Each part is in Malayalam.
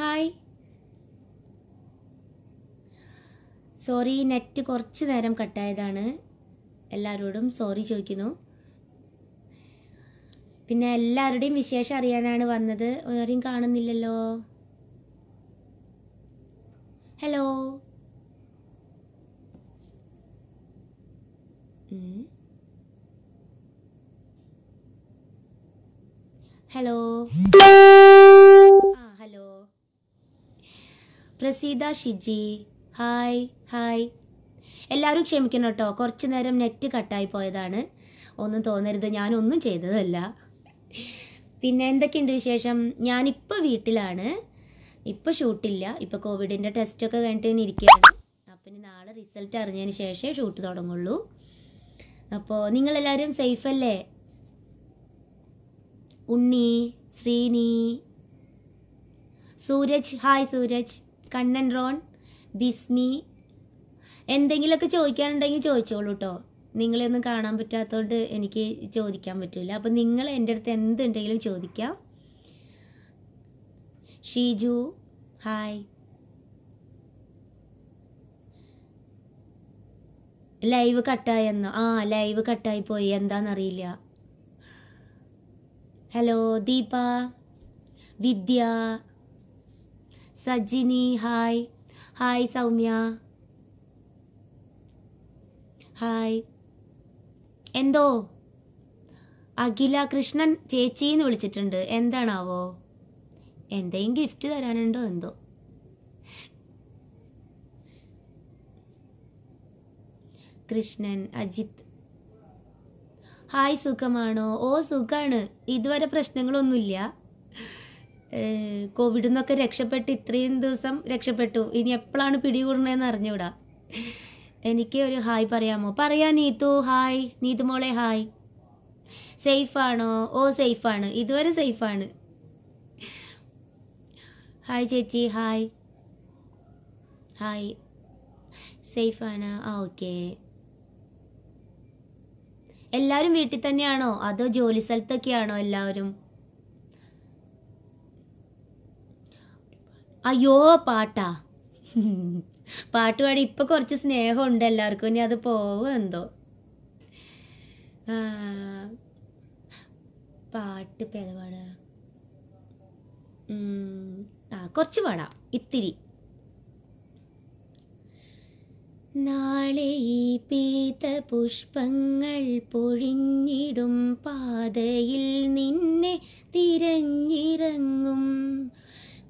ഹായ് സോറി നെറ്റ് കുറച്ച് നേരം കട്ടായതാണ് എല്ലാവരോടും സോറി ചോദിക്കുന്നു പിന്നെ എല്ലാവരുടെയും വിശേഷം അറിയാനാണ് വന്നത് ആരെയും കാണുന്നില്ലല്ലോ hello hello Praseetha Shiji hi hi എല്ലാവരും ക്ഷമിക്കണം കേട്ടോ കുറച്ച് നേരം നെറ്റ് കട്ടായി പോയതാണ് ഒന്നും തോന്നരുത് ഞാനൊന്നും ചെയ്തതല്ല പിന്നെ എന്തൊക്കെയുണ്ട് വിശേഷം ഞാനിപ്പോൾ വീട്ടിലാണ് ഇപ്പോൾ ഷൂട്ടില്ല ഇപ്പോൾ കോവിഡിൻ്റെ ടെസ്റ്റൊക്കെ കഴിഞ്ഞിട്ട് ഇങ്ങനെ ഇരിക്കുകയാണ് അപ്പം നാളെ റിസൾട്ട് അറിഞ്ഞതിന് ശേഷമേ ഷൂട്ട് തുടങ്ങുള്ളൂ അപ്പോൾ നിങ്ങളെല്ലാവരും സേഫ് അല്ലേ ഉണ്ണി ശ്രീനി സൂരജ് ഹായ് സൂരജ് കണ്ണൻ റോൺ ബിസ്മി എന്തെങ്കിലുമൊക്കെ ചോദിക്കാനുണ്ടെങ്കിൽ ചോദിച്ചോളൂ കേട്ടോ നിങ്ങളെയൊന്നും കാണാൻ പറ്റാത്തതുകൊണ്ട് എനിക്ക് ചോദിക്കാൻ പറ്റില്ല അപ്പം നിങ്ങൾ എൻ്റെ അടുത്ത് എന്തുണ്ടെങ്കിലും ചോദിക്കാം ഷീജു ഹായ് ലൈവ് കട്ടായെന്നോ ആ ലൈവ് കട്ടായി പോയി എന്താണെന്നറിയില്ല hello Deepa Vidya Sajjini hi hi Soumya hi എന്തോ അഖില കൃഷ്ണൻ ചേച്ചിന്ന് വിളിച്ചിട്ടുണ്ട് എന്താണാവോ എന്തെങ്കിലും ഗിഫ്റ്റ് തരാനുണ്ടോ എന്തോ കൃഷ്ണൻ അജിത് ഹായ് സുഖമാണോ ഓ സുഖാണ് ഇതുവരെ പ്രശ്നങ്ങളൊന്നുമില്ല കോവിഡിൽ നിന്നൊക്കെ രക്ഷപ്പെട്ട് ഇത്രയും ദിവസം രക്ഷപ്പെട്ടു ഇനി എപ്പോഴാണ് പിടികൂടണേന്ന് അറിഞ്ഞൂടാ എനിക്ക് ഒരു ഹായ് പറയാമോ പറയാ നീതു ഹായ് നീതു മോളെ ഹായ് സേഫാണോ ഓ സേഫാണ് ഇതുവരെ സേഫാണ് ഹായ് ചേച്ചി ഹായ് ഹായ് സേഫാണ് ആ ഓക്കെ എല്ലാവരും വീട്ടിൽ തന്നെയാണോ അതോ ജോലി സ്ഥലത്തൊക്കെയാണോ എല്ലാവരും അയ്യോ പാട്ടാ പാട്ട് പാടി കുറച്ച് കുറച്ച് സ്നേഹമുണ്ട് എല്ലാവർക്കും ഇനി അത് പോവോ എന്തോ പാട്ട് പെരവാട ആ കുറച്ച് പാടാം ഇത്തിരി നാളെ ഈ പീത പുഷ്പങ്ങൾ പൊഴിഞ്ഞിടും പാതയിൽ നിന്നെ തിരഞ്ഞിറങ്ങും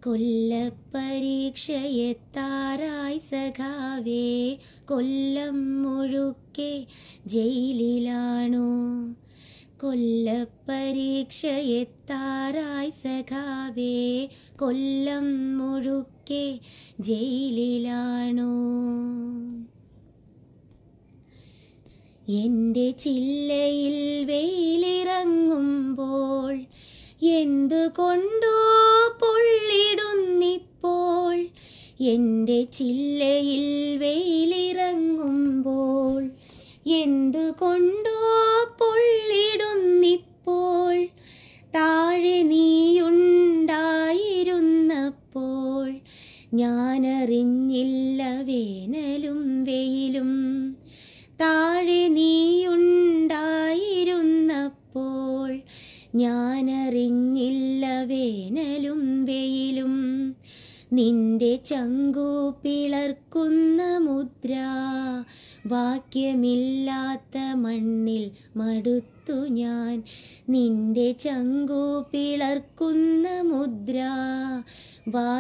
കൊല്ലപ്പരീക്ഷയെത്താറായി സഖാവേ കൊല്ലം മുഴുക്കെ ജയിലിലാണു കൊല്ലപ്പരീക്ഷയെത്താറായി സഖാവേ കൊല്ലം മുഴുക്കെ ജയിലിലാണു എൻ്റെ ചില്ലയിൽ വെയിലിറങ്ങുമ്പോൾ എന്തുകൊണ്ടോ പൊള്ളിടുന്നിപ്പോൾ എൻ്റെ ചില്ലയിൽ വെയിലിറങ്ങുമ്പോൾ എന്തുകൊണ്ടോ പൊള്ളിടുന്നിപ്പോൾ താഴെ നീയുണ്ടായിരുന്നപ്പോൾ ഞാനറിഞ്ഞില്ല വേനലും വെയിലും താഴെ നീയുണ്ടായിരുന്നപ്പോൾ ഞാനറിഞ്ഞില്ല വേനലും വെയിലും നിന്റെ ചങ്കു പിളർക്കുന്ന മുദ്ര വാക്യമില്ലാത്ത മണ്ണിൽ മടുത്തു ഞാൻ നിന്റെ ചങ്കു പിളർക്കുന്ന മുദ്ര വാക്യമില്ലാത്ത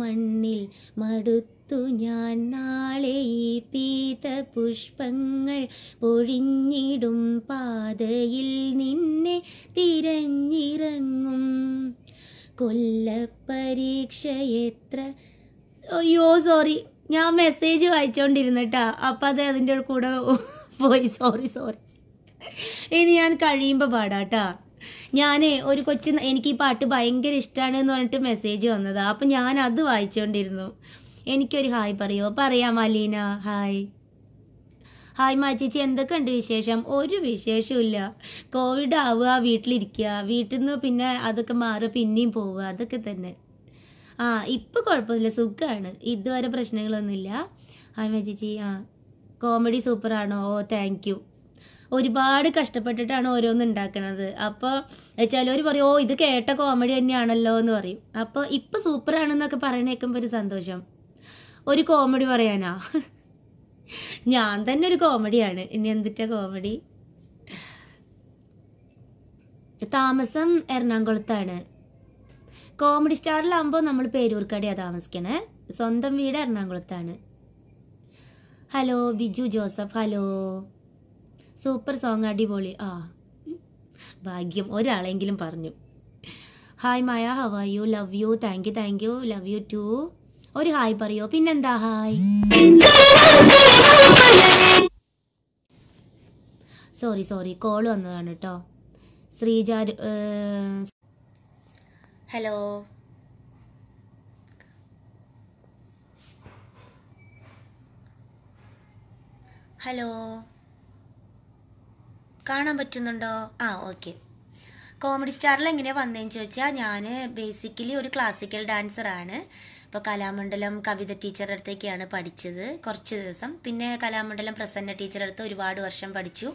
മണ്ണിൽ മടുത്തു ഓർത്തു ഞാൻ നാളെ ഈ പീത പുഷ്പങ്ങൾ പൊഴിഞ്ഞിടും പാതയിൽ നിന്നെ തിരഞ്ഞിറങ്ങും കൊല്ലപ്പരീക്ഷ എത്ര അയ്യോ സോറി ഞാൻ മെസ്സേജ് വായിച്ചുകൊണ്ടിരുന്നിട്ടാ അപ്പം അത് അതിൻ്റെ കൂടെ പോയി സോറി സോറി ഇനി ഞാൻ കഴിയുമ്പോൾ പാടാട്ടാ ഞാൻ ഒരു കൊച്ചു എനിക്ക് ഈ പാട്ട് ഭയങ്കര ഇഷ്ടമാണ് എന്ന് പറഞ്ഞിട്ട് മെസ്സേജ് വന്നതാണ് അപ്പം ഞാൻ അത് വായിച്ചുകൊണ്ടിരുന്നു എനിക്കൊരു ഹായ് പറയോ പറയാം അലീന ഹായ് ഹായ് മാച്ചേച്ചി എന്തൊക്കെയുണ്ട് വിശേഷം ഒരു വിശേഷമില്ല കോവിഡ് ആവുക വീട്ടിലിരിക്കുക വീട്ടിൽ നിന്ന് പിന്നെ അതൊക്കെ മാറുക പിന്നെയും പോവുക അതൊക്കെ തന്നെ ആ ഇപ്പോൾ കുഴപ്പമില്ല സുഖമാണ് ഇതുവരെ പ്രശ്നങ്ങളൊന്നുമില്ല ഹായ് മാച്ചേച്ചി ആ കോമഡി സൂപ്പറാണോ ഓ താങ്ക് യു ഒരുപാട് കഷ്ടപ്പെട്ടിട്ടാണ് ഓരോന്ന് ഉണ്ടാക്കണത് അപ്പോൾ ചിലർ പറയും ഓ ഇത് കേട്ട കോമഡി തന്നെയാണല്ലോ എന്ന് പറയും അപ്പോൾ ഇപ്പോൾ സൂപ്പറാണെന്നൊക്കെ പറയണേക്കുമ്പോൾ ഒരു സന്തോഷം ഒരു കോമഡി പറയാനാ ഞാൻ തന്നെ ഒരു കോമഡിയാണ് ഇനി എന്തിട്ടാ കോമഡി താമസം എറണാകുളത്താണ് കോമഡി സ്റ്റാറിലാകുമ്പോൾ നമ്മൾ പേരൂർക്കടയാണ് താമസിക്കണേ സ്വന്തം വീട് എറണാകുളത്താണ് hello Biju Joseph hello super song അടിപൊളി ആ ഭാഗ്യം ഒരാളെങ്കിലും പറഞ്ഞു hi Maya how you love you thank you thank you love you too ഒരു ഹായ് പറയോ പിന്നെന്താ ഹായ് സോറി സോറി കോൾ വന്നതാണ് കേട്ടോ ശ്രീജ ഹലോ ഹലോ കാണാൻ പറ്റുന്നുണ്ടോ ആ ഓക്കെ കോമഡി സ്റ്റാറിൽ എങ്ങനെയാണ് വന്നതെന്ന് ചോദിച്ചാൽ ഞാൻ ബേസിക്കലി ഒരു ക്ലാസിക്കൽ ഡാൻസറാണ് അപ്പോൾ കലാമണ്ഡലം കവിത ടീച്ചറുടെ അടുത്തേക്കാണ് പഠിച്ചത് കുറച്ച് ദിവസം പിന്നെ കലാമണ്ഡലം പ്രസന്ന ടീച്ചറുടെ അടുത്ത് ഒരുപാട് വർഷം പഠിച്ചു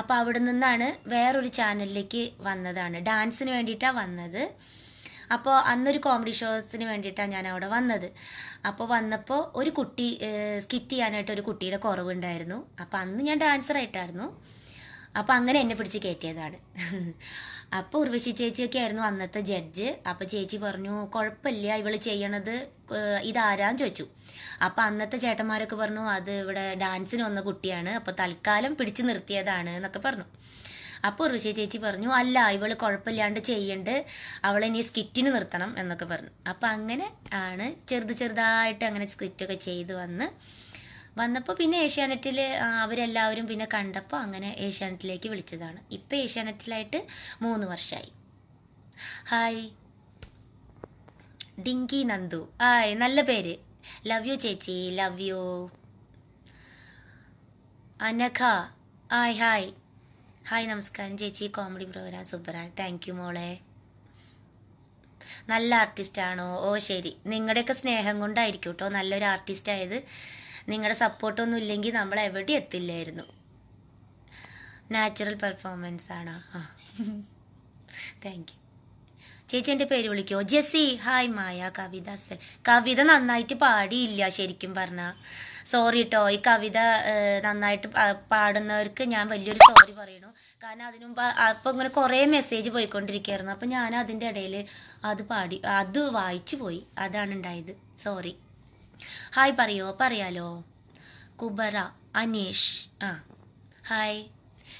അപ്പോൾ അവിടെ നിന്നാണ് വേറൊരു ചാനലിലേക്ക് വന്നതാണ് ഡാൻസിന് വേണ്ടിയിട്ടാണ് വന്നത് അപ്പോൾ അന്നൊരു കോമഡി ഷോസിന് വേണ്ടിയിട്ടാണ് ഞാൻ അവിടെ വന്നത് അപ്പോൾ വന്നപ്പോൾ ഒരു കുട്ടി സ്കിറ്റ് ചെയ്യാനായിട്ട് ഒരു കുട്ടിയുടെ കുറവുണ്ടായിരുന്നു അപ്പോൾ അന്ന് ഞാൻ ഡാൻസറായിട്ടായിരുന്നു അപ്പോൾ അങ്ങനെ എന്നെ പിടിച്ച് കയറ്റിയതാണ് അപ്പോൾ ഉർവശി ചേച്ചിയൊക്കെ ആയിരുന്നു അന്നത്തെ ജഡ്ജ് അപ്പോൾ ചേച്ചി പറഞ്ഞു കുഴപ്പമില്ല ഇവൾ ചെയ്യണത് ഇതാരാന്ന് ചോദിച്ചു അപ്പോൾ അന്നത്തെ ചേട്ടന്മാരൊക്കെ പറഞ്ഞു അത് ഇവിടെ ഡാൻസിന് വന്ന കുട്ടിയാണ് അപ്പോൾ തൽക്കാലം പിടിച്ചു നിർത്തിയതാണ് എന്നൊക്കെ പറഞ്ഞു അപ്പോൾ ഉർവശി ചേച്ചി പറഞ്ഞു അല്ല ഇവൾ കുഴപ്പമില്ലാണ്ട് ചെയ്യണ്ട് അവളെ ഇനി സ്കിറ്റിന് നിർത്തണം എന്നൊക്കെ പറഞ്ഞു അപ്പോൾ അങ്ങനെ ആണ് ചെറുത് ചെറുതായിട്ട് അങ്ങനെ സ്കിറ്റൊക്കെ ചെയ്ത് വന്ന് വന്നപ്പോൾ പിന്നെ ഏഷ്യാനെറ്റിൽ അവരെല്ലാവരും പിന്നെ കണ്ടപ്പോൾ അങ്ങനെ ഏഷ്യാനെറ്റിലേക്ക് വിളിച്ചതാണ് ഇപ്പം ഏഷ്യാനെറ്റിലായിട്ട് മൂന്ന് വർഷമായി ഹായ് ഡിങ്കി നന്ദു ആയ് നല്ല പേര് ലവ് യു ചേച്ചി love you Anakha hi hi hi നമസ്കാരം ചേച്ചി കോമഡി പ്രോഗ്രാം സൂപ്പറാണ് താങ്ക് യു മോളെ നല്ല ആർട്ടിസ്റ്റാണോ ഓ ശരി നിങ്ങളുടെയൊക്കെ സ്നേഹം കൊണ്ടായിരിക്കും കേട്ടോ നല്ലൊരു ആർട്ടിസ്റ്റ് ആയത് നിങ്ങളുടെ സപ്പോർട്ടൊന്നും ഇല്ലെങ്കിൽ നമ്മൾ എവിടെ എത്തില്ലായിരുന്നു നാച്ചുറൽ പെർഫോമൻസ് ആണോ ആ താങ്ക് യു ചേച്ചി എൻ്റെ പേര് വിളിക്കോ ജെസ്സി ഹായ് മായ കവിത അസൽ കവിത നന്നായിട്ട് പാടിയില്ല ശരിക്കും പറഞ്ഞാൽ സോറി കേട്ടോ ഈ കവിത നന്നായിട്ട് പാടുന്നവർക്ക് ഞാൻ വലിയൊരു സോറി പറയണു കാരണം അതിനു മുമ്പ് അപ്പോൾ ഇങ്ങനെ കുറേ മെസ്സേജ് പോയിക്കൊണ്ടിരിക്കുകയായിരുന്നു അപ്പോൾ ഞാൻ അതിൻ്റെ ഇടയിൽ അത് പാടി അത് വായിച്ചു പോയി അതാണ് ഉണ്ടായത് സോറി ഹായ് പറയോ പറയാലോ കുബറ അനീഷ് ആ ഹായ്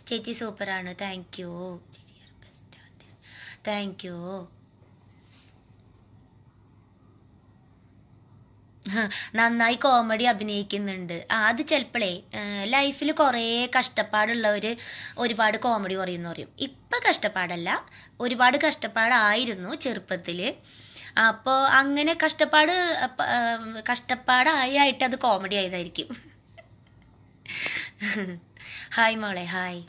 ചേച്ചി സൂപ്പറാണ് താങ്ക് യു ചേച്ചി ബെസ്റ്റ് ആർട്ടിസ്റ്റ് താങ്ക് യു നന്നായി കോമഡി അഭിനയിക്കുന്നുണ്ട് ആ അത് ചിലപ്പോഴേ ലൈഫിൽ കുറേ കഷ്ടപ്പാടുള്ളവർ ഒരുപാട് കോമഡി കുറയുമെന്ന് പറയും ഇപ്പം കഷ്ടപ്പാടല്ല ഒരുപാട് കഷ്ടപ്പാടായിരുന്നു ചെറുപ്പത്തിൽ അപ്പോൾ അങ്ങനെ കഷ്ടപ്പാട് കഷ്ടപ്പാടായിട്ട് അത് കോമഡി ആയതായിരിക്കും ഹായ് മോളെ ഹായ്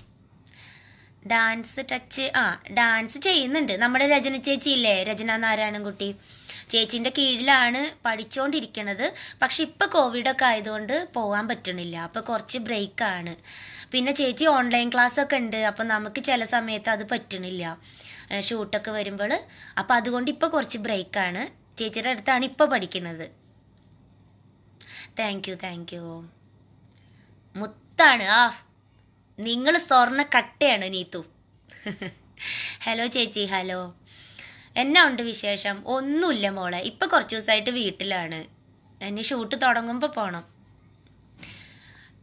ഡാൻസ് ടച്ച് ആ ഡാൻസ് ചെയ്യുന്നുണ്ട് നമ്മുടെ രചന ചേച്ചി ഇല്ലേ രചന കുട്ടി ചേച്ചിൻ്റെ കീഴിലാണ് പഠിച്ചുകൊണ്ടിരിക്കണത് പക്ഷെ ഇപ്പം കോവിഡൊക്കെ ആയതുകൊണ്ട് പോകാൻ പറ്റണില്ല അപ്പോൾ കുറച്ച് ബ്രേക്കാണ് പിന്നെ ചേച്ചി ഓൺലൈൻ ക്ലാസ്സൊക്കെ ഉണ്ട് അപ്പോൾ നമുക്ക് ചില സമയത്ത് അത് പറ്റണില്ല ഷൂട്ടൊക്കെ വരുമ്പോൾ അപ്പോൾ അതുകൊണ്ട് ഇപ്പോൾ കുറച്ച് ബ്രേക്കാണ് ചേച്ചിയുടെ അടുത്താണ് ഇപ്പോൾ പഠിക്കുന്നത് താങ്ക് യു താങ്ക് യു മുത്താണ് ആ നിങ്ങൾ സ്വർണ്ണ കട്ടയാണ് നീത്തു ഹലോ ചേച്ചി ഹലോ എന്നാ ഉണ്ട് വിശേഷം ഒന്നുമില്ല മോളെ ഇപ്പം കുറച്ച് ദിവസമായിട്ട് വീട്ടിലാണ് ഇനി ഷൂട്ട് തുടങ്ങുമ്പോൾ പോകണം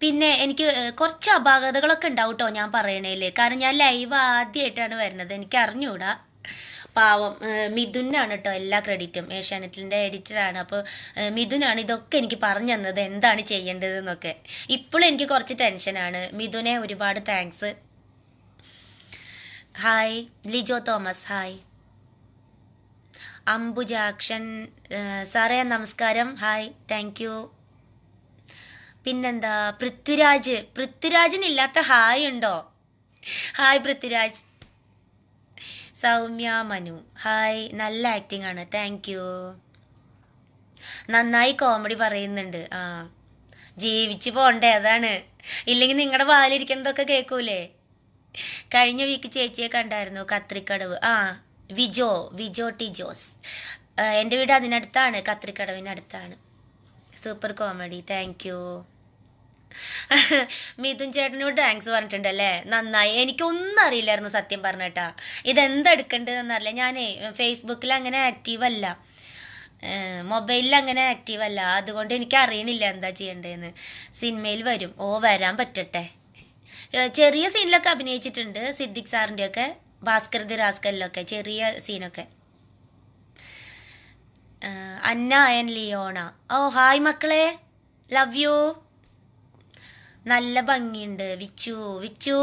പിന്നെ എനിക്ക് കുറച്ച് അപാകതകളൊക്കെ ഉണ്ടാവും കേട്ടോ ഞാൻ പറയണേല് കാരണം ഞാൻ ലൈവ് ആദ്യമായിട്ടാണ് വരുന്നത് എനിക്ക് അറിഞ്ഞൂടാ പാവം മിഥുനാണ് കേട്ടോ എല്ലാ ക്രെഡിറ്റും ഏഷ്യാനെറ്റിൻ്റെ എഡിറ്ററാണ് അപ്പോൾ മിഥുനാണ് ഇതൊക്കെ എനിക്ക് പറഞ്ഞു തന്നത് എന്താണ് ചെയ്യേണ്ടത് എന്നൊക്കെ ഇപ്പോഴും എനിക്ക് കുറച്ച് ടെൻഷനാണ് മിഥുനെ ഒരുപാട് thanks hi Lijo Thomas hi Ambujakshan സാറേ നമസ്കാരം ഹായ് താങ്ക് പിന്നെന്താ പൃഥ്വിരാജ് ഇല്ലാത്ത ഹായ് ഉണ്ടോ ഹായ് പൃഥ്വിരാജ് സൗമ്യ മനു ഹായ് നല്ല ആക്ടിംഗ് ആണ് താങ്ക് യു നന്നായി കോമഡി പറയുന്നുണ്ട് ആ ജീവിച്ച് പോണ്ടേ അതാണ് ഇല്ലെങ്കിൽ നിങ്ങളുടെ വാലിരിക്കുന്നതൊക്കെ കേൾക്കൂലേ കഴിഞ്ഞ വീക്ക് ചേച്ചിയെ കണ്ടായിരുന്നു കത്രിക്കടവ് ആ വിജോ വിജോ ടി ജോസ് എൻ്റെ വീട് അതിനടുത്താണ് കത്രിക്കടവിനടുത്താണ് super comedy thank you Mithun ചേട്ടനോട് താങ്ക്സ് അല്ലേ നന്നായി എനിക്കൊന്നും അറിയില്ലായിരുന്നു സത്യം പറഞ്ഞിട്ടാ ഇതെന്തെടുക്കേണ്ടതെന്ന് അറിയില്ല ഞാനേ ഫേസ്ബുക്കിൽ അങ്ങനെ ആക്റ്റീവ് അല്ല മൊബൈലിൽ അങ്ങനെ ആക്റ്റീവ് അല്ല അതുകൊണ്ട് എനിക്ക് അറിയണില്ല എന്താ ചെയ്യേണ്ടതെന്ന് സിനിമയിൽ വരും ഓ വരാൻ പറ്റട്ടെ ചെറിയ സീനിലൊക്കെ അഭിനയിച്ചിട്ടുണ്ട് സിദ്ദിഖ് ഒക്കെ ഭാസ്കർ റാസ്കലിലൊക്കെ ചെറിയ സീനൊക്കെ അന്ന ആൻഡ് ലിയോണ ഓ ഹായ് മക്കളെ ലവ് യു നല്ല ഭംഗിയുണ്ട് Vichu Vichu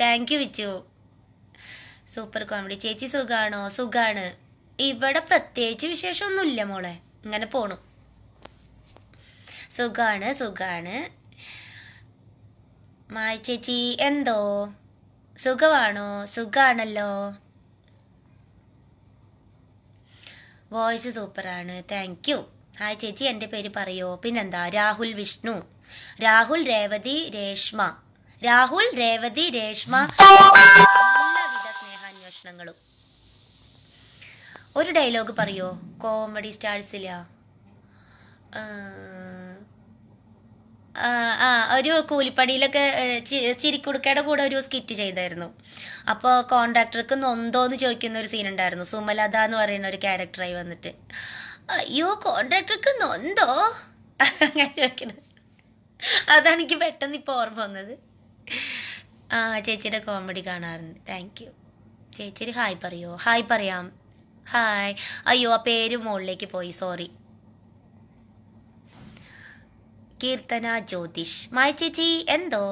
thank you Vichu super comedy ചേച്ചി സുഖാണോ സുഖാണ് ഇവിടെ പ്രത്യേകിച്ച് വിശേഷമൊന്നുമില്ല മോളെ ഇങ്ങനെ പോണു സുഖാണ് സുഖാണ് മായ ചേച്ചി എന്തോ സുഖമാണോ സുഖാണല്ലോ വോയിസ് സൂപ്പറാണ് താങ്ക് യു ഹായ് ചേച്ചി എൻ്റെ പേര് പറയോ പിന്നെന്താ രാഹുൽ വിഷ്ണു രാഹുൽ രേവതി രേഷ്മ രാഹുൽ രേവതി രേഷ്മ എല്ലാവിധ സ്നേഹാന്വേഷണങ്ങളും ഒരു ഡയലോഗ് പറയോ കോമഡി സ്റ്റാർസില്ല ആ ഒരു കൂലിപ്പടിയിലൊക്കെ ചിരിക്കുടുക്കയുടെ കൂടെ ഒരു സ്കിറ്റ് ചെയ്തായിരുന്നു അപ്പോൾ കോൺട്രാക്ടർക്ക് എന്ന് ചോദിക്കുന്ന ഒരു സീൻ ഉണ്ടായിരുന്നു സുമലത എന്ന് പറയുന്ന ഒരു ക്യാരക്ടറായി വന്നിട്ട് അയ്യോ കോൺട്രാക്ടർക്ക് നൊന്തോ അങ്ങനെ ചോദിക്കുന്നത് അതാണ് എനിക്ക് പെട്ടെന്ന് ഇപ്പോൾ ഓർമ്മ വന്നത് ആ ചേച്ചിയുടെ കോമഡി കാണാറുണ്ട് താങ്ക് യു ചേച്ചി ഹായ് പറയോ ഹായ് പറയാം ഹായ് അയ്യോ ആ പേര് മുകളിലേക്ക് പോയി സോറി കീർത്തന ജ്യോതിഷ് മായ ചേച്ചി എന്തോ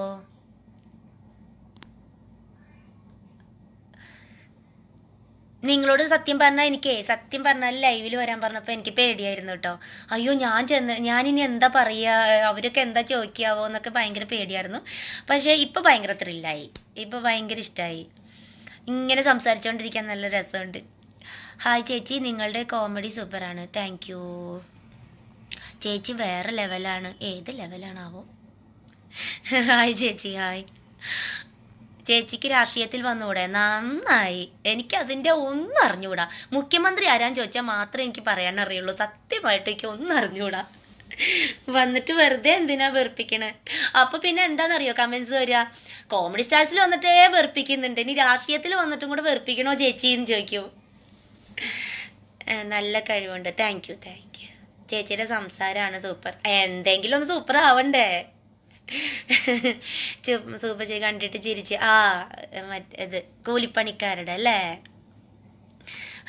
നിങ്ങളോട് സത്യം പറഞ്ഞാൽ എനിക്ക് സത്യം പറഞ്ഞാൽ ലൈവിൽ വരാൻ പറഞ്ഞപ്പോൾ എനിക്ക് പേടിയായിരുന്നു കേട്ടോ അയ്യോ ഞാൻ ചെന്ന് ഞാനിനി എന്താ പറയുക അവരൊക്കെ എന്താ ചോദിക്കാവോ എന്നൊക്കെ ഭയങ്കര പേടിയായിരുന്നു പക്ഷേ ഇപ്പോൾ ഭയങ്കര ത്രില്ലായി ഇപ്പോൾ ഭയങ്കര ഇഷ്ടമായി ഇങ്ങനെ സംസാരിച്ചുകൊണ്ടിരിക്കാൻ നല്ല രസമുണ്ട് ഹായ് ചേച്ചി നിങ്ങളുടെ കോമഡി സൂപ്പറാണ് താങ്ക് യു ചേച്ചി വേറെ ലെവലാണ് ഏത് ലെവലാണാവോ ഹായ് ചേച്ചി ഹായ് ചേച്ചിക്ക് രാഷ്ട്രീയത്തിൽ വന്നുകൂടെ നന്നായി എനിക്ക് അതിന്റെ ഒന്നും അറിഞ്ഞുകൂടാ മുഖ്യമന്ത്രി ആരാന്ന് ചോദിച്ചാൽ മാത്രമേ എനിക്ക് പറയാൻ അറിയുള്ളൂ സത്യമായിട്ട് എനിക്ക് ഒന്നും അറിഞ്ഞുകൂടാ വന്നിട്ട് വെറുതെ എന്തിനാ വെറുപ്പിക്കണേ അപ്പൊ പിന്നെ എന്താണെന്നറിയോ കമന്റ്സ് വരിക കോമഡി സ്റ്റാർസിൽ വന്നിട്ടേ വെറുപ്പിക്കുന്നുണ്ട് ഇനി രാഷ്ട്രീയത്തിൽ വന്നിട്ടും കൂടെ വെറുപ്പിക്കണോ ചേച്ചി എന്ന് ചോദിക്കൂ നല്ല കഴിവുണ്ട് താങ്ക് യു താങ്ക് യു ചേച്ചിയുടെ സംസാരമാണ് സൂപ്പർ എന്തെങ്കിലും ഒന്ന് സൂപ്പർ ആവണ്ടേ സൂപ്പച്ചി കണ്ടിട്ട് ചിരിച്ച് ആ ഇത് കൂലിപ്പണിക്കാരുടെ അല്ലേ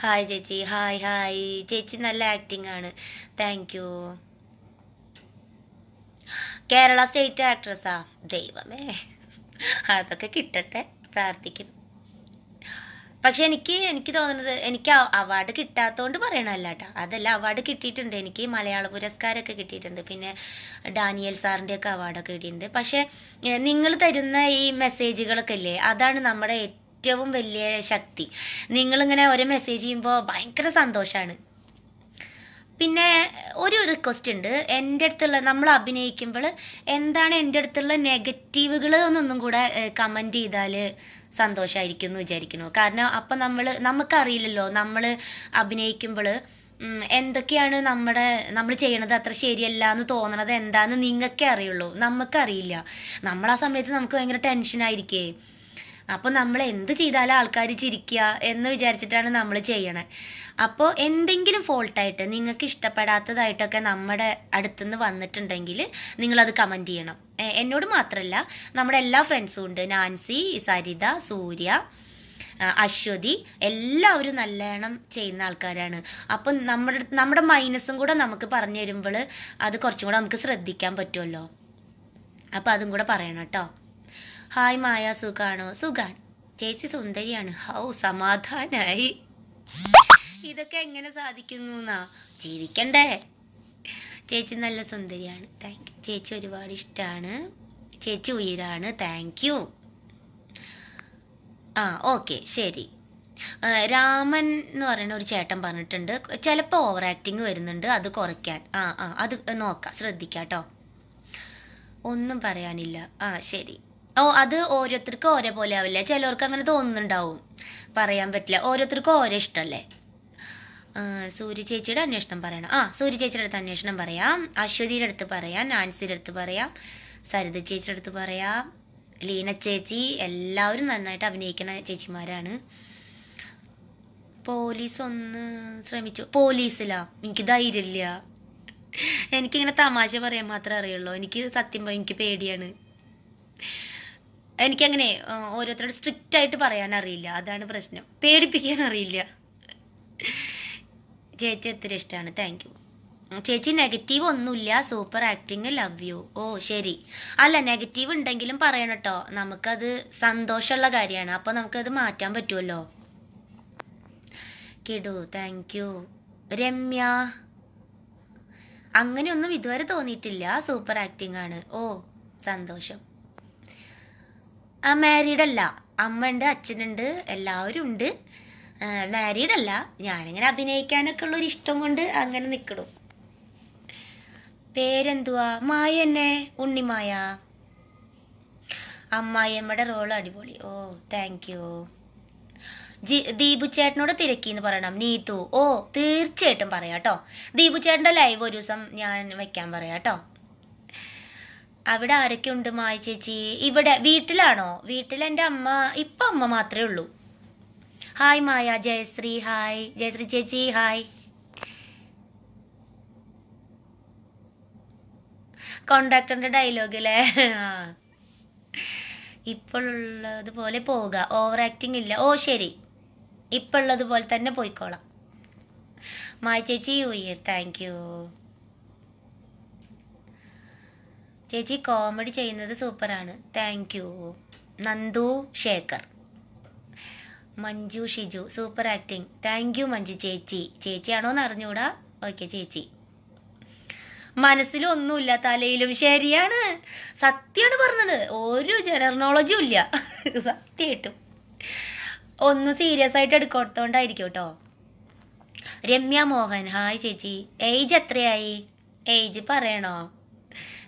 ഹായ് ചേച്ചി ഹായ് ഹായ് ചേച്ചി നല്ല ആക്ടിങ് ആണ് താങ്ക് യു കേരള സ്റ്റേറ്റ് ആക്ട്രസ്സാ ദൈവമേ അതൊക്കെ കിട്ടട്ടെ പ്രാർത്ഥിക്കുന്നു പക്ഷെ എനിക്ക് എനിക്ക് തോന്നുന്നത് എനിക്ക് അവാർഡ് കിട്ടാത്തതുകൊണ്ട് പറയണല്ല കേട്ടോ അതല്ല അവാർഡ് കിട്ടിയിട്ടുണ്ട് എനിക്ക് മലയാള പുരസ്കാരമൊക്കെ കിട്ടിയിട്ടുണ്ട് പിന്നെ ഡാനിയൽ സാറിൻ്റെ ഒക്കെ അവാർഡൊക്കെ കിട്ടിയിട്ടുണ്ട് പക്ഷെ നിങ്ങൾ തരുന്ന ഈ മെസ്സേജുകളൊക്കെ അല്ലേ അതാണ് നമ്മുടെ ഏറ്റവും വലിയ ശക്തി നിങ്ങളിങ്ങനെ ഒരു മെസ്സേജ് ചെയ്യുമ്പോൾ ഭയങ്കര സന്തോഷമാണ് പിന്നെ ഒരു റിക്വസ്റ്റ് ഉണ്ട് എൻ്റെ അടുത്തുള്ള നമ്മൾ അഭിനയിക്കുമ്പോൾ എന്താണ് എൻ്റെ അടുത്തുള്ള നെഗറ്റീവുകൾ എന്നൊന്നും കൂടെ കമൻറ്റ് ചെയ്താൽ സന്തോഷമായിരിക്കും എന്ന് വിചാരിക്കുന്നു കാരണം അപ്പം നമ്മൾ നമുക്കറിയില്ലല്ലോ നമ്മൾ അഭിനയിക്കുമ്പോൾ എന്തൊക്കെയാണ് നമ്മുടെ നമ്മൾ ചെയ്യണത് അത്ര ശരിയല്ല എന്ന് തോന്നണത് എന്താന്ന് നിങ്ങൾക്കേ അറിയുള്ളൂ നമുക്കറിയില്ല നമ്മൾ ആ സമയത്ത് നമുക്ക് ഭയങ്കര ടെൻഷനായിരിക്കേ അപ്പോൾ നമ്മൾ എന്ത് ചെയ്താലും ആൾക്കാർ ചിരിക്കുക എന്ന് വിചാരിച്ചിട്ടാണ് നമ്മൾ ചെയ്യണത് അപ്പോൾ എന്തെങ്കിലും ഫോൾട്ടായിട്ട് നിങ്ങൾക്ക് ഇഷ്ടപ്പെടാത്തതായിട്ടൊക്കെ നമ്മുടെ അടുത്തുനിന്ന് വന്നിട്ടുണ്ടെങ്കിൽ നിങ്ങളത് കമൻറ്റ് ചെയ്യണം എന്നോട് മാത്രമല്ല നമ്മുടെ എല്ലാ ഫ്രണ്ട്സും ഉണ്ട് നാൻസി സരിത സൂര്യ അശ്വതി എല്ലാവരും നല്ലോണം ചെയ്യുന്ന ആൾക്കാരാണ് അപ്പം നമ്മുടെ നമ്മുടെ മൈനസും കൂടെ നമുക്ക് പറഞ്ഞു തരുമ്പോൾ അത് കുറച്ചും കൂടെ നമുക്ക് ശ്രദ്ധിക്കാൻ പറ്റുമല്ലോ അപ്പം അതും കൂടെ പറയണം കേട്ടോ ഹായ് മായ സുഖാണോ സുഖാണ് ചേച്ചി സുന്ദരിയാണ് ഹൗ സമാധാനായി ഇതൊക്കെ എങ്ങനെ സാധിക്കുന്നു എന്നാ ജീവിക്കണ്ടേ ചേച്ചി നല്ല സുന്ദരിയാണ് താങ്ക് യു ചേച്ചി ഒരുപാട് ഇഷ്ടമാണ് ചേച്ചി ഉയരാണ് താങ്ക് യു ആ ഓക്കെ ശരി രാമൻ എന്ന് പറയുന്ന ഒരു ചേട്ടൻ പറഞ്ഞിട്ടുണ്ട് ചിലപ്പോൾ ഓവർ ആക്ടിങ് വരുന്നുണ്ട് അത് കുറയ്ക്കാൻ ആ ആ അത് നോക്കാം ശ്രദ്ധിക്കാം ഒന്നും പറയാനില്ല ആ ശരി ഓ അത് ഓരോരുത്തർക്കും ഓരോ പോലെ ആവില്ല ചിലവർക്ക് അങ്ങനെ തോന്നുന്നുണ്ടാവും പറയാൻ പറ്റില്ല ഓരോരുത്തർക്കും ഓരോ ഇഷ്ടമല്ലേ സൂര്യ ചേച്ചിയുടെ അന്വേഷണം പറയണം ആ സൂര്യ ചേച്ചിയുടെ അടുത്ത് അന്വേഷണം പറയാം അശ്വതിയുടെ അടുത്ത് പറയാം നാൻസിയുടെ അടുത്ത് പറയാം സരിത ചേച്ചിയുടെ അടുത്ത് പറയാം ലീന ചേച്ചി എല്ലാവരും നന്നായിട്ട് അഭിനയിക്കുന്ന ചേച്ചിമാരാണ് പോലീസ് ഒന്ന് ശ്രമിച്ചു പോലീസിലാ എനിക്ക് ധൈര്യമില്ല എനിക്കിങ്ങനെ തമാശ പറയാൻ മാത്രമേ അറിയുള്ളൂ എനിക്ക് സത്യം എനിക്ക് പേടിയാണ് എനിക്കങ്ങനെ ഓരോരുത്തരോട് സ്ട്രിക്റ്റ് ആയിട്ട് പറയാൻ അറിയില്ല അതാണ് പ്രശ്നം പേടിപ്പിക്കാൻ അറിയില്ല ചേച്ചി ഒത്തിരി ഇഷ്ടമാണ് താങ്ക് യു ചേച്ചി നെഗറ്റീവ് ഒന്നുമില്ല സൂപ്പർ ആക്ടിങ് ലവ് യു ഓ ശരി അല്ല നെഗറ്റീവ് ഉണ്ടെങ്കിലും പറയണം കേട്ടോ നമുക്കത് സന്തോഷമുള്ള കാര്യമാണ് അപ്പോൾ നമുക്കത് മാറ്റാൻ പറ്റുമല്ലോ കിടു താങ്ക് യു രമ്യ അങ്ങനെയൊന്നും ഇതുവരെ തോന്നിയിട്ടില്ല സൂപ്പർ ആക്ടിങ് ആണ് ഓ സന്തോഷം ആ മാരീഡല്ല അമ്മ ഉണ്ട് അച്ഛനുണ്ട് എല്ലാവരും ഉണ്ട് മാരീഡ് അല്ല ഞാനിങ്ങനെ അഭിനയിക്കാനൊക്കെ ഉള്ളൊരു ഇഷ്ടം കൊണ്ട് അങ്ങനെ നിൽക്കണം പേരെന്തുവാ മായ ഉണ്ണിമായ അമ്മായിയമ്മയുടെ റോൾ അടിപൊളി ഓ താങ്ക് യു ജി ദീപു ചേട്ടനോട് തിരക്കിന്ന് പറയണം നീതു ഓ തീർച്ചയായിട്ടും പറയാം കേട്ടോ ദീപു ചേട്ടൻ്റെ ലൈവ് ഒരു ദിവസം ഞാൻ വെക്കാൻ പറയാം കേട്ടോ അവിടെ ആരൊക്കെ ഉണ്ട് മായ ചേച്ചി ഇവിടെ വീട്ടിലാണോ വീട്ടിൽ എൻ്റെ അമ്മ ഇപ്പം അമ്മ മാത്രമേ ഉള്ളൂ ഹായ് മായ ജയശ്രീ ഹായ് ജയശ്രീ ചേച്ചി ഹായ് കോണ്ടാക്ടറിന്റെ ഡയലോഗ് അല്ലേ ഇപ്പോഴുള്ളത് പോലെ പോവുക ഓവർ ആക്ടിങ് ഇല്ല ഓ ശരി ഇപ്പോഴുള്ളത് പോലെ തന്നെ പോയിക്കോളാം മായ ചേച്ചി യു ഇയർ താങ്ക് യു ചേച്ചി കോമഡി ചെയ്യുന്നത് സൂപ്പറാണ് thank you Nandu Shekhar Manju Shiju super acting thank you Manju ചേച്ചി ചേച്ചിയാണോ എന്ന് അറിഞ്ഞൂടാ ഓക്കെ ചേച്ചി മനസ്സിലും ഒന്നുമില്ല തലയിലും ശരിയാണ് സത്യമാണ് പറഞ്ഞത് ഒരു ജനറോളജിയും ഇല്ല സത്യമായിട്ടും ഒന്ന് സീരിയസ് ആയിട്ട് എടുക്കോട്ടോണ്ടായിരിക്കും കേട്ടോ രമ്യ മോഹൻ ഹായ് ചേച്ചി ഏജ് എത്രയായി ഏജ് പറയണോ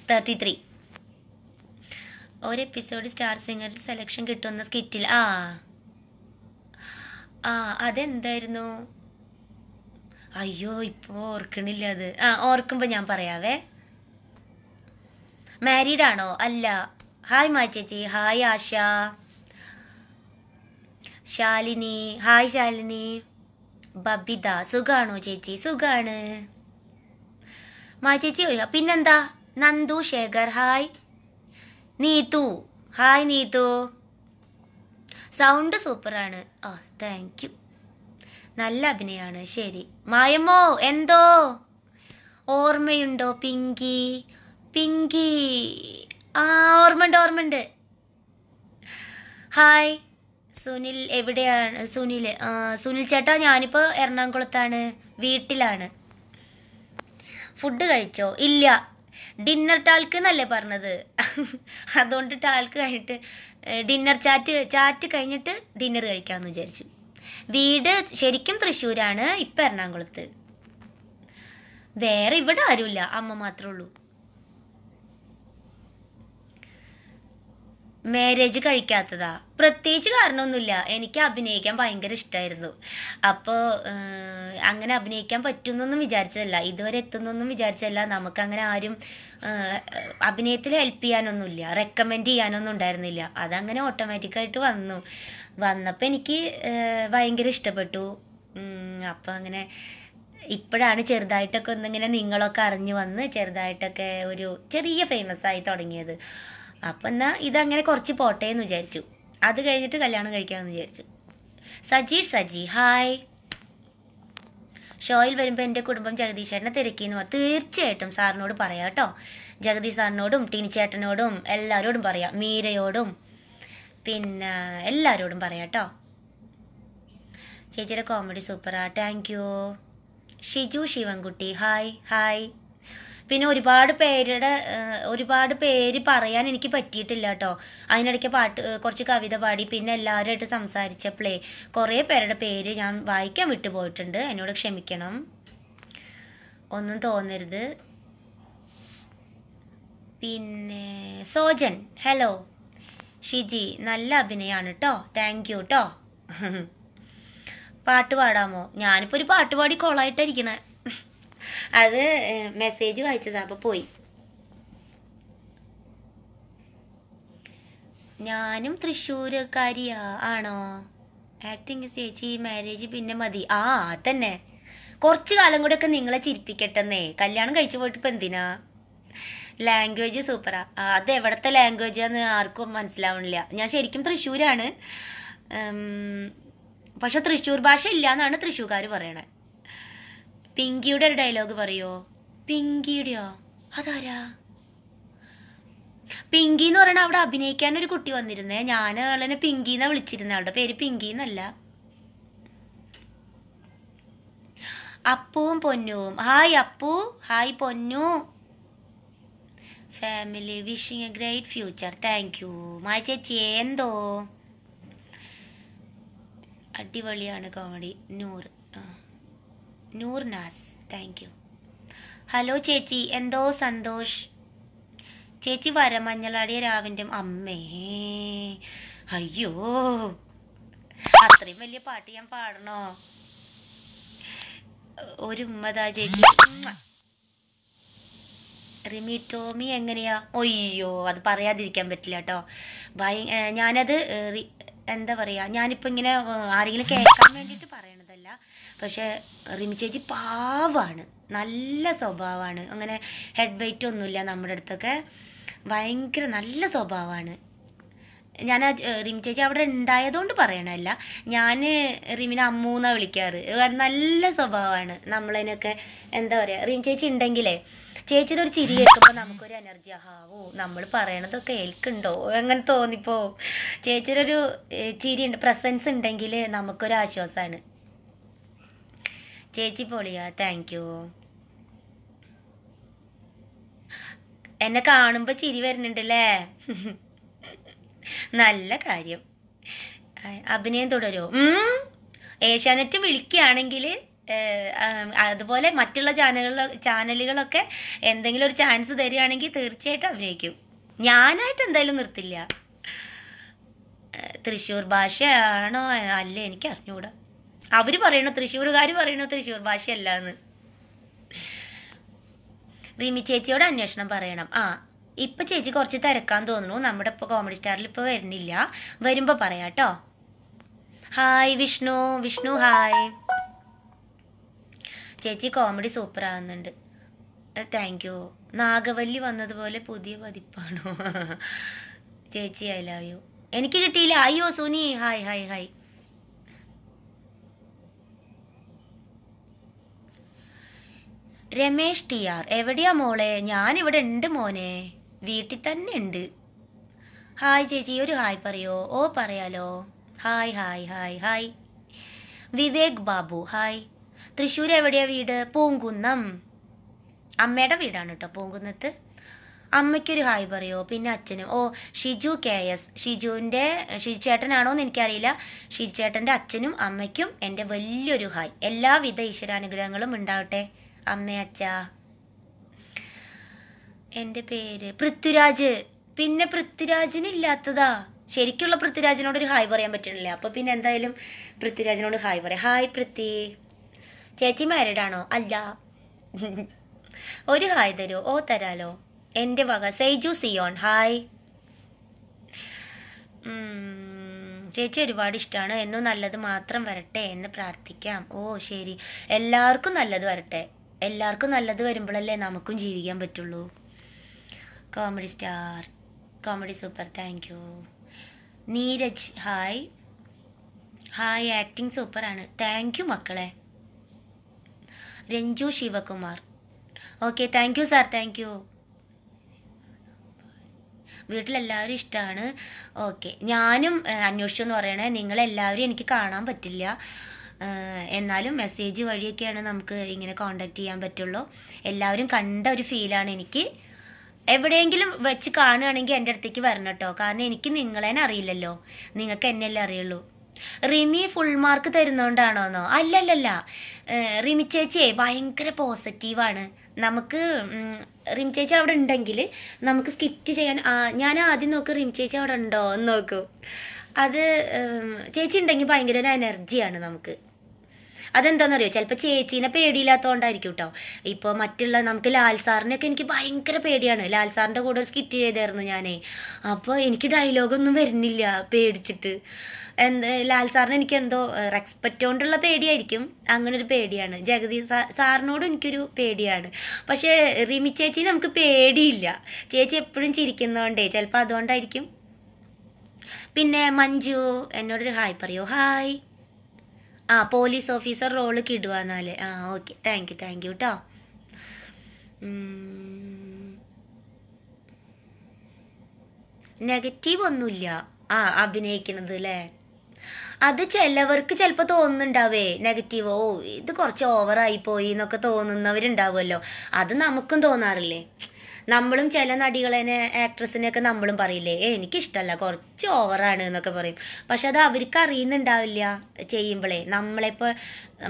തേർട്ടി ത്രീ ഒരു എപ്പിസോഡ് സ്റ്റാർ സിംഗറിൽ സെലക്ഷൻ കിട്ടുന്ന സ്കിറ്റിൽ ആ ആ അതെന്തായിരുന്നു അയ്യോ ഇപ്പോൾ ഓർക്കണില്ല അത് ആ ഓർക്കുമ്പോൾ ഞാൻ പറയാവേ മാരീഡ് ആണോ അല്ല ഹായ് മാ ചേച്ചി ഹായ് ആശ ശാലിനി ഹായ് ശാലിനി ബബിത സുഖാണോ ചേച്ചി സുഖാണ് മാ ചേച്ചി ഒഴിക പിന്നെന്താ Nandu Shekhar hi Neethu hi Neethu sound സൂപ്പറാണ് ആ താങ്ക് യു നല്ല അഭിനയമാണ് ശരി മായമോ എന്തോ ഓർമ്മയുണ്ടോ പിങ്കി പിങ്കി ആ ഓർമ്മയുണ്ട് ഓർമ്മയുണ്ട് ഹായ് സുനിൽ എവിടെയാണ് സുനിൽ സുനിൽ ചേട്ടാ ഞാനിപ്പോൾ എറണാകുളത്താണ് വീട്ടിലാണ് ഫുഡ് കഴിച്ചോ ഇല്ല ഡിന്നർ ടാൽക്ക് എന്നല്ലേ പറഞ്ഞത് അതുകൊണ്ട് ടാൽക്ക് കഴിഞ്ഞിട്ട് ഡിന്നർ ചാറ്റ് ചാറ്റ് കഴിഞ്ഞിട്ട് ഡിന്നർ കഴിക്കാമെന്ന് വിചാരിച്ചു വീട് ശരിക്കും തൃശ്ശൂരാണ് ഇപ്പം എറണാകുളത്ത് വേറെ ഇവിടെ ആരുമില്ല അമ്മ മാത്രമേ ഉള്ളൂ മാരേജ് കഴിക്കാത്തതാ പ്രത്യേകിച്ച് കാരണമൊന്നുമില്ല എനിക്ക് അഭിനയിക്കാൻ ഭയങ്കര ഇഷ്ടമായിരുന്നു അപ്പോൾ അങ്ങനെ അഭിനയിക്കാൻ പറ്റുന്നൊന്നും വിചാരിച്ചതല്ല ഇതുവരെ എത്തുന്നൊന്നും വിചാരിച്ചതല്ല നമുക്കങ്ങനെ ആരും അഭിനയത്തിൽ ഹെൽപ്പ് ചെയ്യാനൊന്നുമില്ല റെക്കമെൻഡ് ചെയ്യാനൊന്നും ഉണ്ടായിരുന്നില്ല അതങ്ങനെ ഓട്ടോമാറ്റിക്കായിട്ട് വന്നു വന്നപ്പോൾ എനിക്ക് ഭയങ്കര ഇഷ്ടപ്പെട്ടു അപ്പോൾ അങ്ങനെ ഇപ്പോഴാണ് ചെറുതായിട്ടൊക്കെ ഒന്നിങ്ങനെ നിങ്ങളൊക്കെ അറിഞ്ഞു വന്ന് ചെറുതായിട്ടൊക്കെ ഒരു ചെറിയ ഫേമസ് ആയി തുടങ്ങിയത് അപ്പം എന്നാൽ ഇതങ്ങനെ കുറച്ച് പോട്ടെ എന്ന് വിചാരിച്ചു അത് കഴിഞ്ഞിട്ട് കല്യാണം കഴിക്കാമെന്ന് വിചാരിച്ചു സജീഷ് സജി ഹായ് ഷോയിൽ വരുമ്പോൾ എൻ്റെ കുടുംബം ജഗദീശേട്ടനെ തിരക്കിയെന്ന് പറഞ്ഞു തീർച്ചയായിട്ടും സാറിനോട് പറയാം കേട്ടോ ജഗദീഷ് സാറിനോടും ടിനി ചേട്ടനോടും എല്ലാവരോടും പറയാം മീരയോടും പിന്നെ എല്ലാവരോടും പറയാം കേട്ടോ ചേച്ചിയുടെ കോമഡി സൂപ്പറാ thank you Shiju Sivankutty hi hi പിന്നെ ഒരുപാട് പേരുടെ ഒരുപാട് പേര് പറയാൻ എനിക്ക് പറ്റിയിട്ടില്ല കേട്ടോ അതിനിടയ്ക്ക് പാട്ട് കുറച്ച് കവിത പാടി പിന്നെ എല്ലാവരുമായിട്ട് സംസാരിച്ചപ്പോഴേ കുറേ പേരുടെ പേര് ഞാൻ വായിക്കാൻ വിട്ടുപോയിട്ടുണ്ട് എന്നോട് ക്ഷമിക്കണം ഒന്നും തോന്നരുത് പിന്നെ സോജൻ ഹലോ ഷിജി നല്ല അഭിനയമാണ് കേട്ടോ താങ്ക് യു കേട്ടോ പാട്ട് പാടാമോ ഞാനിപ്പോൾ ഒരു പാട്ട് പാടി കോളായിട്ടായിരിക്കണേ അത് മെസ്സേജ് വായിച്ചതാ അപ്പോൾ പോയി ഞാനും തൃശ്ശൂർക്കാരിയാ ആണോ ആക്ടിങ് ചേച്ചി മാരേജ് പിന്നെ മതി ആ തന്നെ കുറച്ച് കാലം ഒക്കെ നിങ്ങളെ ചിരിപ്പിക്കട്ടെന്നേ കല്യാണം കഴിച്ചു പോയിട്ട് ഇപ്പം എന്തിനാ ലാംഗ്വേജ് സൂപ്പറാ അത് എവിടുത്തെ ലാംഗ്വേജാന്ന് ആർക്കും മനസ്സിലാവണില്ല ഞാൻ ശരിക്കും തൃശ്ശൂരാണ് പക്ഷെ തൃശ്ശൂർ ഭാഷ ഇല്ല എന്നാണ് തൃശ്ശൂർക്കാർ പറയണേ പിങ്കിയുടെ ഒരു ഡയലോഗ് പറയോ പിങ്കിയുടെയോ അതാരാ പിങ്കി എന്ന് പറയണ അവിടെ അഭിനയിക്കാൻ ഒരു കുട്ടി വന്നിരുന്നേ ഞാൻ അവളെ പിങ്കി എന്നാ വിളിച്ചിരുന്നേ അവളുടെ പേര് പിങ്കി എന്നല്ല അപ്പുവും പൊന്നുവും hi Appu hi Ponnu family wishing a great future thank you Maya ചേച്ചി എന്തോ അടിപൊളിയാണ് comedy Noor Noor Naaz thank you hello ചേച്ചി എന്തോ സന്തോഷ് ചേച്ചി വരമഞ്ഞളാടിയ രാവിൻ്റെ അമ്മേ അയ്യോ അത്രയും വലിയ പാട്ട് ഞാൻ പാടണോ ഒരു ഉമ്മതാ ചേച്ചി റിമി ടോമി എങ്ങനെയാ ഒയ്യോ അത് പറയാതിരിക്കാൻ പറ്റില്ല കേട്ടോ ഭയ ഞാനത് എന്താ പറയുക ഞാനിപ്പോൾ ഇങ്ങനെ ആരെങ്കിലും കേൾക്കാൻ വേണ്ടിയിട്ട് പറയണതല്ല പക്ഷേ റിമി ചേച്ചി പാവാണ് നല്ല സ്വഭാവമാണ് അങ്ങനെ ഹെഡ് വെയിറ്റ് ഒന്നുമില്ല നമ്മുടെ അടുത്തൊക്കെ ഭയങ്കര നല്ല സ്വഭാവമാണ് ഞാൻ റിമി ചേച്ചി അവിടെ ഉണ്ടായതുകൊണ്ട് പറയണല്ല ഞാൻ റിമിനെ അമ്മൂന്നാണ് വിളിക്കാറ് നല്ല സ്വഭാവമാണ് നമ്മളതിനൊക്കെ എന്താ പറയുക റിമി ചേച്ചി ഉണ്ടെങ്കിലേ ചേച്ചിയുടെ ഒരു ചിരി കേൾക്കുമ്പോൾ നമുക്കൊരു എനർജി ആഹാവോ നമ്മൾ പറയണതൊക്കെ ഏൽക്കുണ്ടോ അങ്ങനെ തോന്നിപ്പോ ചേച്ചിയുടെ ഒരു ചിരി ഉണ്ട് പ്രസൻസ് ഉണ്ടെങ്കിൽ നമുക്കൊരു ആശ്വാസമാണ് ചേച്ചി പൊളിയാ താങ്ക് യു എന്നെ കാണുമ്പോൾ ചിരി വരുന്നുണ്ടല്ലേ നല്ല കാര്യം അഭിനയം തുടരുമോ ഏഷ്യാനെറ്റ് വിളിക്കുകയാണെങ്കിൽ അതുപോലെ മറ്റുള്ള ചാനലുകൾ ചാനലുകളൊക്കെ എന്തെങ്കിലും ഒരു ചാൻസ് തരികയാണെങ്കിൽ തീർച്ചയായിട്ടും അഭിനയിക്കും ഞാനായിട്ട് എന്തായാലും നിർത്തില്ല തൃശ്ശൂർ ഭാഷയാണോ അല്ല എനിക്ക് അറിഞ്ഞുകൂടാ അവർ പറയണോ തൃശ്ശൂർകാർ പറയണോ തൃശ്ശൂർ ഭാഷയല്ല എന്ന് റീമി ചേച്ചിയോട് അന്വേഷണം പറയണം ആ ഇപ്പം ചേച്ചി കുറച്ച് തിരക്കാൻ തോന്നുന്നു നമ്മുടെ ഇപ്പോൾ കോമഡി സ്റ്റാറിൽ ഇപ്പോൾ വരുന്നില്ല വരുമ്പോൾ പറയാം ഹായ് വിഷ്ണു വിഷ്ണു ഹായ് ചേച്ചി കോമഡി സൂപ്പർ ആകുന്നുണ്ട് താങ്ക് യു നാഗവല്ലി വന്നതുപോലെ പുതിയ പതിപ്പാണോ ചേച്ചി ഐ ലവ് യു എനിക്ക് കിട്ടിയില്ല അയ്യോ Suni hi hi hi Ramesh T R എവിടെയാ മോളെ ഞാനിവിടെ ഉണ്ട് മോനെ വീട്ടിൽ തന്നെ ഉണ്ട് ഹായ് ചേച്ചി ഒരു ഹായ് പറയോ ഓ പറയാലോ hi hi hi hi Vivek Babu hi Thrissur എവിടെയാണ് വീട് പൂങ്കുന്നം അമ്മയുടെ വീടാണ് കേട്ടോ പൂങ്കുന്നത്ത് അമ്മയ്ക്കൊരു ഹായ് പറയോ പിന്നെ അച്ഛനും ഓ ഷിജു കെ എസ് ഷിജുവിൻ്റെ ഷിജു എന്ന് എനിക്കറിയില്ല ഷിജു ചേട്ടൻ്റെ അച്ഛനും അമ്മയ്ക്കും എൻ്റെ വലിയൊരു ഹായ് എല്ലാവിധ ഈശ്വരാനുഗ്രഹങ്ങളും ഉണ്ടാവട്ടെ അമ്മ അച്ഛ എൻ്റെ പേര് പൃഥ്വിരാജ് പിന്നെ പൃഥ്വിരാജിന് ഇല്ലാത്തതാ ശരിക്കുള്ള പൃഥ്വിരാജിനോട് ഒരു ഹായ് പറയാൻ പറ്റണില്ലേ അപ്പോൾ പിന്നെ എന്തായാലും പൃഥ്വിരാജിനോട് ഹായ് പറയാം ഹായ് പൃഥ്വി ചേച്ചി മാരിഡാണോ അല്ല ഒരു ഹായ് തരൂ ഓ തരാലോ എൻ്റെ വക സെയ്ജു സിയോൺ ഹായ് ചേച്ചി ഒരുപാട് ഇഷ്ടമാണ് എന്നും നല്ലത് മാത്രം വരട്ടെ എന്ന് പ്രാർത്ഥിക്കാം ഓ ശരി എല്ലാവർക്കും നല്ലത് വരട്ടെ എല്ലാവർക്കും നല്ലത് വരുമ്പോഴല്ലേ നമുക്കും ജീവിക്കാൻ പറ്റുള്ളൂ comedy star comedy super thank you Neeraj hi hi acting സൂപ്പറാണ് താങ്ക് യു മക്കളെ Ranju Sivakumar okay thank you sir thank you വീട്ടിലെല്ലാവരും ഇഷ്ടമാണ് ഓക്കെ ഞാനും അന്വേഷിച്ചു എന്ന് പറയണേ നിങ്ങളെല്ലാവരും എനിക്ക് കാണാൻ പറ്റില്ല എന്നാലും മെസ്സേജ് വഴിയൊക്കെയാണ് നമുക്ക് ഇങ്ങനെ കോണ്ടാക്ട് ചെയ്യാൻ പറ്റുള്ളൂ എല്ലാവരും കണ്ട ഒരു ഫീലാണ് എനിക്ക് എവിടെയെങ്കിലും വെച്ച് കാണുകയാണെങ്കിൽ എൻ്റെ അടുത്തേക്ക് വരണം കേട്ടോ കാരണം എനിക്ക് നിങ്ങളെന്നെ അറിയില്ലല്ലോ നിങ്ങൾക്ക് എന്നെല്ലാം അറിയുള്ളൂ റിനി ഫുൾ മാർക്ക് തരുന്നോണ്ടാണോന്നോ അല്ലല്ലല്ല റിമി ചേച്ചിയെ ഭയങ്കര പോസിറ്റീവാണ് നമുക്ക് റിമി ചേച്ചി അവിടെ ഉണ്ടെങ്കിൽ നമുക്ക് സ്കിറ്റ് ചെയ്യാൻ ഞാൻ ആദ്യം നോക്ക് റിമി ചേച്ചി അവിടെ ഉണ്ടോ എന്ന് നോക്കൂ അത് ചേച്ചി ഉണ്ടെങ്കിൽ ഭയങ്കര ഒരു എനർജിയാണ് നമുക്ക് അതെന്താണെന്നറിയോ ചിലപ്പോൾ ചേച്ചീനെ പേടിയില്ലാത്തതുകൊണ്ടായിരിക്കും കേട്ടോ ഇപ്പോൾ മറ്റുള്ള നമുക്ക് ലാൽ സാറിനൊക്കെ എനിക്ക് ഭയങ്കര പേടിയാണ് ലാൽ സാറിൻ്റെ കൂടെ ഒരു സ്കിറ്റ് ചെയ്തായിരുന്നു ഞാനേ അപ്പോൾ എനിക്ക് ഡയലോഗൊന്നും വരുന്നില്ല പേടിച്ചിട്ട് എന്ത് ലാൽ സാറിന് എനിക്ക് എന്തോ റെസ്പെക്റ്റ് കൊണ്ടുള്ള പേടിയായിരിക്കും അങ്ങനെ ഒരു പേടിയാണ് ജഗതി സാറിനോട് എനിക്കൊരു പേടിയാണ് പക്ഷേ റിമി ചേച്ചി നമുക്ക് പേടിയില്ല ചേച്ചി എപ്പോഴും ചിരിക്കുന്നതുകൊണ്ടേ ചിലപ്പോൾ അതുകൊണ്ടായിരിക്കും പിന്നെ മഞ്ജു എന്നോടൊരു ഹായ് പറയോ ഹായ് ആ പോലീസ് ഓഫീസർ റോള് കിടുക ആ okay thank you thank you കേട്ടോ നെഗറ്റീവ് ഒന്നുമില്ല ആ അഭിനയിക്കുന്നത് അല്ലേ അത് ചിലവർക്ക് ചിലപ്പോൾ തോന്നുന്നുണ്ടാവേ നെഗറ്റീവ് ഓ ഇത് കുറച്ച് ഓവറായി പോയി എന്നൊക്കെ തോന്നുന്നവരുണ്ടാവുമല്ലോ അത് നമുക്കും തോന്നാറില്ലേ നമ്മളും ചില നടികളെ ആക്ട്രസിനെയൊക്കെ നമ്മളും പറയില്ലേ ഏ എനിക്കിഷ്ടമല്ല കുറച്ച് ഓവറാണ് എന്നൊക്കെ പറയും പക്ഷെ അത് അവർക്ക് അറിയുന്നുണ്ടാവില്ല ചെയ്യുമ്പോഴേ നമ്മളിപ്പോൾ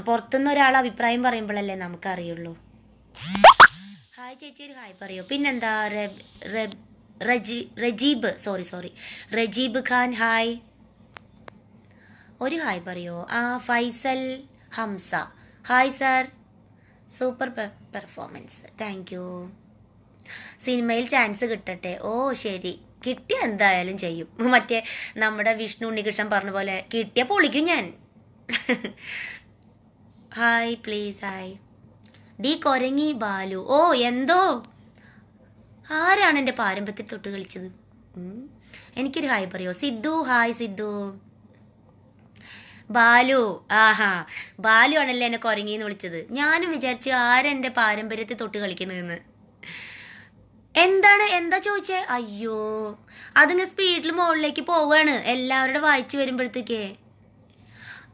പുറത്തുനിന്ന് ഒരാൾ അഭിപ്രായം പറയുമ്പോഴല്ലേ നമുക്കറിയുള്ളൂ ഹായ് ചേച്ചി ഒരു ഹായ് പറയൂ പിന്നെന്താ Reji Rajeeb sorry sorry Rajeeb Khan hi ഒരു ഹായ് പറയോ ആ Faisal Hamsa hi sir super performance thank you സിനിമയിൽ ചാൻസ് കിട്ടട്ടെ ഓ ശരി കിട്ടിയ എന്തായാലും ചെയ്യും മറ്റേ നമ്മുടെ വിഷ്ണു ഉണ്ണികൃഷ്ണൻ പറഞ്ഞ പോലെ കിട്ടിയ പൊളിക്കും ഞാൻ ഹായ് പ്ലീസ് ഹായ് ഡി കൊരങ്ങി ബാലു ഓ എന്തോ ആരാണ് എൻ്റെ പാരമ്പര്യത്തിൽ തൊട്ട് കളിച്ചത് എനിക്കൊരു ഹായ് പറയോ സിദ്ധു ഹായ് സിദ്ധു ബാലു ആഹാ ബാലു ആണല്ലേ എന്നെ കൊരങ്ങിന്ന് വിളിച്ചത് ഞാനും വിചാരിച്ചു ആരെൻ്റെ പാരമ്പര്യത്തിൽ തൊട്ട് കളിക്കുന്നതെന്ന് എന്താണ് എന്താ ചോദിച്ചേ അയ്യോ അതിങ്ങ സ്പീഡിൽ മുകളിലേക്ക് പോവാണ് എല്ലാവരുടെ വായിച്ചു വരുമ്പോഴത്തേക്കേ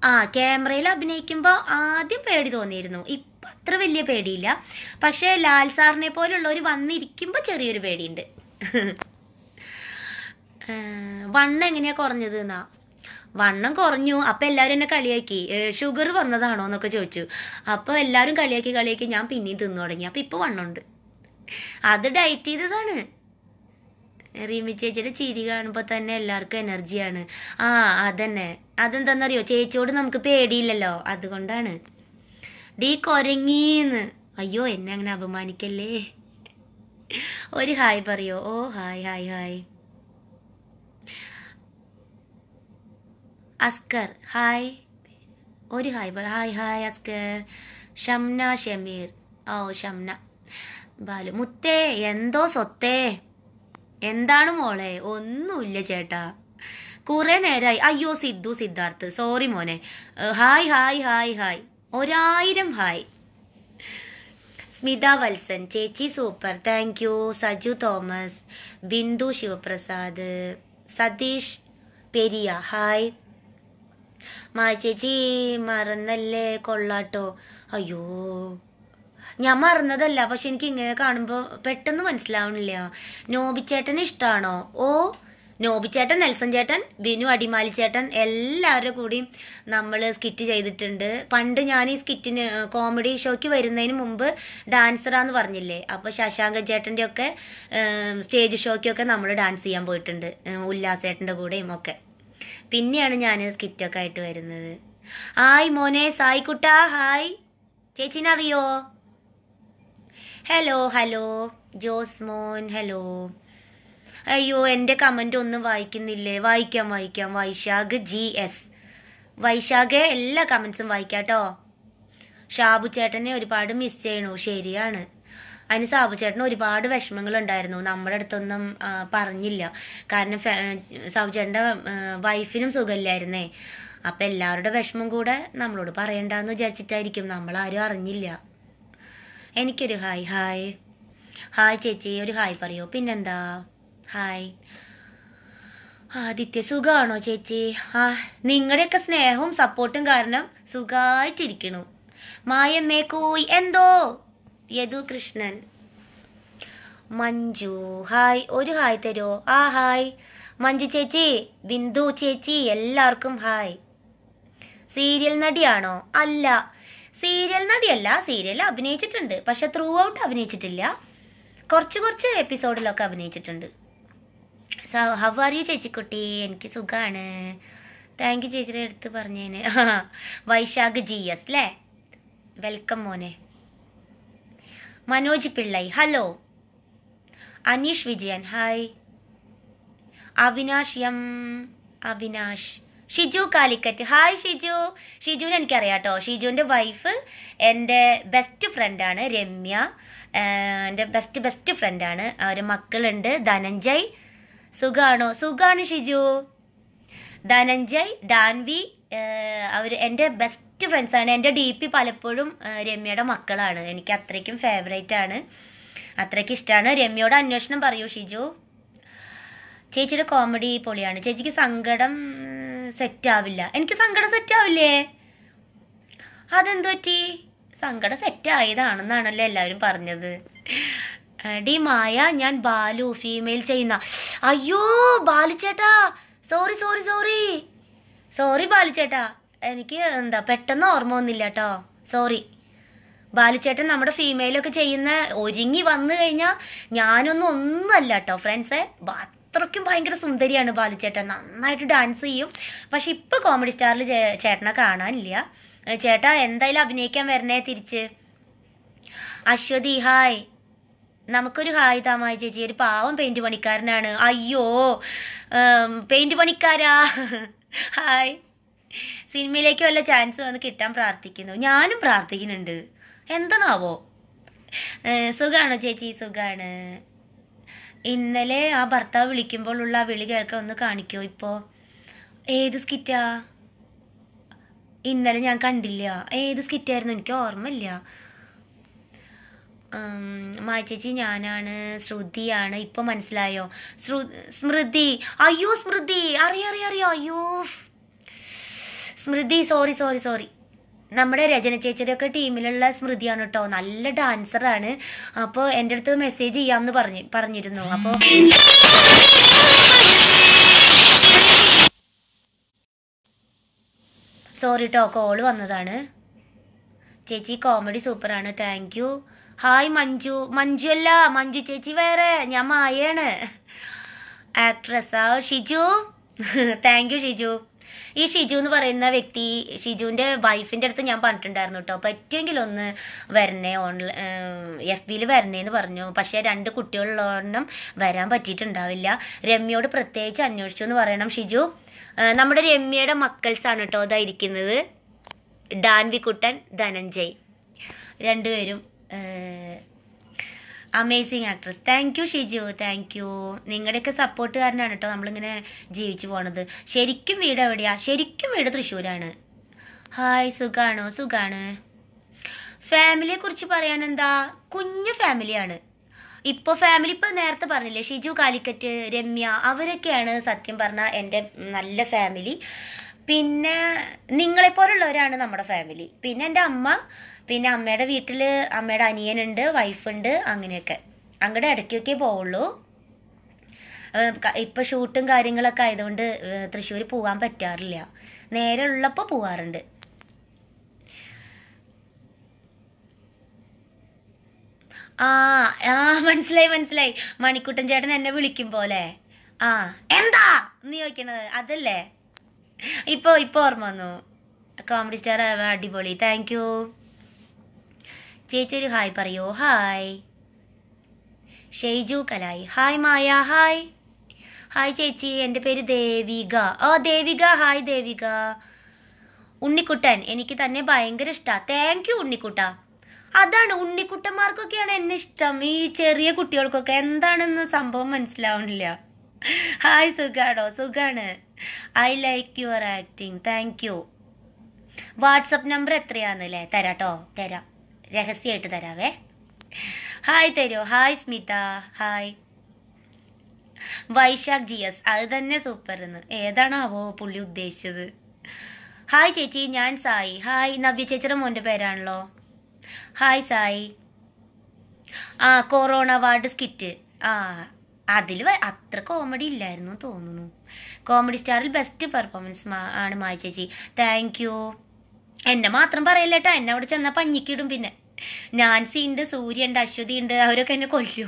ആ ക്യാമറയിൽ അഭിനയിക്കുമ്പോൾ ആദ്യം പേടി തോന്നിയിരുന്നു ഇപ്പം അത്ര വലിയ പേടിയില്ല പക്ഷേ ലാൽ സാറിനെ പോലുള്ളവർ വന്നിരിക്കുമ്പോൾ ചെറിയൊരു പേടിയുണ്ട് വണ്ണം എങ്ങനെയാ കുറഞ്ഞത് എന്നാ വണ്ണം കുറഞ്ഞു അപ്പം എല്ലാവരും എന്നെ കളിയാക്കി ഷുഗർ വന്നതാണോ എന്നൊക്കെ ചോദിച്ചു അപ്പോൾ എല്ലാവരും കളിയാക്കി കളിയാക്കി ഞാൻ പിന്നെയും തിന്നു തുടങ്ങി അപ്പം ഇപ്പോൾ വണ്ണമുണ്ട് അത് ഡയറ്റ് ചെയ്തതാണ് റീമി ചേച്ചിയുടെ ചിരി കാണുമ്പോൾ തന്നെ എല്ലാവർക്കും എനർജിയാണ് ആ അതന്നെ അതെന്താണെന്നറിയോ ചേച്ചിയോട് നമുക്ക് പേടിയില്ലല്ലോ അതുകൊണ്ടാണ് ഡീ കൊരങ്ങീന്ന് അയ്യോ എന്നെ അങ്ങനെ അപമാനിക്കല്ലേ ഒരു ഹായ് പറയോ ഓ hi hi hi Askar hi ഒരു ഹായ് പറ ഹായ് ഹായ് അസ്കർ ഷംന ഷമീർ ഓ ഷംന ബാലു മുത്തേ എന്തോ സ്വത്തേ എന്താണ് മോളെ ഒന്നുമില്ല ചേട്ടാ കുറേ നേരമായി അയ്യോ സിദ്ധു സിദ്ധാർത്ഥ് സോറി മോനെ ഹായ് ഹായ് ഹായ് ഹായ് ഒരായിരം ഹായ് സ്മിത വത്സൻ ചേച്ചി super thank you Saju Thomas Bindu Sivaprasad Satheesh Periya hi മാ ചേച്ചി മറന്നല്ലേ കൊള്ളാട്ടോ അയ്യോ ഞാൻ മറന്നതല്ല പക്ഷെ എനിക്ക് ഇങ്ങനെ കാണുമ്പോൾ പെട്ടെന്ന് മനസ്സിലാവണില്ല നോബിച്ചേട്ടന് ഇഷ്ടമാണോ ഓ നോബിച്ചേട്ടൻ നെൽസൺ ചേട്ടൻ ബിനു അടിമാലി ചേട്ടൻ എല്ലാവരുടെ കൂടിയും നമ്മൾ സ്കിറ്റ് ചെയ്തിട്ടുണ്ട് പണ്ട് ഞാൻ ഈ സ്കിറ്റിന് കോമഡി ഷോയ്ക്ക് വരുന്നതിന് മുമ്പ് ഡാൻസറാന്ന് പറഞ്ഞില്ലേ അപ്പോൾ ശശാങ്ക ചേട്ടൻ്റെ ഒക്കെ സ്റ്റേജ് ഷോയ്ക്കൊക്കെ നമ്മൾ ഡാൻസ് ചെയ്യാൻ പോയിട്ടുണ്ട് ചേട്ടൻ്റെ കൂടെയും ഒക്കെ പിന്നെയാണ് ഞാൻ സ്കിറ്റൊക്കെ ആയിട്ട് വരുന്നത് ഹായ് മോനെ സായിക്കുട്ട ഹായ് ചേച്ചിനറിയോ ഹലോ ഹലോ ജോസ് മോൻ ഹലോ അയ്യോ എൻ്റെ കമൻ്റ് ഒന്നും വായിക്കുന്നില്ലേ വായിക്കാം വായിക്കാം വൈശാഖ് ജി എസ് വൈശാഖ് എല്ലാ കമൻസും വായിക്കാട്ടോ ഷാബു ചേട്ടനെ ഒരുപാട് മിസ് ചെയ്യണു ശരിയാണ് അതിന് സാബു ചേട്ടന് ഒരുപാട് വിഷമങ്ങളുണ്ടായിരുന്നു നമ്മുടെ അടുത്തൊന്നും പറഞ്ഞില്ല കാരണം സാബു ചേട്ടൻ്റെ വൈഫിനും സുഖമില്ലായിരുന്നേ അപ്പം എല്ലാവരുടെ വിഷമം കൂടെ നമ്മളോട് പറയണ്ടെന്ന് വിചാരിച്ചിട്ടായിരിക്കും നമ്മളാരും അറിഞ്ഞില്ല എനിക്കൊരു ഹായ് ഹായ് ഹായ് ചേച്ചി ഒരു ഹായ് പറയൂ പിന്നെന്താ ഹായ് ആദിത്യ സുഖമാണോ ചേച്ചി ആ നിങ്ങളുടെയൊക്കെ സ്നേഹവും സപ്പോർട്ടും കാരണം സുഖമായിട്ടിരിക്കണു മായമ്മേ കോയ് എന്തോ യദു കൃഷ്ണൻ മഞ്ജു ഹായ് ഒരു ഹായ് തരുമോ ആ ഹായ് മഞ്ജു ചേച്ചി ബിന്ദു ചേച്ചി എല്ലാവർക്കും ഹായ് സീരിയൽ നടിയാണോ അല്ല സീരിയൽ നടിയല്ല സീരിയൽ അഭിനയിച്ചിട്ടുണ്ട് പക്ഷെ ത്രൂ ഔട്ട് അഭിനയിച്ചിട്ടില്ല കുറച്ച് കുറച്ച് എപ്പിസോഡിലൊക്കെ അഭിനയിച്ചിട്ടുണ്ട് സോ ഹൗ ആർ യു ചേച്ചിക്കുട്ടി എനിക്ക് സുഖമാണ് താങ്ക് യു ചേച്ചിയുടെ അടുത്ത് പറഞ്ഞേന് വൈശാഖ് ജി എസ് അല്ലേ വെൽക്കം മോനെ Manoj Pillai hello Aneesh Vijayan hi Avinash M Avinash Shiju Calicut hi Shiju ഷിജുവിനെ എനിക്കറിയാം കേട്ടോ ഷിജുവിൻ്റെ വൈഫ് എൻ്റെ ബെസ്റ്റ് ഫ്രണ്ടാണ് രമ്യ എൻ്റെ ബെസ്റ്റ് ബെസ്റ്റ് ഫ്രണ്ടാണ് അവരെ മക്കളുണ്ട് ധനഞ്ജയ് സുഖാണോ സുഖാണ് ഷിജു ധനഞ്ജയ് ഡാൻവി അവർ എൻ്റെ ബെസ്റ്റ് ഫ്രണ്ട്സാണ് എൻ്റെ ഡി പി പലപ്പോഴും രമ്യയുടെ മക്കളാണ് എനിക്ക് അത്രയ്ക്കും ഫേവറേറ്റ് ആണ് അത്രയ്ക്ക് ഇഷ്ടമാണ് രമ്യയോട് അന്വേഷണം പറയൂ ഷിജു ചേച്ചിയുടെ കോമഡി പൊളിയാണ് ചേച്ചിക്ക് സങ്കടം സെറ്റാവില്ല എനിക്ക് സങ്കടം സെറ്റാവില്ലേ അതെന്തു പറ്റി സങ്കടം സെറ്റായതാണെന്നാണല്ലോ എല്ലാവരും പറഞ്ഞത് ഡി മായ ഞാൻ ബാലു ഫീമെയിൽ ചെയ്യുന്ന അയ്യോ ബാലു ചേട്ടാ sorry sorry sorry sorry Balu ചേട്ടാ എനിക്ക് എന്താ പെട്ടെന്ന് ഓർമ്മ ഒന്നുമില്ല കേട്ടോ സോറി ചേട്ടൻ നമ്മുടെ ഫീമെയിലൊക്കെ ചെയ്യുന്ന ഒരുങ്ങി വന്നു കഴിഞ്ഞാൽ ഞാനൊന്നും ഒന്നുമല്ല കേട്ടോ ഫ്രണ്ട്സേ അത്രയ്ക്കും ഭയങ്കര സുന്ദരിയാണ് ബാലുചേട്ടൻ നന്നായിട്ട് ഡാൻസ് ചെയ്യും പക്ഷെ ഇപ്പോൾ കോമഡി സ്റ്റാറിൽ ചേട്ടനെ കാണാനില്ല ചേട്ടാ എന്തായാലും അഭിനയിക്കാൻ വരണേ തിരിച്ച് അശ്വതി ഹായ് നമുക്കൊരു ഹായ് താമായി ചേച്ചി ഒരു പാവം പെയിൻറ് പണിക്കാരനാണ് അയ്യോ പെയിൻറ് പണിക്കാരാ ഹായ് സിനിമയിലേക്ക് വല്ല ചാൻസ് വന്ന് കിട്ടാൻ പ്രാർത്ഥിക്കുന്നു ഞാനും പ്രാർത്ഥിക്കുന്നുണ്ട് എന്താണാവോ സുഖാണോ ചേച്ചി സുഖാണ് ഇന്നലെ ആ ഭർത്താവ് ഉള്ള ആ വിളി കേൾക്കാൻ ഒന്ന് കാണിക്കോ ഇപ്പോൾ ഏത് സ്കിറ്റാ ഇന്നലെ ഞാൻ കണ്ടില്ല ഏത് സ്കിറ്റായിരുന്നു എനിക്ക് ഓർമ്മയില്ല മാച്ചേച്ചി ഞാനാണ് ശ്രുതിയാണ് ഇപ്പൊ മനസ്സിലായോ ശ്രു സ്മൃതി അയ്യോ സ്മൃതി അറിയോ അറിയോ അറിയാം അയ്യോ സ്മൃതി സോറി സോറി സോറി നമ്മുടെ രചന ചേച്ചിയുടെ ഒക്കെ ടീമിലുള്ള സ്മൃതിയാണ് കേട്ടോ നല്ല ഡാൻസറാണ് അപ്പോൾ എൻ്റെ അടുത്ത് മെസ്സേജ് ചെയ്യാമെന്ന് പറഞ്ഞു പറഞ്ഞിരുന്നു അപ്പോൾ സോറി കേട്ടോ കോള് വന്നതാണ് ചേച്ചി കോമഡി സൂപ്പറാണ് thank you hi Manju Manju അല്ല മഞ്ജു ചേച്ചി വേറെ ഞാൻ മായാണ് ആക്ട്രസ്സാ ഷിജു താങ്ക് യു ഷിജു ഈ ഷിജു എന്ന് പറയുന്ന വ്യക്തി ഷിജുവിൻ്റെ വൈഫിൻ്റെ അടുത്ത് ഞാൻ പറഞ്ഞിട്ടുണ്ടായിരുന്നു കേട്ടോ പറ്റുമെങ്കിൽ ഒന്ന് വരണേ ഓൺലൈൻ എഫ് ബിയിൽ വരണേ എന്ന് പറഞ്ഞു പക്ഷേ രണ്ട് കുട്ടികളുള്ളോണ്ണം വരാൻ പറ്റിയിട്ടുണ്ടാവില്ല രമ്യയോട് പ്രത്യേകിച്ച് അന്വേഷിച്ചു എന്ന് പറയണം ഷിജു നമ്മുടെ രമ്യയുടെ മക്കൾസാണ് കേട്ടോ ഡാൻവി കുട്ടൻ ധനഞ്ജയ് രണ്ടുപേരും amazing actress thank you Shiju thank you നിങ്ങളുടെയൊക്കെ സപ്പോർട്ട് കാരനാണ് കേട്ടോ നമ്മളിങ്ങനെ ജീവിച്ചു പോണത് ശരിക്കും വീട് എവിടെയാ ശരിക്കും വീട് തൃശ്ശൂരാണ് ഹായ് സുഖാണോ സുഖാണ് ഫാമിലിയെ കുറിച്ച് പറയാൻ എന്താ കുഞ്ഞു ഫാമിലിയാണ് ഇപ്പോൾ ഫാമിലി ഇപ്പോൾ നേരത്തെ പറഞ്ഞില്ലേ ഷിജു കാലിക്കറ്റ് രമ്യ അവരൊക്കെയാണ് സത്യം പറഞ്ഞാൽ എൻ്റെ നല്ല ഫാമിലി പിന്നെ നിങ്ങളെപ്പോലുള്ളവരാണ് നമ്മുടെ ഫാമിലി പിന്നെ എൻ്റെ അമ്മ പിന്നെ അമ്മയുടെ വീട്ടിൽ അമ്മയുടെ അനിയനുണ്ട് വൈഫുണ്ട് അങ്ങനെയൊക്കെ അങ്ങോട്ട് ഇടയ്ക്കൊക്കെ പോവുള്ളൂ ഇപ്പം ഷൂട്ടും കാര്യങ്ങളൊക്കെ ആയതുകൊണ്ട് തൃശ്ശൂർ പോകാൻ പറ്റാറില്ല നേരെ ഉള്ളപ്പോൾ പോവാറുണ്ട് ആ ആ മനസ്സിലായി മനസ്സിലായി മണിക്കുട്ടൻ ചേട്ടൻ എന്നെ വിളിക്കും പോലെ ആ എന്താ നീ ചോദിക്കണത് അതല്ലേ ഇപ്പോൾ ഇപ്പോൾ ഓർമ്മ വന്നു കോമഡി സ്റ്റാർ അടിപൊളി താങ്ക് യു ചേച്ചി ഒരു ഹായ് പറയോ ഹായ് ഷെയ്ജു കലായി ഹായ് മായ ഹായ് ഹായ് ചേച്ചി എൻ്റെ പേര് ദേവിക ഓ ദേവിക ഹായ് ദേവിക ഉണ്ണിക്കുട്ടൻ എനിക്ക് തന്നെ ഭയങ്കര ഇഷ്ടമാണ് താങ്ക് യു ഉണ്ണിക്കുട്ട അതാണ് ഉണ്ണിക്കുട്ടന്മാർക്കൊക്കെയാണ് എന്നെ ഇഷ്ടം ഈ ചെറിയ കുട്ടികൾക്കൊക്കെ എന്താണെന്ന് സംഭവം മനസ്സിലാവുന്നില്ല ഹായ് സുഖാണോ സുഖാണ് I like your acting thank you WhatsApp number എത്രയാണെന്നല്ലേ തരാട്ടോ തരാം രഹസ്യമായിട്ട് തരാവേ ഹായ് തരൂ hi Smitha hi Vaishakh G S അത് തന്നെ സൂപ്പർ എന്ന് ഏതാണാവോ പുള്ളി ഉദ്ദേശിച്ചത് ഹായ് ചേച്ചി ഞാൻ സായി ഹായ് നവ്യ ചേച്ചിയുടെ മോൻ്റെ പേരാണല്ലോ ഹായ് സായി ആ കൊറോണ വാർഡ് സ്കിറ്റ് ആ അതിൽ അത്ര കോമഡി ഇല്ലായിരുന്നു തോന്നുന്നു കോമഡി സ്റ്റാറിൽ ബെസ്റ്റ് പെർഫോമൻസ് ആണ് മായ ചേച്ചി താങ്ക് യു എന്നെ മാത്രം പറയല്ലേട്ടാ എന്നെ അവിടെ ചെന്നാൽ പഞ്ഞിക്കിടും പിന്നെ നാൻസി ഉണ്ട് സൂര്യ ഉണ്ട് അശ്വതി ഉണ്ട് അവരൊക്കെ എന്നെ കൊല്ലൂ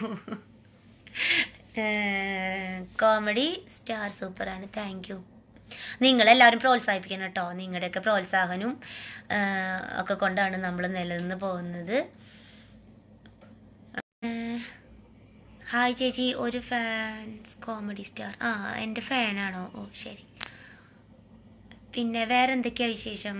കോമഡി സ്റ്റാർ സൂപ്പറാണ് താങ്ക് യു നിങ്ങളെല്ലാവരും പ്രോത്സാഹിപ്പിക്കണം കേട്ടോ നിങ്ങളുടെയൊക്കെ പ്രോത്സാഹനവും ഒക്കെ കൊണ്ടാണ് നമ്മൾ നിലനിന്ന് പോകുന്നത് ഹായ് ചേച്ചി ഒരു ഫാൻസ് കോമഡി സ്റ്റാർ ആ എൻ്റെ ഫാനാണോ ഓ ശരി പിന്നെ വേറെന്തൊക്കെയാണ് വിശേഷം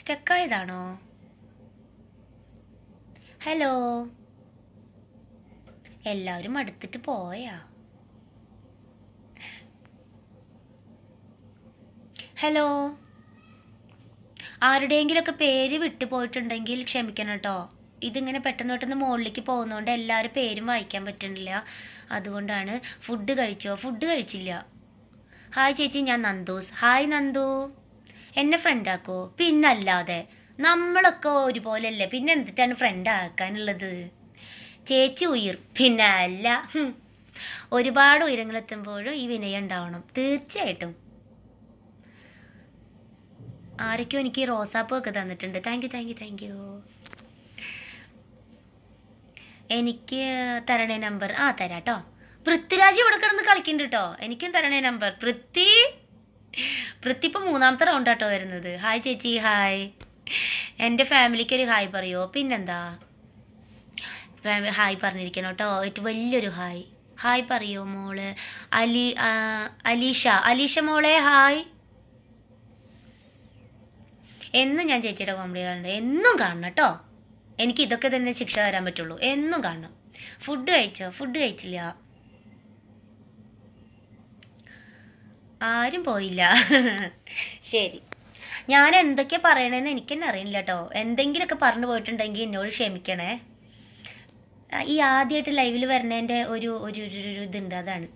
സ്റ്റക്കായതാണോ ഹലോ എല്ലാവരും അടുത്തിട്ട് പോയാ ഹലോ ആരുടെയെങ്കിലൊക്കെ പേര് വിട്ടു പോയിട്ടുണ്ടെങ്കിൽ ക്ഷമിക്കണം കേട്ടോ ഇതിങ്ങനെ പെട്ടെന്ന് പെട്ടെന്ന് മുകളിലേക്ക് പോകുന്നതുകൊണ്ട് എല്ലാവരും പേരും വായിക്കാൻ പറ്റുന്നില്ല അതുകൊണ്ടാണ് ഫുഡ് കഴിച്ചോ ഫുഡ് കഴിച്ചില്ല ഹായ് ചേച്ചി ഞാൻ നന്ദൂസ് ഹായ് നന്ദു എന്നെ ഫ്രണ്ടാക്കോ പിന്നല്ലാതെ നമ്മളൊക്കെ ഒരുപോലെയല്ലേ പിന്നെ എന്തിട്ടാണ് ഫ്രണ്ട് ആക്കാനുള്ളത് ചേച്ചി ഉയർ പിന്നെ അല്ല ഒരുപാട് ഉയരങ്ങളെത്തുമ്പോഴും ഈ വിനയം ഉണ്ടാവണം തീർച്ചയായിട്ടും ആരൊക്കെയോ എനിക്ക് റോസാപ്പൂ ഒക്കെ തന്നിട്ടുണ്ട് thank you thank you thank you എനിക്ക് തരണേ നമ്പർ ആ തരാട്ടോ പൃഥ്വിരാജ് ഇവിടെ കിടന്ന് കളിക്കുന്നുണ്ട് കേട്ടോ എനിക്കും തരണേ നമ്പർ പൃഥ്വി പൃഥ്വി ഇപ്പം മൂന്നാമത്തെ റൗണ്ട് ആട്ടോ വരുന്നത് ഹായ് ചേച്ചി ഹായ് എൻ്റെ ഫാമിലിക്ക് ഒരു ഹായ് പറയുമോ പിന്നെന്താ ഹായ് പറഞ്ഞിരിക്കണം കേട്ടോ ഏറ്റവും വലിയൊരു ഹായ് ഹായ് പറയോ മോള് അലി അലീഷ അലീഷ മോളെ ഹായ് എന്നും ഞാൻ ചേച്ചിയുടെ കോമഡി കാണുന്നുണ്ട് എന്നും കാണണം കേട്ടോ എനിക്ക് ഇതൊക്കെ തന്നെ ശിക്ഷ തരാൻ പറ്റുള്ളൂ എന്നും കാണണം ഫുഡ് കഴിച്ചോ ഫുഡ് കഴിച്ചില്ല ആരും പോയില്ല ശരി ഞാൻ എന്തൊക്കെ പറയണേന്ന് എനിക്കെന്നെ അറിയില്ല കേട്ടോ എന്തെങ്കിലുമൊക്കെ പറഞ്ഞു പോയിട്ടുണ്ടെങ്കിൽ എന്നോട് ക്ഷമിക്കണേ ഈ ആദ്യമായിട്ട് ലൈവിൽ വരുന്നതിൻ്റെ ഒരു ഒരു ഒരു ഇതുണ്ട് അതാണ്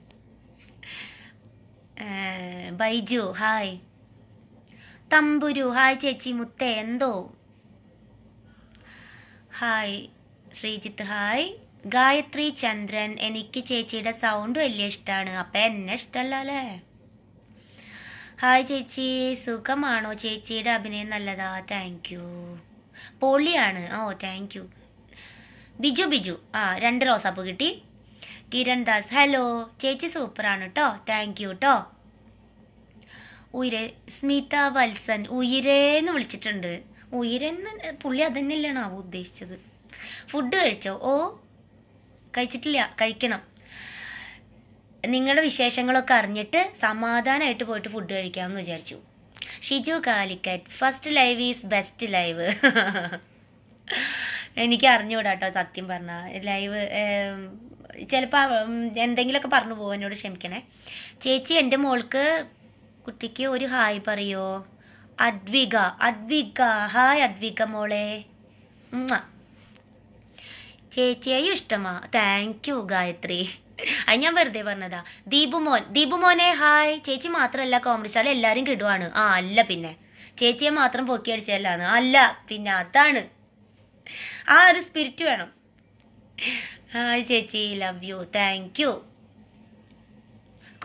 ബൈജു ഹായ് തമ്പുരു ഹായ് ചേച്ചി മുത്തേ എന്തോ ഹായ് ശ്രീജിത്ത് ഹായ് ഗായത്രി ചന്ദ്രൻ എനിക്ക് ചേച്ചിയുടെ സൗണ്ട് വലിയ ഇഷ്ടമാണ് അപ്പം എന്നെ ഇഷ്ടമല്ല അല്ലേ ഹായ് ചേച്ചി സുഖമാണോ ചേച്ചിയുടെ അഭിനയം നല്ലതാ താങ്ക് യു പൊളിയാണ് ഓ താങ്ക് യു ബിജു ബിജു ആ രണ്ട് റോസാപ്പ് കിട്ടി കിരൺ ദാസ് ഹലോ ചേച്ചി സൂപ്പറാണ് കേട്ടോ താങ്ക് യു കേട്ടോ ഉയരെ സ്മിത വത്സൻ ഉയരേന്ന് വിളിച്ചിട്ടുണ്ട് ഉയരെന്ന് പുള്ളി അതന്നെയല്ലാണ് ഉദ്ദേശിച്ചത് ഫുഡ് കഴിച്ചോ ഓ കഴിച്ചിട്ടില്ല കഴിക്കണം നിങ്ങളുടെ വിശേഷങ്ങളൊക്കെ അറിഞ്ഞിട്ട് സമാധാനമായിട്ട് പോയിട്ട് ഫുഡ് കഴിക്കാമെന്ന് വിചാരിച്ചു Shiju Calicut first live is best live എനിക്ക് അറിഞ്ഞുകൂടാട്ടോ സത്യം പറഞ്ഞ ലൈവ് ചിലപ്പോൾ എന്തെങ്കിലുമൊക്കെ പറഞ്ഞു പോകും എന്നോട് ക്ഷമിക്കണേ ചേച്ചി എൻ്റെ മോൾക്ക് കുട്ടിക്ക് ഒരു ഹായ് പറയോ അദ്വിക അദ്വിക ഹായ് അദ്വിക മോളെ ചേച്ചിയായി ഇഷ്ടമാ താങ്ക് യു ഗായത്രി അത് ഞാൻ വെറുതെ പറഞ്ഞതാ ദീപുമോൻ ദീപുമോനെ ഹായ് ചേച്ചി മാത്രമല്ല കോമഡി സ്റ്റാർ എല്ലാവരും കിടുവാണ് ആ അല്ല പിന്നെ ചേച്ചിയെ മാത്രം പൊക്കി അടിച്ചല്ലാന്ന് അല്ല പിന്നെ അതാണ് ആ ഒരു സ്പിരിറ്റ് വേണം ഹായ് ചേച്ചി ലവ് യു താങ്ക് യു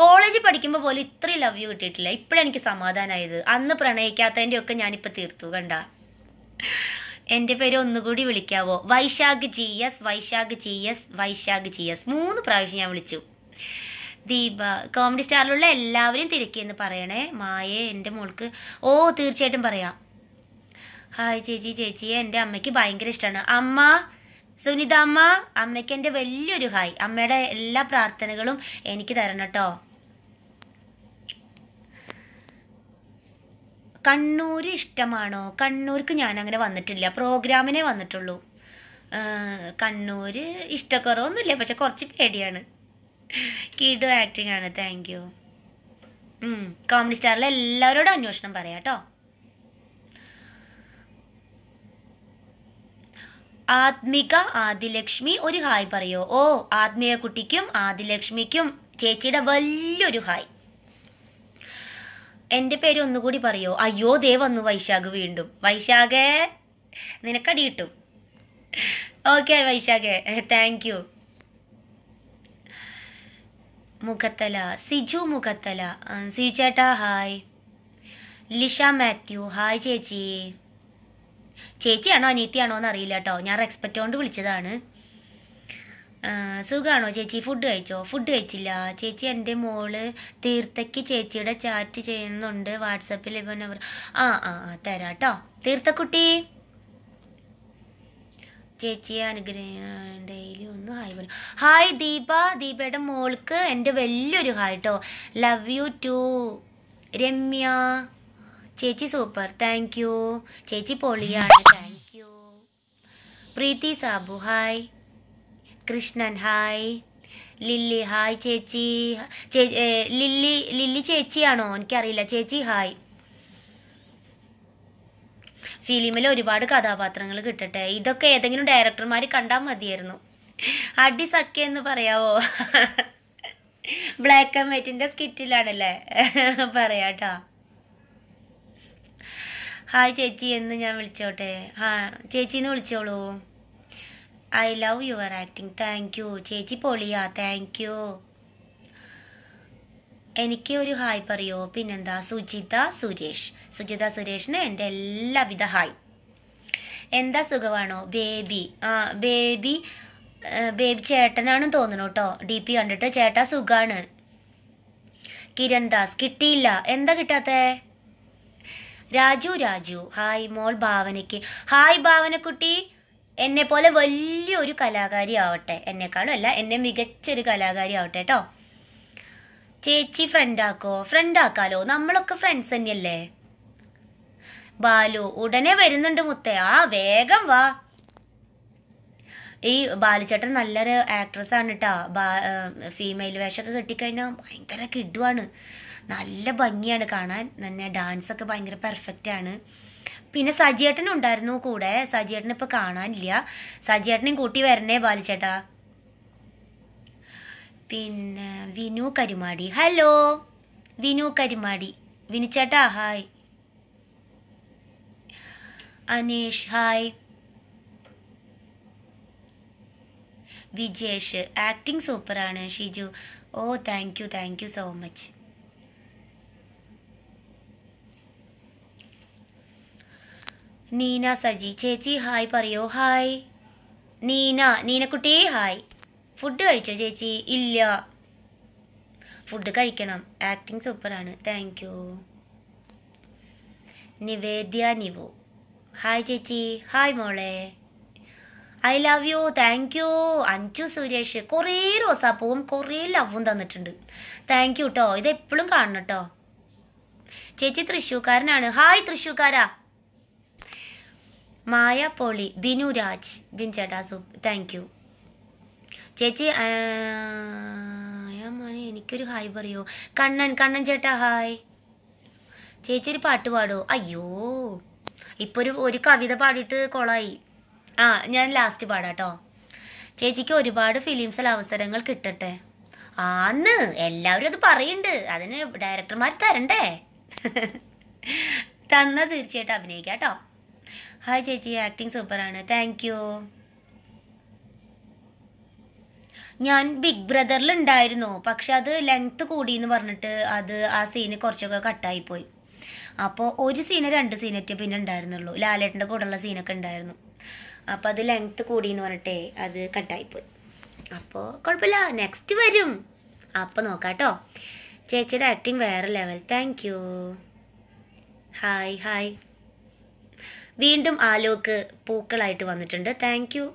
കോളേജിൽ പഠിക്കുമ്പോൾ പോലും ഇത്രയും ലവ് യു കിട്ടിയിട്ടില്ല ഇപ്പോഴെനിക്ക് സമാധാനമായത് അന്ന് പ്രണയിക്കാത്തതിൻ്റെയൊക്കെ ഞാനിപ്പോൾ തീർത്തു കണ്ട എന്റെ പേര് ഒന്നുകൂടി വിളിക്കാവോ Vaishakh G S Vaishakh G S Vaishakh G S മൂന്ന് പ്രാവശ്യം ഞാൻ വിളിച്ചു ദീപ കോമഡി സ്റ്റാറിലുള്ള എല്ലാവരും തിരക്കിയെന്ന് പറയണേ മായേ എൻ്റെ മോൾക്ക് ഓ തീർച്ചയായിട്ടും പറയാം ഹായ് ചേച്ചി ചേച്ചിയെ എൻ്റെ അമ്മയ്ക്ക് ഭയങ്കര ഇഷ്ടമാണ് അമ്മ സുനിത അമ്മ അമ്മയ്ക്ക് എൻ്റെ വലിയൊരു ഹായ് അമ്മയുടെ എല്ലാ പ്രാർത്ഥനകളും എനിക്ക് തരണം കേട്ടോ കണ്ണൂർ ഇഷ്ടമാണോ കണ്ണൂർക്ക് ഞാൻ അങ്ങനെ വന്നിട്ടില്ല പ്രോഗ്രാമിനെ വന്നിട്ടുള്ളൂ കണ്ണൂർ ഇഷ്ടക്കുറവൊന്നുമില്ല പക്ഷെ കുറച്ച് പേടിയാണ് കീഡു ആക്ടിംഗ് ആണ് താങ്ക് യു കോമഡി സ്റ്റാറിലെ എല്ലാവരോടും അന്വേഷണം പറയാം കേട്ടോ ആത്മിക ആദിലക്ഷ്മി ഒരു ഹായ് പറയോ ഓ ആത്മീയ കുട്ടിക്കും ആദിലക്ഷ്മിക്കും ചേച്ചിയുടെ വലിയൊരു ഹായ് എന്റെ പേര് ഒന്നുകൂടി പറയോ അയ്യോ ദേ വന്നു വൈശാഖ് വീണ്ടും വൈശാഖേ നിനക്കടി കിട്ടും ഓക്കെ വൈശാഖേ താങ്ക് യു മുഖത്തല സിജു മുഖത്തല സിജു ചേട്ടാ ഹായ് ലിഷ മാത്യു ഹായ് ചേച്ചി ചേച്ചിയാണോ അനീത്തിയാണോ എന്ന് അറിയില്ല കേട്ടോ ഞാൻ റെക്സ്പെക്റ്റ് കൊണ്ട് വിളിച്ചതാണ് സുഖമാണോ ചേച്ചി ഫുഡ് കഴിച്ചോ ഫുഡ് കഴിച്ചില്ല ചേച്ചി എൻ്റെ മോള് തീർത്ഥയ്ക്ക് ചേച്ചിയുടെ ചാറ്റ് ചെയ്യുന്നുണ്ട് വാട്സപ്പിൽ ഇപ്പം നമ്പർ ആ ആ ആ തരാം കേട്ടോ തീർത്ഥക്കുട്ടി ചേച്ചിയെ അനുഗ്രഹം ഡെയിലി ഒന്ന് ഹായ് പറയും ഹായ് ദീപ ദീപയുടെ മോൾക്ക് എൻ്റെ വലിയൊരു ഹായ് കേട്ടോ ലവ് യു ടു രമ്യ ചേച്ചി സൂപ്പർ താങ്ക് യു ചേച്ചി പൊളിയാണ് thank you Preethi Sabu hi Krishnan hi Lilly hi ചേച്ചി ലില്ലി ലില്ലി ചേച്ചിയാണോ എനിക്കറിയില്ല ചേച്ചി ഹായ് ഫിലിമിൽ ഒരുപാട് കഥാപാത്രങ്ങൾ കിട്ടട്ടെ ഇതൊക്കെ ഏതെങ്കിലും ഡയറക്ടർമാർ കണ്ടാൽ മതിയായിരുന്നു അടി സഖ്യ എന്ന് പറയാവോ ബ്ലാക്ക് ആൻഡ് വൈറ്റിന്റെ സ്കിറ്റിലാണല്ലേ പറയാട്ടോ ഹായ് ചേച്ചി എന്ന് ഞാൻ വിളിച്ചോട്ടെ ആ ചേച്ചി എന്ന് വിളിച്ചോളൂ I love your acting thank you ചേച്ചി പൊളിയാ താങ്ക് യു എനിക്ക് ഒരു ഹായ് പറയോ പിന്നെന്താ സുജിത സുരേഷ് സുജിത സുരേഷിന് എൻ്റെ എല്ലാവിധ ഹായ് എന്താ സുഖമാണോ ബേബി ആ ബേബി ബേബി ചേട്ടനാണെന്ന് തോന്നുന്നു കേട്ടോ ഡി പി കണ്ടിട്ട് ചേട്ടാ സുഖാണ് കിരൺ ദാസ് കിട്ടിയില്ല എന്താ കിട്ടാത്ത രാജു രാജു ഹായ് മോൾ ഭാവനയ്ക്ക് ഹായ് ഭാവനക്കുട്ടി എന്നെ പോലെ വലിയൊരു കലാകാരി ആവട്ടെ എന്നെക്കാളും അല്ല എന്നെ മികച്ചൊരു കലാകാരി ആവട്ടെ കേട്ടോ ചേച്ചി ഫ്രണ്ടാക്കോ ഫ്രണ്ടാക്കാലോ നമ്മളൊക്കെ ഫ്രണ്ട്സ് തന്നെയല്ലേ ബാലു ഉടനെ വരുന്നുണ്ട് മുത്തേ ആ വേഗം വാ ഈ ബാലുചേട്ടൻ നല്ലൊരു ആക്ട്രസ് ആണ് കേട്ടോ ബാ ഫീമെയിൽ വേഷമൊക്കെ കിട്ടിക്കഴിഞ്ഞാൽ ഭയങ്കര കിഡുവാണ് നല്ല ഭംഗിയാണ് കാണാൻ തന്നെ ഡാൻസൊക്കെ ഭയങ്കര പെർഫെക്റ്റ് ആണ് പിന്നെ സജിയേട്ടൻ ഉണ്ടായിരുന്നു കൂടെ സജിയേട്ടൻ ഇപ്പൊ കാണാനില്ല സജിയേട്ടനെയും കൂട്ടി വരണേ ബാലിച്ചേട്ടാ പിന്നെ വിനു കരുമാടി ഹലോ വിനു കരുമാടി വിനുച്ചേട്ടാ hi Aneesh hi Vijesh acting സൂപ്പറാണ് ഷിജു ഓ thank you thank you so much Neena Saji ചേച്ചി ഹായ് പറയോ ഹായ് നീന നീനക്കുട്ടി ഹായ് ഫുഡ് കഴിച്ചോ ചേച്ചി ഇല്ല ഫുഡ് കഴിക്കണം ആക്ടിങ് സൂപ്പറാണ് thank you Nivedya Nivu hi ചേച്ചി ഹായ് മോളെ I love you thank you Anju Suresh കുറേ റോസാപ്പൂവും കുറേ ലവും തന്നിട്ടുണ്ട് താങ്ക് യു കേട്ടോ ഇത് എപ്പോഴും കാണണം കേട്ടോ ചേച്ചി തൃശ്ശൂക്കാരനാണ് ഹായ് തൃശ്ശൂക്കാരാ മായ പോളി ബിനു രാജ് ബിൻ ചേട്ടാ സൂപ്പ് താങ്ക് യു ചേച്ചി എനിക്കൊരു ഹായ് പറയോ കണ്ണൻ കണ്ണൻ ചേട്ടാ ഹായ് ചേച്ചി ഒരു പാട്ട് പാടോ അയ്യോ ഇപ്പൊ ഒരു ഒരു കവിത പാടിയിട്ട് കൊളായി ആ ഞാൻ ലാസ്റ്റ് പാടാട്ടോ ചേച്ചിക്ക് ഒരുപാട് ഫിലിംസിൽ അവസരങ്ങൾ കിട്ടട്ടെ ആന്ന് എല്ലാവരും അത് പറയുന്നുണ്ട് അതിന് ഡയറക്ടർമാർ തരണ്ടേ തന്ന തീർച്ചയായിട്ടും അഭിനയിക്കാം കേട്ടോ ഹായ് ചേച്ചി ആക്ടിങ് സൂപ്പറാണ് താങ്ക് യു ഞാൻ ബിഗ് ബ്രദറിൽ ഉണ്ടായിരുന്നു പക്ഷെ അത് ലെങ്ത് കൂടി എന്ന് പറഞ്ഞിട്ട് അത് ആ സീന് കുറച്ചൊക്കെ കട്ടായി പോയി അപ്പോൾ ഒരു സീന് രണ്ട് സീനറ്റ് പിന്നെ ഉണ്ടായിരുന്നുള്ളൂ ലാലേട്ടൻ്റെ കൂടെയുള്ള സീനൊക്കെ ഉണ്ടായിരുന്നു അപ്പോൾ അത് ലെങ്ത് കൂടി എന്ന് പറഞ്ഞിട്ടേ അത് കട്ടായി പോയി അപ്പോൾ കുഴപ്പമില്ല നെക്സ്റ്റ് വരും അപ്പോൾ നോക്കാട്ടോ ചേച്ചിയുടെ ആക്ടിങ് വേറെ level thank you hi hi വീണ്ടും ആലോക്ക് പൂക്കളായിട്ട് വന്നിട്ടുണ്ട് താങ്ക് യു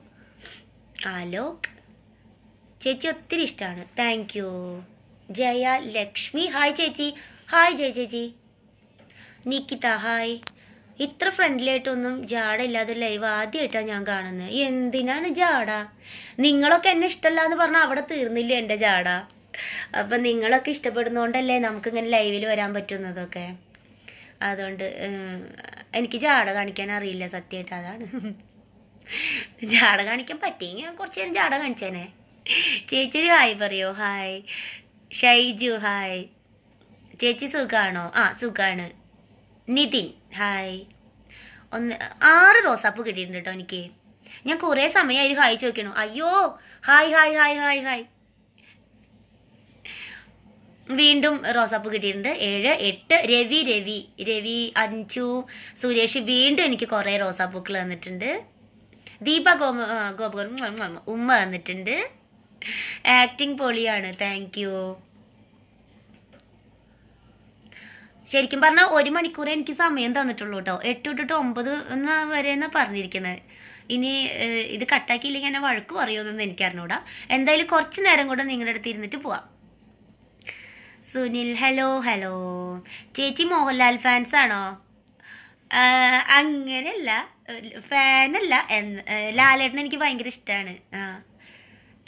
ആലോക് ചേച്ചി ഒത്തിരി ഇഷ്ടമാണ് thank you Jaya Lakshmi hi ചേച്ചി ഹായ് ജയ ചേച്ചി നിക്കിത ഹായ് ഇത്ര ഫ്രണ്ട്ലി ആയിട്ടൊന്നും ജാട ഇല്ലാതെ ലൈവ് ആദ്യമായിട്ടാണ് ഞാൻ കാണുന്നത് എന്തിനാണ് ജാട നിങ്ങളൊക്കെ എന്നെ ഇഷ്ടമല്ല എന്ന് പറഞ്ഞാൽ അവിടെ തീർന്നില്ല എൻ്റെ ജാട അപ്പം നിങ്ങളൊക്കെ ഇഷ്ടപ്പെടുന്നതുകൊണ്ടല്ലേ നമുക്കിങ്ങനെ ലൈവിൽ വരാൻ പറ്റുന്നതൊക്കെ അതുകൊണ്ട് എനിക്ക് ജാട കാണിക്കാൻ അറിയില്ല സത്യമായിട്ട് അതാണ് ജാട കാണിക്കാൻ പറ്റി ഞാൻ കുറച്ച് നേരം ജാട കാണിച്ചേനെ ചേച്ചി ഹായ് പറയോ ഹായ് ഷൈജു ഹായ് ചേച്ചി സുഖാണോ ആ സുഖാണ് നിതിൻ ഹായ് ഒന്ന് ആറ് റോസാപ്പ് കിട്ടിയിട്ടുണ്ട് കേട്ടോ എനിക്ക് ഞാൻ കുറേ സമയമായി ഹായ് ചോദിക്കണു അയ്യോ hi hi hi hi hi വീണ്ടും റോസാപ്പ് കിട്ടിയിട്ടുണ്ട് ഏഴ് എട്ട് രവി രവി രവി അഞ്ചു സുരേഷ് വീണ്ടും എനിക്ക് കുറേ റോസാപ്പൂക്കൾ തന്നിട്ടുണ്ട് ദീപ ഗോപ ഗോപകർ ഉമ്മ തന്നിട്ടുണ്ട് ആക്ടിങ് പൊളിയാണ് താങ്ക് യു ശരിക്കും പറഞ്ഞാൽ ഒരു മണിക്കൂർ എനിക്ക് സമയം തന്നിട്ടുള്ളൂ കേട്ടോ എട്ട് തൊട്ടിട്ട് ഒമ്പത് വരെ എന്നാ പറഞ്ഞിരിക്കുന്നത് ഇനി ഇത് കട്ടാക്കിയില്ലെങ്കിൽ എന്നെ വഴക്ക് പറയുമെന്നൊന്നും എനിക്കറിഞ്ഞൂടാ എന്തായാലും കുറച്ച് നേരം കൂടെ നിങ്ങളുടെ അടുത്ത് ഇരുന്നിട്ട് പോവാം സുനിൽ ഹലോ ഹലോ ചേച്ചി മോഹൻലാൽ ഫാൻസ് ആണോ അങ്ങനെയല്ല ഫാനല്ല എന്ന് ലാലേട്ടൻ എനിക്ക് ഭയങ്കര ഇഷ്ടമാണ് ആ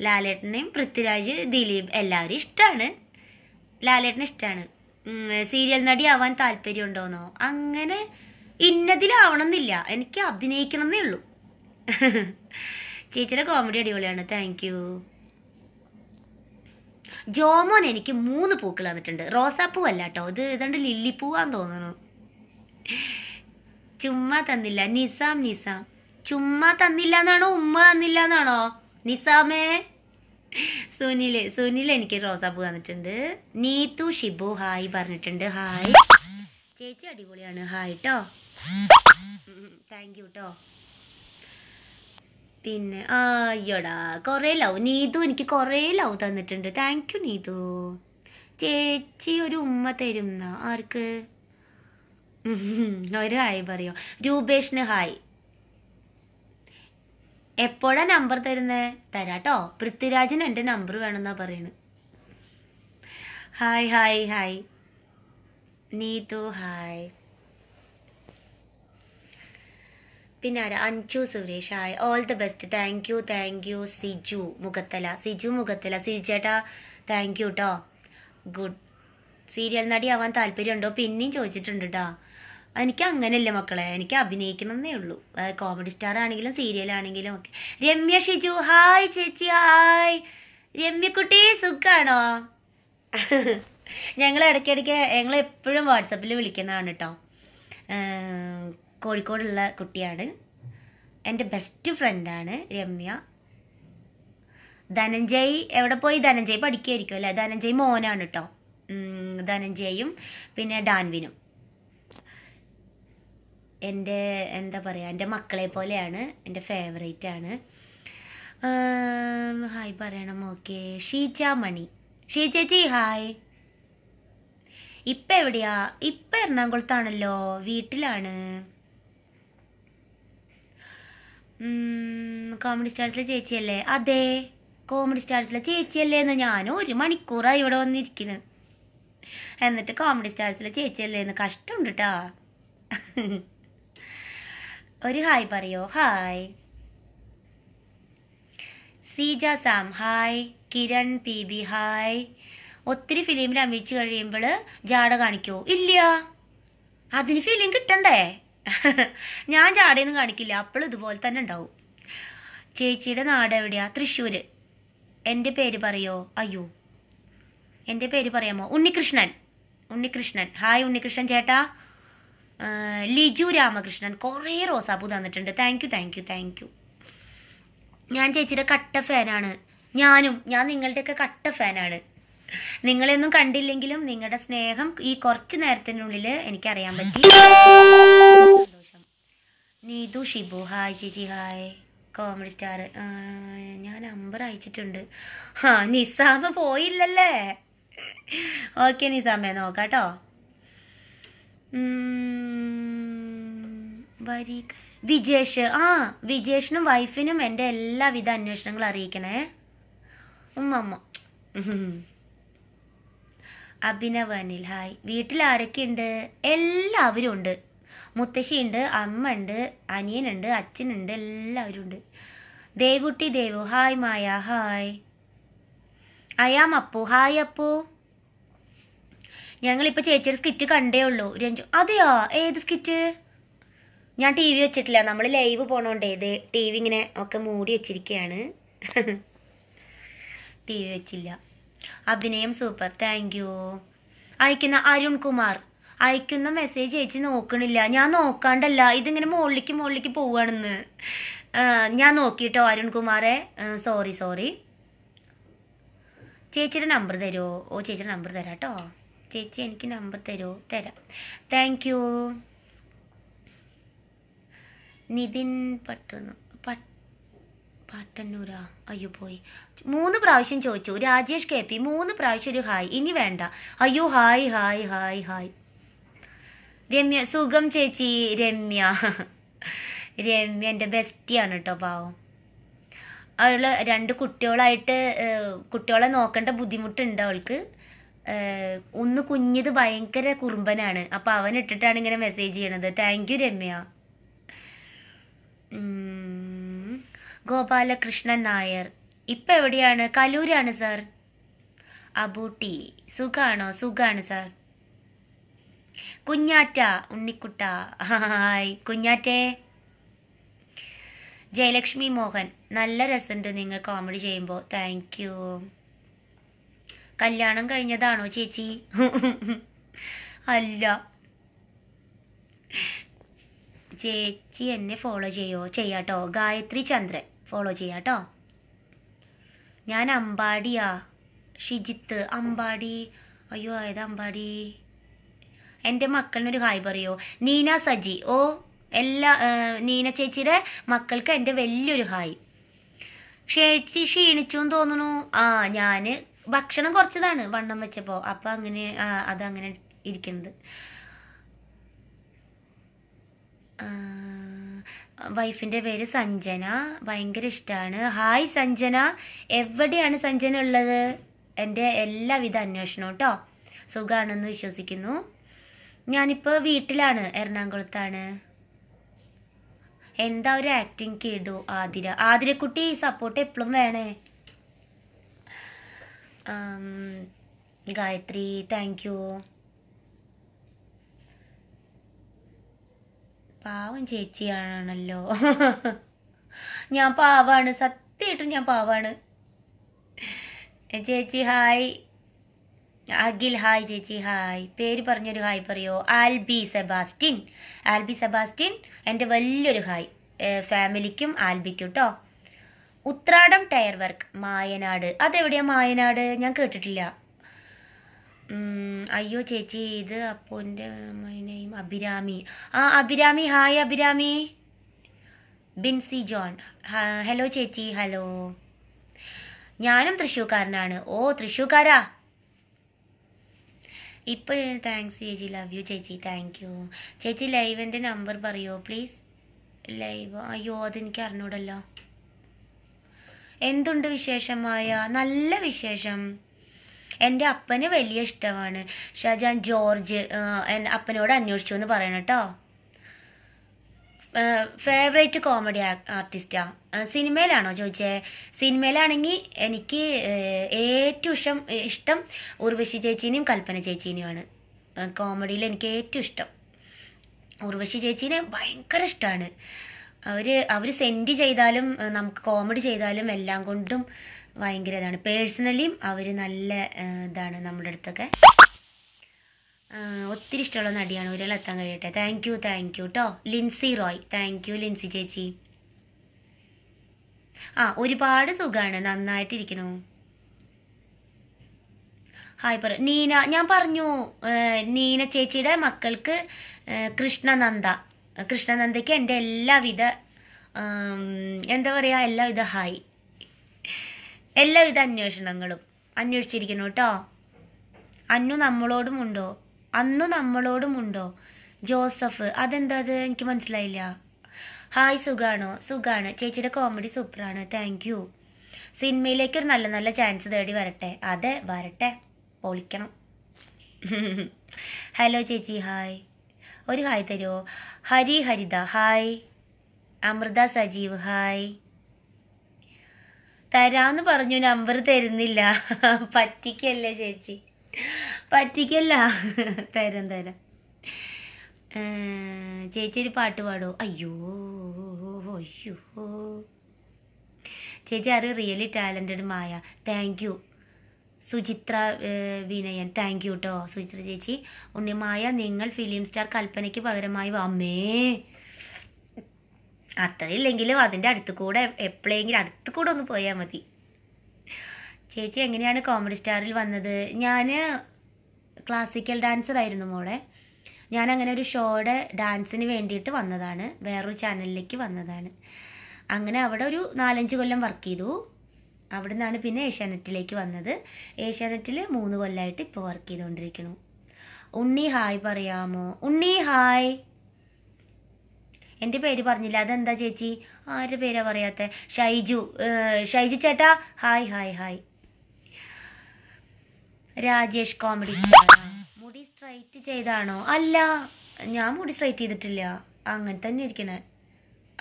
ലാലേട്ടനെയും പൃഥ്വിരാജ് ദിലീപ് എല്ലാവരും ഇഷ്ടമാണ് ലാലേട്ടൻ ഇഷ്ടമാണ് സീരിയൽ നടി ആവാൻ താല്പര്യമുണ്ടോന്നോ അങ്ങനെ എന്നില്ല എനിക്ക് അഭിനയിക്കണം എന്നേ ഉള്ളൂ ചേച്ചിയുടെ കോമഡി അടിപൊളിയാണ് താങ്ക് ജോമോൻ എനിക്ക് മൂന്ന് പൂക്കൾ തന്നിട്ടുണ്ട് റോസാപ്പൂ അല്ല കേട്ടോ ഇത് ഇതുകൊണ്ട് ലില്ലിപ്പൂവാന്ന് തോന്നുന്നു ചുമ്മാ തന്നില്ല നിസാം നിസാം ചുമ്മാ തന്നില്ല എന്നാണോ ഉമ്മ തന്നില്ല എന്നാണോ നിസാമേ സുനിൽ സുനിൽ എനിക്ക് റോസാപ്പൂ തന്നിട്ടുണ്ട് നീതു ഷിബു ഹായ് പറഞ്ഞിട്ടുണ്ട് ഹായ് ചേച്ചി അടിപൊളിയാണ് ഹായ് കേട്ടോ താങ്ക് യു കേട്ടോ പിന്നെ അയ്യോടാ കുറേ ലവ് നീതു എനിക്ക് കുറേ ലവ് തന്നിട്ടുണ്ട് താങ്ക് യു നീതു ചേച്ചി ഒരു ഉമ്മ തരുന്ന ആർക്ക് ഒരു ഹായ് പറയോ രൂപേഷിന് ഹായ് എപ്പോഴാ നമ്പർ തരുന്നേ തരാട്ടോ പൃഥ്വിരാജിന് എൻ്റെ നമ്പർ വേണമെന്നാ പറയണ് hi hi hi Neethu hi പിന്നെ ആരാ Anju Suresh hi all the best thank you thank you Siju Mukhathala Siju Mukhathala സിജേട്ടാ താങ്ക് യു കേട്ടോ ഗുഡ് സീരിയൽ നടി ആവാൻ താല്പര്യമുണ്ടോ പിന്നെയും ചോദിച്ചിട്ടുണ്ട് കേട്ടോ എനിക്ക് അങ്ങനെയല്ല മക്കളെ എനിക്ക് അഭിനയിക്കണമെന്നേ ഉള്ളൂ കോമഡി സ്റ്റാർ ആണെങ്കിലും സീരിയൽ ആണെങ്കിലും ഒക്കെ രമ്യ ഷിജു ഹായ് ചേച്ചി ഹായ് രമ്യക്കുട്ടി സുഖാണോ ഞങ്ങൾ ഇടയ്ക്കിടയ്ക്ക് ഞങ്ങൾ എപ്പോഴും വാട്സപ്പിൽ വിളിക്കുന്നതാണ് കേട്ടോ കോഴിക്കോടുള്ള കുട്ടിയാണ് എൻ്റെ ബെസ്റ്റ് ഫ്രണ്ടാണ് രമ്യ ധനഞ്ജയ് എവിടെ പോയി ധനഞ്ജയ് പഠിക്കുമായിരിക്കും അല്ലേ ധനഞ്ജയ് മോനാണ് കേട്ടോ ധനഞ്ജയും പിന്നെ ഡാൻവിനും എൻ്റെ എന്താ പറയുക എൻ്റെ മക്കളെ പോലെയാണ് എൻ്റെ ഫേവറേറ്റ് ആണ് ഹായ് പറയണം ഓക്കെ ഷീജ മണി ഷീജേച്ചി ഹായ് ഇപ്പം എവിടെയാ ഇപ്പം എറണാകുളത്താണല്ലോ വീട്ടിലാണ് കോമഡി സ്റ്റാർസിലെ ചേച്ചിയല്ലേ അതെ കോമഡി സ്റ്റാർസിലെ ചേച്ചിയല്ലേ എന്ന് ഞാനും ഒരു മണിക്കൂറായി ഇവിടെ വന്നിരിക്കുന്നു എന്നിട്ട് കോമഡി സ്റ്റാർസിലെ ചേച്ചിയല്ലേ എന്ന് കഷ്ടമുണ്ട് കേട്ടോ ഒരു ഹായ് പറയോ hi Seeja Sam hi Kiran P B hi ഒത്തിരി ഫിലിമിൽ അഭിനയിച്ചു കഴിയുമ്പോൾ ജാട കാണിക്കോ ഇല്ല അതിന് ഫീലിംഗ് കിട്ടണ്ടേ ഞാൻ ചാടിയൊന്നും കാണിക്കില്ല അപ്പോൾ ഇതുപോലെ തന്നെ ഉണ്ടാവും ചേച്ചിയുടെ നാട് എവിടെയാ തൃശ്ശൂർ എൻ്റെ പേര് പറയോ അയ്യോ എൻ്റെ പേര് പറയാമോ ഉണ്ണികൃഷ്ണൻ ഉണ്ണികൃഷ്ണൻ ഹായ് ഉണ്ണികൃഷ്ണൻ ചേട്ടാ ലിജു രാമകൃഷ്ണൻ കുറേ റോസാപ്പൂ തന്നിട്ടുണ്ട് thank you thank you thank you ഞാൻ ചേച്ചിയുടെ കട്ട ഫാനാണ് ഞാനും ഞാൻ നിങ്ങളുടെയൊക്കെ കട്ട ഫാനാണ് നിങ്ങളെയൊന്നും കണ്ടില്ലെങ്കിലും നിങ്ങളുടെ സ്നേഹം ഈ കുറച്ച് നേരത്തിനുള്ളിൽ എനിക്കറിയാൻ പറ്റി സന്തോഷം നീതു ഷിബു ഹായ് ചേച്ചി ഹായ് കോമഡി സ്റ്റാർ ഞാൻ നമ്പർ അയച്ചിട്ടുണ്ട് ആ നിസാമ പോയില്ലല്ലേ ഓക്കെ നിസാമേ നോക്കാട്ടോ വരിക വിജേഷ് ആ വിജേഷിനും വൈഫിനും എൻ്റെ എല്ലാവിധ അന്വേഷണങ്ങളും അറിയിക്കണേ ഉമ്മമ്മ അഭിനവ് അനിൽ ഹായ് വീട്ടിൽ ആരൊക്കെയുണ്ട് എല്ലാവരും ഉണ്ട് മുത്തശ്ശിയുണ്ട് അമ്മ ഉണ്ട് അനിയനുണ്ട് അച്ഛനുണ്ട് എല്ലാവരും ഉണ്ട് Devutty Devu hi Maya hi I am Appu hi Appu ഞങ്ങളിപ്പോൾ ചേച്ചിയുടെ സ്കിറ്റ് കണ്ടേ ഉള്ളൂ അഞ്ചു അതെയോ ഏത് സ്കിറ്റ് ഞാൻ ടി വി വെച്ചിട്ടില്ല നമ്മൾ ലൈവ് പോണോണ്ടേ ഇത് ടി വി ഇങ്ങനെ ഒക്കെ മൂടി വെച്ചിരിക്കുകയാണ് ടി വി വെച്ചില്ല അഭിനയം സൂപ്പർ താങ്ക് യു അയക്കുന്ന അരുൺ കുമാർ അയക്കുന്ന മെസ്സേജ് ചേച്ചി നോക്കണില്ല ഞാൻ നോക്കാണ്ടല്ല ഇതിങ്ങനെ മുകളിലേക്ക് മുകളിലേക്ക് പോവുകയാണെന്ന് ഞാൻ നോക്കിയിട്ടോ കുമാറെ സോറി സോറി ചേച്ചിയുടെ നമ്പർ തരുമോ ഓ ചേച്ചിയുടെ നമ്പർ തരാം കേട്ടോ ചേച്ചി എനിക്ക് നമ്പർ തരുമോ തരാം താങ്ക് യു നിതിൻ പട്ടുന്നു പാട്ടന്നൂരാ അയ്യോ പോയി മൂന്ന് പ്രാവശ്യം ചോദിച്ചു രാജേഷ് കെ പി മൂന്ന് പ്രാവശ്യം ഒരു ഹായ് ഇനി വേണ്ട അയ്യോ hi hi hi hi Ramya സുഖം ചേച്ചി രമ്യ രമ്യ എൻ്റെ ബെസ്റ്റിയാണ് കേട്ടോ പാവം അവളെ രണ്ട് കുട്ടികളായിട്ട് കുട്ടികളെ നോക്കേണ്ട ബുദ്ധിമുട്ടുണ്ട് അവൾക്ക് ഒന്ന് കുഞ്ഞത് ഭയങ്കര കുറുമ്പനാണ് അപ്പോൾ അവൻ ഇട്ടിട്ടാണ് ഇങ്ങനെ മെസ്സേജ് ചെയ്യണത് താങ്ക് യു രമ്യ ഗോപാലകൃഷ്ണൻ നായർ ഇപ്പം എവിടെയാണ് കലൂരാണ് സർ അബൂട്ടി സുഖാണോ സുഖാണ് സർ കുഞ്ഞാറ്റ ഉണ്ണിക്കുട്ട ഹായ് കുഞ്ഞാറ്റേ ജയലക്ഷ്മി മോഹൻ നല്ല രസമുണ്ട് നിങ്ങൾ കോമഡി ചെയ്യുമ്പോൾ താങ്ക് യു കല്യാണം കഴിഞ്ഞതാണോ ചേച്ചി അല്ല ചേച്ചി എന്നെ ഫോളോ ചെയ്യോ ചെയ്യാട്ടോ ഗായത്രി ചന്ദ്രൻ ഫോളോ ചെയ്യാം കേട്ടോ ഞാൻ അമ്പാടിയാ ഷിജിത്ത് അമ്പാടി അയ്യോ ഏതാ അമ്പാടി എൻ്റെ മക്കളിനൊരു ഹായ് പറയോ നീന സജി ഓ എല്ലാ നീന ചേച്ചിയുടെ മക്കൾക്ക് എൻ്റെ വലിയൊരു ഹായ് ചേച്ചി ക്ഷീണിച്ചു എന്ന് തോന്നുന്നു ആ ഞാൻ ഭക്ഷണം കുറച്ചതാണ് വണ്ണം വെച്ചപ്പോൾ അപ്പം അങ്ങനെ അതങ്ങനെ ഇരിക്കുന്നത് ആ വൈഫിൻ്റെ പേര് സഞ്ജന ഭയങ്കര ഇഷ്ടമാണ് ഹായ് സഞ്ജന എവിടെയാണ് സഞ്ജന ഉള്ളത് എൻ്റെ എല്ലാവിധ അന്വേഷണം കേട്ടോ സുഖമാണെന്ന് വിശ്വസിക്കുന്നു ഞാനിപ്പോൾ വീട്ടിലാണ് എറണാകുളത്താണ് എന്താ ഒരു ആക്ടിങ് കേടു ആതിര ആതിരക്കുട്ടി സപ്പോർട്ട് എപ്പോഴും വേണേ ഗായത്രി താങ്ക് യു പാവം ചേച്ചിയാണല്ലോ ഞാൻ പാവാണ് സത്യമായിട്ടും ഞാൻ പാവാണ് ചേച്ചി ഹായ് അഖിൽ ഹായ് ചേച്ചി ഹായ് പേര് പറഞ്ഞൊരു ഹായ് പറയോ ആൽബി സെബാസ്റ്റിൻ ആൽബി സെബാസ്റ്റിൻ എൻ്റെ വലിയൊരു ഹായ് ഫാമിലിക്കും ആൽബിക്കും കേട്ടോ ഉത്രാടം ടയർ വർക്ക് മായനാട് അതെവിടെയാണ് മായനാട് ഞാൻ കേട്ടിട്ടില്ല അയ്യോ ചേച്ചി ഇത് അപ്പോൾ എൻ്റെ മൈ നെയിം അഭിരാമി ആ Abhirami hi Abhirami Binsi John hello ചേച്ചി ഹലോ ഞാനും തൃശ്ശൂർക്കാരനാണ് ഓ തൃശ്ശൂർക്കാരാ ഇപ്പോൾ താങ്ക്സ് ചേച്ചി ലവ് യു ചേച്ചി താങ്ക് യു ചേച്ചി ലൈവിൻ്റെ നമ്പർ പറയുമോ പ്ലീസ് ലൈവ് അയ്യോ അതെനിക്ക് അറിഞ്ഞൂടല്ലോ എന്തുണ്ട് വിശേഷമായ നല്ല വിശേഷം എൻ്റെ അപ്പന് വലിയ ഇഷ്ടമാണ് ഷാജാൻ ജോർജ് അപ്പനോട് അന്വേഷിച്ചു എന്ന് പറയണം കേട്ടോ ഫേവറേറ്റ് കോമഡി ആർട്ടിസ്റ്റാ സിനിമയിലാണോ ചോദിച്ചേ സിനിമയിലാണെങ്കിൽ എനിക്ക് ഏറ്റവും ഇഷ്ടം ഇഷ്ടം ഉർവശി ചേച്ചീനെയും കൽപ്പന ചേച്ചീനെയുമാണ് കോമഡിയിൽ എനിക്ക് ഏറ്റവും ഇഷ്ടം ഉർവശി ചേച്ചീനെ ഭയങ്കര ഇഷ്ടമാണ് അവർ അവർ സെൻഡ് ചെയ്താലും നമുക്ക് കോമഡി ചെയ്താലും എല്ലാം കൊണ്ടും ഭയങ്കര ഇതാണ് പേഴ്സണലിയും അവർ നല്ല ഇതാണ് നമ്മുടെ അടുത്തൊക്കെ ഒത്തിരി ഇഷ്ടമുള്ള നടിയാണ് ഒരാൾ എത്താൻ കഴിയട്ടെ താങ്ക് യു താങ്ക് യു കേട്ടോ Linsi Roy thank you Linsi ചേച്ചി ആ ഒരുപാട് സുഖമാണ് നന്നായിട്ടിരിക്കണു ഹായ് പറ നീന ഞാൻ പറഞ്ഞു നീന ചേച്ചിയുടെ മക്കൾക്ക് കൃഷ്ണനന്ദ കൃഷ്ണനന്ദയ്ക്ക് എൻ്റെ എല്ലാവിധ എന്താ പറയുക എല്ലാവിധ ഹായ് എല്ലാവിധ അന്വേഷണങ്ങളും അന്വേഷിച്ചിരിക്കണം കേട്ടോ അന്നു നമ്മളോടുമുണ്ടോ അന്നു നമ്മളോടുമുണ്ടോ ജോസഫ് അതെന്താ അത് എനിക്ക് മനസ്സിലായില്ല ഹായ് സുഖാണോ സുഖാണ് ചേച്ചിയുടെ കോമഡി സൂപ്പറാണ് താങ്ക് യു സിനിമയിലേക്ക് ഒരു നല്ല നല്ല ചാൻസ് തേടി വരട്ടെ അതെ വരട്ടെ പൊളിക്കണം ഹലോ ചേച്ചി ഹായ് ഒരു ഹായ് തരുമോ ഹരി ഹരിത ഹായ് അമൃത സജീവ് ഹായ് തരാന്ന് പറഞ്ഞു നമ്പർ തരുന്നില്ല പറ്റിക്കല്ലേ ചേച്ചി പറ്റിക്കല്ല തരാം തരാം ചേച്ചി ഒരു പാട്ട് പാടോ അയ്യോ അയ്യോ ചേച്ചി ആര് really talented Maya thank you Suchitra Vinayan thank you കേട്ടോ സുചിത്ര ചേച്ചി ഉണ്ണിമായ നിങ്ങൾ ഫിലിം സ്റ്റാർ കൽപ്പനയ്ക്ക് പകരമായി വാമേ ഇല്ലെങ്കിലും അതിൻ്റെ അടുത്ത് കൂടെ എപ്പോഴെങ്കിലും അടുത്ത് കൂടെ ഒന്ന് പോയാൽ മതി ചേച്ചി എങ്ങനെയാണ് കോമഡി സ്റ്റാറിൽ വന്നത് ഞാൻ ക്ലാസിക്കൽ ഡാൻസർ ആയിരുന്നു മോളെ ഞാൻ അങ്ങനെ ഒരു ഷോയുടെ ഡാൻസിന് വേണ്ടിയിട്ട് വന്നതാണ് വേറൊരു ചാനലിലേക്ക് വന്നതാണ് അങ്ങനെ അവിടെ ഒരു നാലഞ്ച് കൊല്ലം വർക്ക് ചെയ്തു അവിടെ നിന്നാണ് പിന്നെ ഏഷ്യാനെറ്റിലേക്ക് വന്നത് ഏഷ്യാനെറ്റിൽ മൂന്ന് കൊല്ലമായിട്ട് ഇപ്പോൾ വർക്ക് ചെയ്തുകൊണ്ടിരിക്കുന്നു ഉണ്ണി ഹായ് പറയാമോ ഉണ്ണി ഹായ് എൻ്റെ പേര് പറഞ്ഞില്ല അതെന്താ ചേച്ചി ആരുടെ പേരാ പറയാത്ത ഷൈജു ഷൈജു ചേട്ടാ hi hi hi Rajesh comedy മുടി സ്ട്രൈറ്റ് ചെയ്താണോ അല്ല ഞാൻ മുടി സ്ട്രൈറ്റ് ചെയ്തിട്ടില്ല അങ്ങനെ തന്നെ ഇരിക്കണേ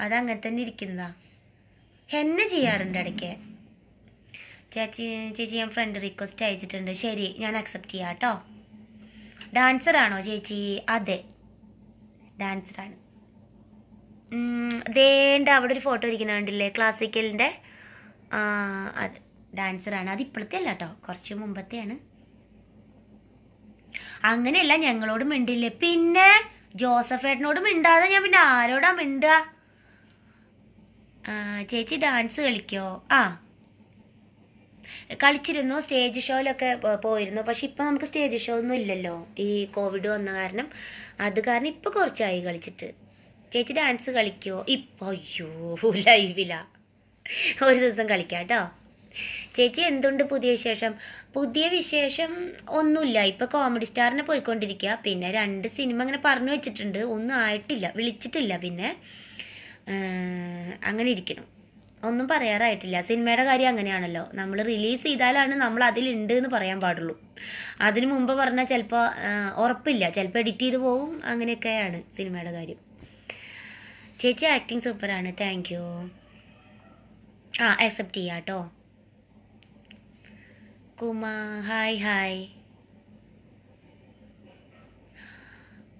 അതങ്ങനെ തന്നെ ഇരിക്കുന്നതാ എന്നെ ചെയ്യാറുണ്ട് ഇടയ്ക്ക് ചേച്ചി ചേച്ചി ഞാൻ ഫ്രണ്ട് റിക്വസ്റ്റ് അയച്ചിട്ടുണ്ട് ശരി ഞാൻ അക്സെപ്റ്റ് ചെയ്യാം കേട്ടോ ഡാൻസറാണോ ചേച്ചി അതെ ഡാൻസറാണ് ദേണ്ട അവിടെ ഒരു ഫോട്ടോ ഇരിക്കുന്ന കണ്ടില്ലേ ക്ലാസിക്കലിൻ്റെ അത് ഡാൻസറാണ് അത് ഇപ്പോഴത്തെ അല്ല കേട്ടോ കുറച്ച് മുമ്പത്തെയാണ് അങ്ങനെയല്ല ഞങ്ങളോട് മിണ്ടില്ലേ പിന്നെ ജോസഫ് ഏട്ടനോട് മിണ്ടാതെ ഞാൻ പിന്നെ ആരോടാ മിണ്ടുക ചേച്ചി ഡാൻസ് കളിക്കോ ആ കളിച്ചിരുന്നു സ്റ്റേജ് ഷോയിലൊക്കെ പോയിരുന്നു പക്ഷെ ഇപ്പൊ നമുക്ക് സ്റ്റേജ് ഷോ ഒന്നും ഇല്ലല്ലോ ഈ കോവിഡ് വന്ന കാരണം അത് കാരണം ഇപ്പൊ കുറച്ചായി കളിച്ചിട്ട് ചേച്ചി ഡാൻസ് കളിക്കുമോ ഇപ്പോൾ അയ്യോ ലൈവില ഒരു ദിവസം കളിക്കാം കേട്ടോ ചേച്ചി എന്തുണ്ട് പുതിയ വിശേഷം പുതിയ വിശേഷം ഒന്നുമില്ല ഇപ്പൊ കോമഡി സ്റ്റാറിനെ പോയിക്കൊണ്ടിരിക്കുക പിന്നെ രണ്ട് സിനിമ അങ്ങനെ പറഞ്ഞു വെച്ചിട്ടുണ്ട് ഒന്നും ആയിട്ടില്ല വിളിച്ചിട്ടില്ല പിന്നെ അങ്ങനെ ഇരിക്കണം ഒന്നും പറയാറായിട്ടില്ല സിനിമയുടെ കാര്യം അങ്ങനെയാണല്ലോ നമ്മൾ റിലീസ് ചെയ്താലാണ് നമ്മൾ അതിലുണ്ട് എന്ന് പറയാൻ പാടുള്ളൂ അതിനു മുമ്പ് പറഞ്ഞാൽ ചിലപ്പോൾ ഉറപ്പില്ല ചിലപ്പോൾ എഡിറ്റ് ചെയ്ത് പോവും അങ്ങനെയൊക്കെയാണ് സിനിമയുടെ കാര്യം ചേച്ചി ആക്ടിങ് സൂപ്പറാണ് താങ്ക് യു ആ അക്സെപ്റ്റ് ചെയ്യാം കേട്ടോ കുമാ hi hi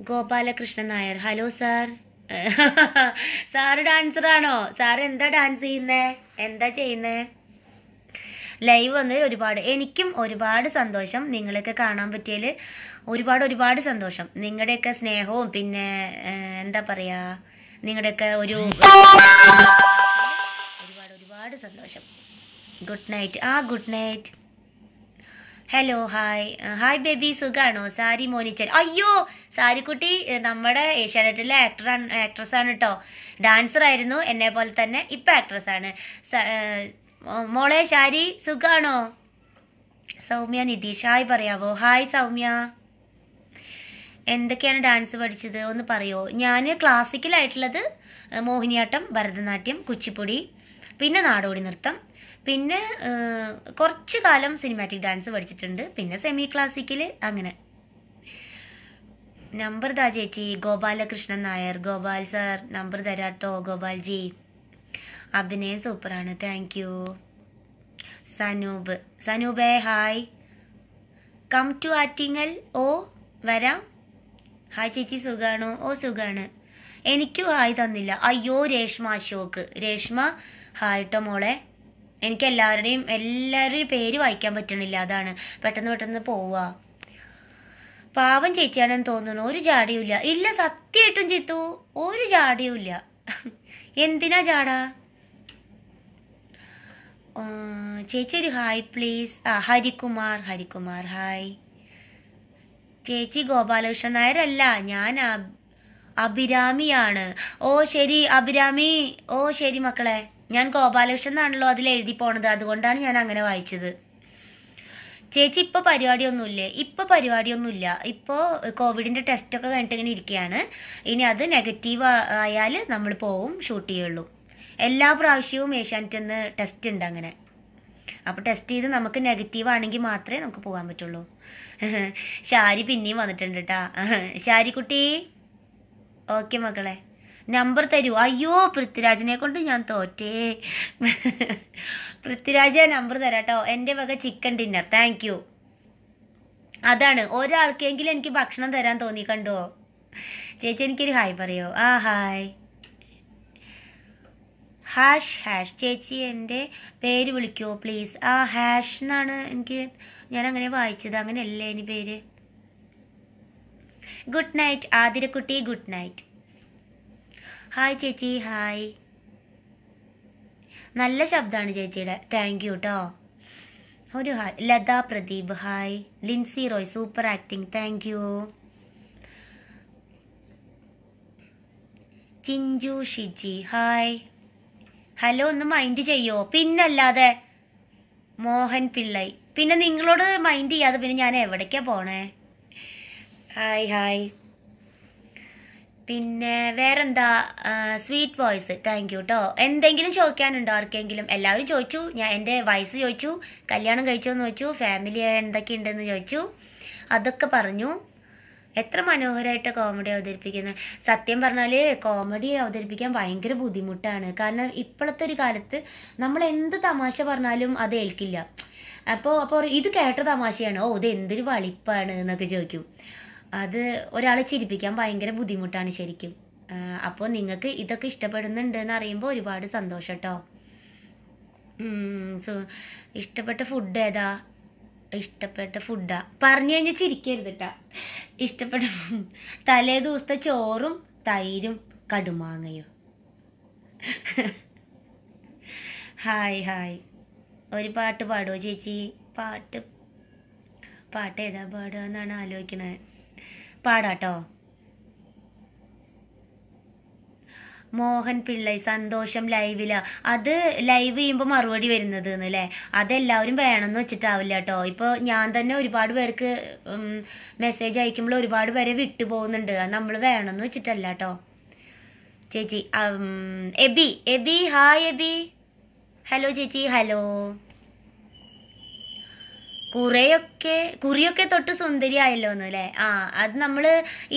Gopalakrishnan Nair hello sir sir ഡാൻസറാണോ സാർ എന്താ ഡാൻസ് ചെയ്യുന്നേ എന്താ ചെയ്യുന്നേ ലൈവ് വന്ന് ഒരുപാട് എനിക്കും ഒരുപാട് സന്തോഷം നിങ്ങളെയൊക്കെ കാണാൻ പറ്റിയതിൽ ഒരുപാട് ഒരുപാട് സന്തോഷം നിങ്ങളുടെയൊക്കെ സ്നേഹവും പിന്നെ എന്താ പറയുക നിങ്ങളുടെയൊക്കെ ഒരു ഒരുപാട് ഒരുപാട് സന്തോഷം ഗുഡ് നൈറ്റ് ആ good night hello hi hi baby സുഖാണോ സാരി മോനിച്ചൽ അയ്യോ സാരിക്കുട്ടി നമ്മുടെ ഏഷ്യാനെറ്റിലെ ആക്ടറാണ് ആണ് കേട്ടോ ഡാൻസർ ആയിരുന്നു എന്നെ പോലെ തന്നെ ഇപ്പം ആണ് മോളെ ശാരി സുഖാണോ സൗമ്യ നിതീഷ് ഹായ് പറയാവോ ഹായ് സൗമ്യ എന്തൊക്കെയാണ് ഡാൻസ് പഠിച്ചത് ഒന്ന് പറയുമോ ഞാൻ ക്ലാസിക്കലായിട്ടുള്ളത് മോഹിനിയാട്ടം ഭരതനാട്യം കുച്ചിപ്പുടി പിന്നെ നാടോടി നൃത്തം പിന്നെ കുറച്ച് കാലം സിനിമാറ്റിക് ഡാൻസ് പഠിച്ചിട്ടുണ്ട് പിന്നെ സെമി ക്ലാസിക്കൽ അങ്ങനെ നമ്പർ താ ചേച്ചി ഗോപാലകൃഷ്ണൻ നായർ ഗോപാൽ സാർ നമ്പർ തരാട്ടോ ഗോപാൽജി അഭിനയം സൂപ്പറാണ് താങ്ക് യു സനൂപ് സനൂപേ ഹായ് കം ടു ആറ്റിങ്ങൽ ഓ വരാം ഹായ് ചേച്ചി സുഖാണോ ഓ സുഖാണ് എനിക്ക് ഹായ് തന്നില്ല അയ്യോ രേഷ്മ അശോക് രേഷ്മ ഹായ് ട്ടോ മോളെ എനിക്ക് എല്ലാവരുടെയും എല്ലാവരുടെയും പേര് വായിക്കാൻ പറ്റണില്ല അതാണ് പെട്ടെന്ന് പെട്ടെന്ന് പോവാ പാവം ചേച്ചിയാണെന്ന് തോന്നുന്നു ഒരു ജാടിയുമില്ല ഇല്ല സത്യമായിട്ടും ചിത്തു ഒരു ജാടിയുമില്ല എന്തിനാ ചാടാ ചേച്ചി ഒരു ഹായ് പ്ലീസ് ആ ഹരികുമാർ ഹരികുമാർ ഹായ് ചേച്ചി ഗോപാലകൃഷ്ണൻ നായരല്ല ഞാൻ അഭിരാമിയാണ് ഓ ശരി അഭിരാമി ഓ ശരി മക്കളെ ഞാൻ ഗോപാലകൃഷ്ണൻ എന്നാണല്ലോ അതിൽ എഴുതി പോണത് അതുകൊണ്ടാണ് ഞാൻ അങ്ങനെ വായിച്ചത് ചേച്ചി ഇപ്പോൾ പരിപാടിയൊന്നുമില്ലേ ഇപ്പോൾ പരിപാടിയൊന്നുമില്ല ഇപ്പോൾ കോവിഡിൻ്റെ ടെസ്റ്റൊക്കെ കഴിഞ്ഞിട്ട് ഇങ്ങനെ ഇരിക്കുകയാണ് ഇനി അത് നെഗറ്റീവ് ആയാൽ നമ്മൾ പോവും ഷൂട്ട് ചെയ്യുള്ളൂ എല്ലാ പ്രാവശ്യവും ഏഷ്യാനെറ്റ് ടെസ്റ്റ് ഉണ്ട് അങ്ങനെ അപ്പോൾ ടെസ്റ്റ് ചെയ്ത് നമുക്ക് നെഗറ്റീവ് ആണെങ്കിൽ മാത്രമേ നമുക്ക് പോകാൻ പറ്റുള്ളൂ ഷാരി പിന്നെയും വന്നിട്ടുണ്ട് കേട്ടാ കുട്ടി ഓക്കെ മക്കളെ നമ്പർ തരൂ അയ്യോ പൃഥ്വിരാജിനെ കൊണ്ട് ഞാൻ തോറ്റേ പൃഥ്വിരാജ നമ്പർ തരാട്ടോ എൻ്റെ വക ചിക്കൻ ഡിന്നർ താങ്ക് യു അതാണ് ഒരാൾക്കെങ്കിലും എനിക്ക് ഭക്ഷണം തരാൻ തോന്നി കണ്ടോ ചേച്ചി എനിക്കൊരു ഹായ് പറയോ ആ ഹായ് ഹാഷ് ഹാഷ് ചേച്ചി എൻ്റെ പേര് വിളിക്കുമോ പ്ലീസ് ആ ഹാഷ് എന്നാണ് എനിക്ക് ഞാൻ അങ്ങനെ വായിച്ചത് അങ്ങനെയല്ലേ ഇനി പേര് ഗുഡ് നൈറ്റ് ആതിരക്കുട്ടി ഗുഡ് നൈറ്റ് ഹായ് ചേച്ചി ഹായ് നല്ല ശബ്ദമാണ് ചേച്ചിയുടെ താങ്ക് യു കേട്ടോ ഒരു hi Latha Pradeep hi Linsi Roy super acting thank you Chinju Shiji hi hello ഒന്ന് മൈൻഡ് ചെയ്യോ പിന്നല്ലാതെ മോഹൻ പിള്ളൈ പിന്നെ നിങ്ങളോട് മൈൻഡ് ചെയ്യാതെ പിന്നെ ഞാൻ എവിടേക്കാ പോണേ ഹായ് ഹായ് പിന്നെ വേറെന്താ സ്വീറ്റ് വോയിസ് താങ്ക് യു കേട്ടോ എന്തെങ്കിലും ചോദിക്കാനുണ്ടോ ആർക്കെങ്കിലും എല്ലാവരും ചോദിച്ചു ഞാൻ എൻ്റെ വയസ്സ് ചോദിച്ചു കല്യാണം കഴിച്ചോ എന്ന് ചോദിച്ചു ഫാമിലി എന്തൊക്കെ ഉണ്ടെന്ന് ചോദിച്ചു അതൊക്കെ പറഞ്ഞു എത്ര മനോഹരമായിട്ട് കോമഡി അവതരിപ്പിക്കുന്നത് സത്യം പറഞ്ഞാല് കോമഡി അവതരിപ്പിക്കാൻ ഭയങ്കര ബുദ്ധിമുട്ടാണ് കാരണം ഇപ്പോഴത്തെ ഒരു കാലത്ത് നമ്മൾ എന്ത് തമാശ പറഞ്ഞാലും അത് ഏൽക്കില്ല അപ്പോൾ അപ്പോൾ ഇത് കേട്ട തമാശയാണ് ഓ ഇത് എന്തൊരു വളിപ്പാണ് എന്നൊക്കെ ചോദിക്കും അത് ഒരാളെ ചിരിപ്പിക്കാൻ ഭയങ്കര ബുദ്ധിമുട്ടാണ് ശരിക്കും അപ്പോൾ നിങ്ങൾക്ക് ഇതൊക്കെ ഇഷ്ടപ്പെടുന്നുണ്ട് എന്ന് അറിയുമ്പോൾ ഒരുപാട് സന്തോഷം കേട്ടോ ഇഷ്ടപ്പെട്ട ഫുഡ് ഏതാ ഇഷ്ടപ്പെട്ട ഫുഡാ പറഞ്ഞു കഴിഞ്ഞാൽ ചിരിക്കരുത് കേട്ടാ ഇഷ്ടപ്പെട്ട തലേ ദിവസത്തെ ചോറും തൈരും കടുമാങ്ങയും ഹായ് ഹായ് ഒരു പാട്ട് പാടുമോ ചേച്ചി പാട്ട് പാട്ട് ഏതാ പാടുക എന്നാണ് ആലോചിക്കുന്നത് പാടാട്ടോ മോഹൻ പിള്ളൈ സന്തോഷം ലൈവില അത് ലൈവ് ചെയ്യുമ്പോൾ മറുപടി വരുന്നത് അല്ലേ അതെല്ലാവരും എന്ന് വെച്ചിട്ടാവില്ല കേട്ടോ ഇപ്പൊ ഞാൻ തന്നെ ഒരുപാട് പേർക്ക് മെസ്സേജ് അയക്കുമ്പോൾ ഒരുപാട് പേരെ വിട്ടു പോകുന്നുണ്ട് അത് നമ്മൾ എന്ന് വെച്ചിട്ടല്ല കേട്ടോ ചേച്ചി എബി എബി ഹായ് എബി ഹലോ ചേച്ചി ഹലോ കുറേയൊക്കെ കുറിയൊക്കെ തൊട്ട് സുന്ദരിയായല്ലോ എന്ന് അല്ലേ ആ അത് നമ്മൾ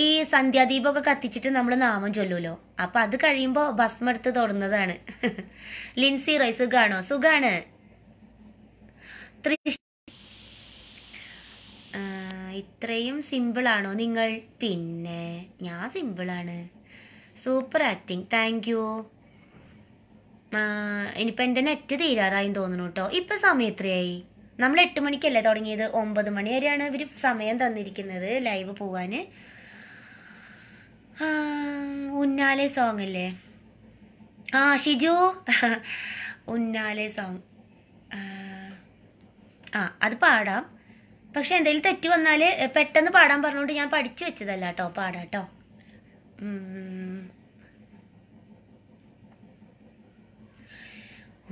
ഈ സന്ധ്യാദീപൊക്കെ കത്തിച്ചിട്ട് നമ്മൾ നാമം ചൊല്ലുമല്ലോ അപ്പൊ അത് കഴിയുമ്പോൾ ഭസ്മെടുത്ത് തൊടുന്നതാണ് ലിൻസി റോയ് സുഖാണോ സുഖാണ് ഇത്രയും സിമ്പിളാണോ നിങ്ങൾ പിന്നെ ഞാൻ സിമ്പിളാണ് സൂപ്പർ ആക്ടിങ് താങ്ക് യു ഇനിയിപ്പോൾ എൻ്റെ നെറ്റ് തീരാറായി തോന്നുന്നു കേട്ടോ ഇപ്പം സമയം എത്രയായി നമ്മൾ എട്ട് മണിക്കല്ലേ തുടങ്ങിയത് ഒമ്പത് മണി വരെയാണ് ഇവർ സമയം തന്നിരിക്കുന്നത് ലൈവ് പോവാൻ ഉന്നാലെ സോങ് അല്ലേ ആ ഷിജു ഉന്നാലെ സോങ് ആ അത് പാടാം പക്ഷെ എന്തെങ്കിലും തെറ്റ് വന്നാൽ പെട്ടെന്ന് പാടാൻ പറഞ്ഞുകൊണ്ട് ഞാൻ പഠിച്ചു വെച്ചതല്ല കേട്ടോ പാടാട്ടോ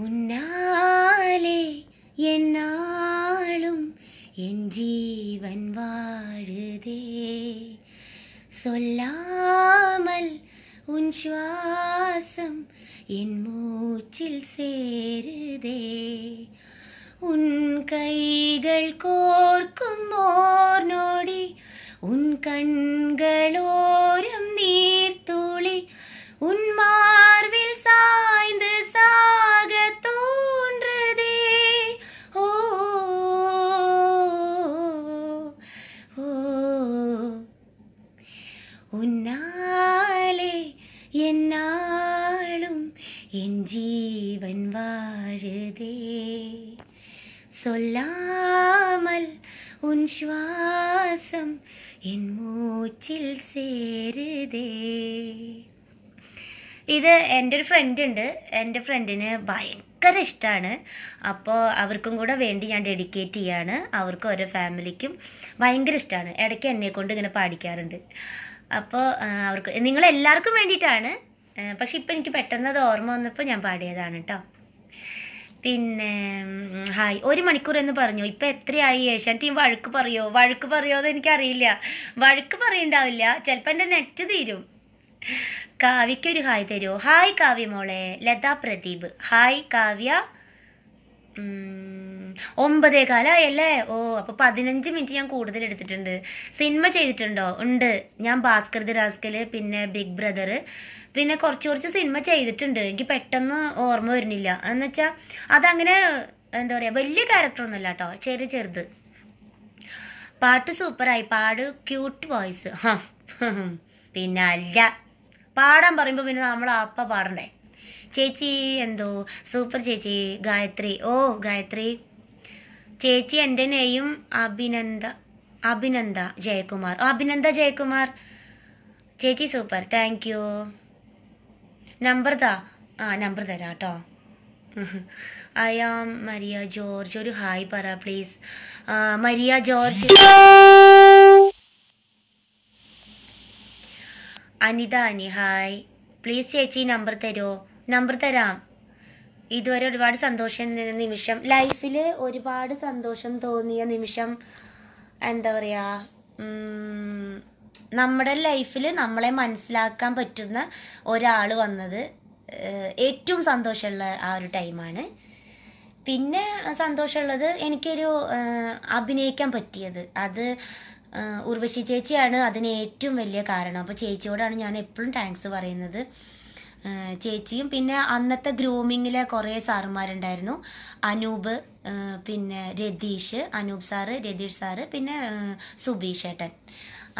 ഉന്നാലേ என்னாலும் என் ஜீவன் வாழுதே சொல்லாமல் உன் சுவாசம் என் மூச்சில் சேருதே உன் கைகள் கோர்க்கும் ஓர் நோடி உன் கண்களோரம் நீர்த்துளி உன் மார்பில் சாய்ந்து சாகத்து എൻ ജീവൻ വാഴുതേ சொல்லாமல் ഉൻ ശ്വാസം എൻ മൂച്ചിൽ സേരുതേ ഇത് എൻ്റെ ഒരു ഫ്രണ്ട് ഉണ്ട് എൻ്റെ ഫ്രണ്ടിന് ഭയങ്കര ഇഷ്ടമാണ് അപ്പോൾ അവർക്കും കൂടെ വേണ്ടി ഞാൻ ഡെഡിക്കേറ്റ് ചെയ്യാണ് അവർക്കും ഓരോ ഫാമിലിക്കും ഭയങ്കര ഇഷ്ടമാണ് ഇടയ്ക്ക് എന്നെ കൊണ്ട് ഇങ്ങനെ പാടിക്കാറുണ്ട് അപ്പോൾ അവർക്ക് നിങ്ങളെല്ലാവർക്കും വേണ്ടിയിട്ടാണ് പക്ഷെ ഇപ്പം എനിക്ക് പെട്ടെന്ന് അത് ഓർമ്മ വന്നപ്പോൾ ഞാൻ പാടിയതാണ് കേട്ടോ പിന്നെ ഹായ് ഒരു മണിക്കൂർ എന്ന് പറഞ്ഞു ഇപ്പം എത്രയായി ഏഷ്യൻ ടീം വഴുക്ക് പറയോ വഴുക്ക് പറയോ എന്ന് എനിക്കറിയില്ല വഴുക്ക് പറയുണ്ടാവില്ല ചിലപ്പോൾ എൻ്റെ നെറ്റ് തീരും ഒരു ഹായ് തരുമോ ഹായ് കാവ്യ മോളെ ലതാ പ്രദീപ് ഹായ് കാവ്യ ഒമ്പതേ അല്ലേ ഓ അപ്പോൾ പതിനഞ്ച് മിനിറ്റ് ഞാൻ കൂടുതൽ എടുത്തിട്ടുണ്ട് സിനിമ ചെയ്തിട്ടുണ്ടോ ഉണ്ട് ഞാൻ ഭാസ്കർ ദിരാസ്കൽ പിന്നെ ബിഗ് ബ്രദർ പിന്നെ കുറച്ച് കുറച്ച് സിനിമ ചെയ്തിട്ടുണ്ട് എനിക്ക് പെട്ടെന്ന് ഓർമ്മ വരുന്നില്ല എന്ന് വെച്ചാൽ അതങ്ങനെ എന്താ പറയുക വലിയ ക്യാരക്ടറൊന്നുമല്ല കേട്ടോ ചെറിയ ചെറുത് പാട്ട് സൂപ്പറായി പാട് ക്യൂട്ട് വോയിസ് പിന്നെ അല്ല പാടാൻ പറയുമ്പോൾ പിന്നെ നമ്മൾ അപ്പ പാടണ്ടേ ചേച്ചി എന്തോ സൂപ്പർ ചേച്ചി ഗായത്രി ഓ ഗായത്രി ചേച്ചി എൻ്റെ നെയ്യും അഭിനന്ദ അഭിനന്ദ ജയകുമാർ അഭിനന്ദ ജയകുമാർ ചേച്ചി സൂപ്പർ താങ്ക് നമ്പർ താ ആ നമ്പർ തരാം കേട്ടോ ഐ ആം മരിയ ജോർജ് ഒരു ഹായ് പറ please Maria George Anitha Ani hi please ചേച്ചി നമ്പർ തരുമോ നമ്പർ തരാം ഇതുവരെ ഒരുപാട് സന്തോഷം നിമിഷം ലൈഫിൽ ഒരുപാട് സന്തോഷം തോന്നിയ നിമിഷം എന്താ പറയുക നമ്മുടെ ലൈഫിൽ നമ്മളെ മനസ്സിലാക്കാൻ പറ്റുന്ന ഒരാൾ വന്നത് ഏറ്റവും സന്തോഷമുള്ള ആ ഒരു ടൈമാണ് പിന്നെ സന്തോഷമുള്ളത് എനിക്കൊരു അഭിനയിക്കാൻ പറ്റിയത് അത് ഉർവശി ചേച്ചിയാണ് അതിന് ഏറ്റവും വലിയ കാരണം അപ്പോൾ ചേച്ചിയോടാണ് ഞാൻ എപ്പോഴും താങ്ക്സ് പറയുന്നത് ചേച്ചിയും പിന്നെ അന്നത്തെ ഗ്രൂമിങ്ങിലെ കുറേ സാറുമാരുണ്ടായിരുന്നു അനൂപ് പിന്നെ രതീഷ് അനൂപ് സാറ് രതീഷ് സാറ് പിന്നെ സുബീഷ് ഏട്ടൻ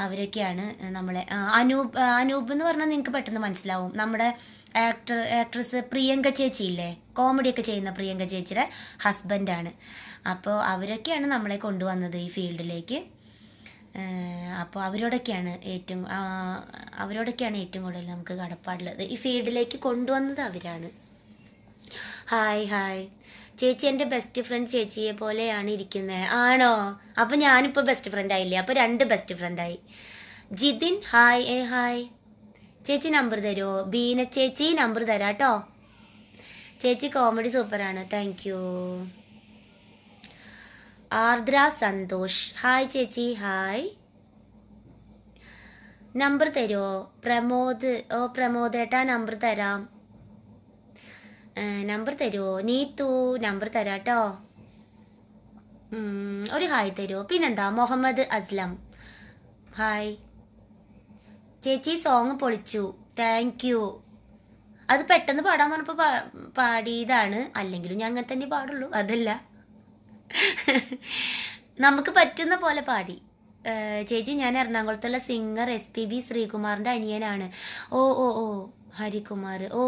അവരൊക്കെയാണ് നമ്മളെ അനൂപ് അനൂപ് എന്ന് പറഞ്ഞാൽ നിങ്ങൾക്ക് പെട്ടെന്ന് മനസ്സിലാവും നമ്മുടെ ആക്ടർ ആക്ട്രസ് പ്രിയങ്ക ചേച്ചി ഇല്ലേ കോമഡിയൊക്കെ ചെയ്യുന്ന പ്രിയങ്ക ചേച്ചിയുടെ ഹസ്ബൻഡാണ് അപ്പോൾ അവരൊക്കെയാണ് നമ്മളെ കൊണ്ടുവന്നത് ഈ ഫീൽഡിലേക്ക് അപ്പോൾ അവരോടൊക്കെയാണ് ഏറ്റവും അവരോടൊക്കെയാണ് ഏറ്റവും കൂടുതൽ നമുക്ക് കടപ്പാടുള്ളത് ഈ ഫീൽഡിലേക്ക് കൊണ്ടുവന്നത് അവരാണ് ഹായ് ഹായ് ചേച്ചി എന്റെ ബെസ്റ്റ് ഫ്രണ്ട് ചേച്ചിയെ പോലെയാണ് ഇരിക്കുന്നത് ആണോ അപ്പൊ ഞാനിപ്പോ ബെസ്റ്റ് ഫ്രണ്ട് ആയില്ലേ അപ്പോൾ രണ്ട് ബെസ്റ്റ് ഫ്രണ്ട് ആയി ജിതിൻ ഹായ് ഏ ഹായ് ചേച്ചി നമ്പർ തരുമോ ബീന ചേച്ചി നമ്പർ തരാട്ടോ ചേച്ചി കോമഡി സൂപ്പറാണ് thank you Aardra Santhosh hi ചേച്ചി ഹായ് നമ്പർ തരുമോ പ്രമോദ് ഓ പ്രമോദേട്ടാ നമ്പർ തരാം നമ്പർ തരുമോ നീത്തു നമ്പർ തരാട്ടോ ഒരു ഹായ് തരുമോ പിന്നെന്താ മുഹമ്മദ് അസ്ലം ഹായ് ചേച്ചി സോങ് പൊളിച്ചു താങ്ക് യു അത് പെട്ടെന്ന് പാടാൻ പറഞ്ഞപ്പോൾ പാടിയതാണ് അല്ലെങ്കിലും ഞാൻ അങ്ങനെ തന്നെ പാടുള്ളൂ അതല്ല നമുക്ക് പറ്റുന്ന പോലെ പാടി ചേച്ചി ഞാൻ എറണാകുളത്തുള്ള സിംഗർ എസ് പി ബി ശ്രീകുമാറിൻ്റെ അനിയനാണ് ഓ ഓ ഓ ഹരികുമാർ ഓ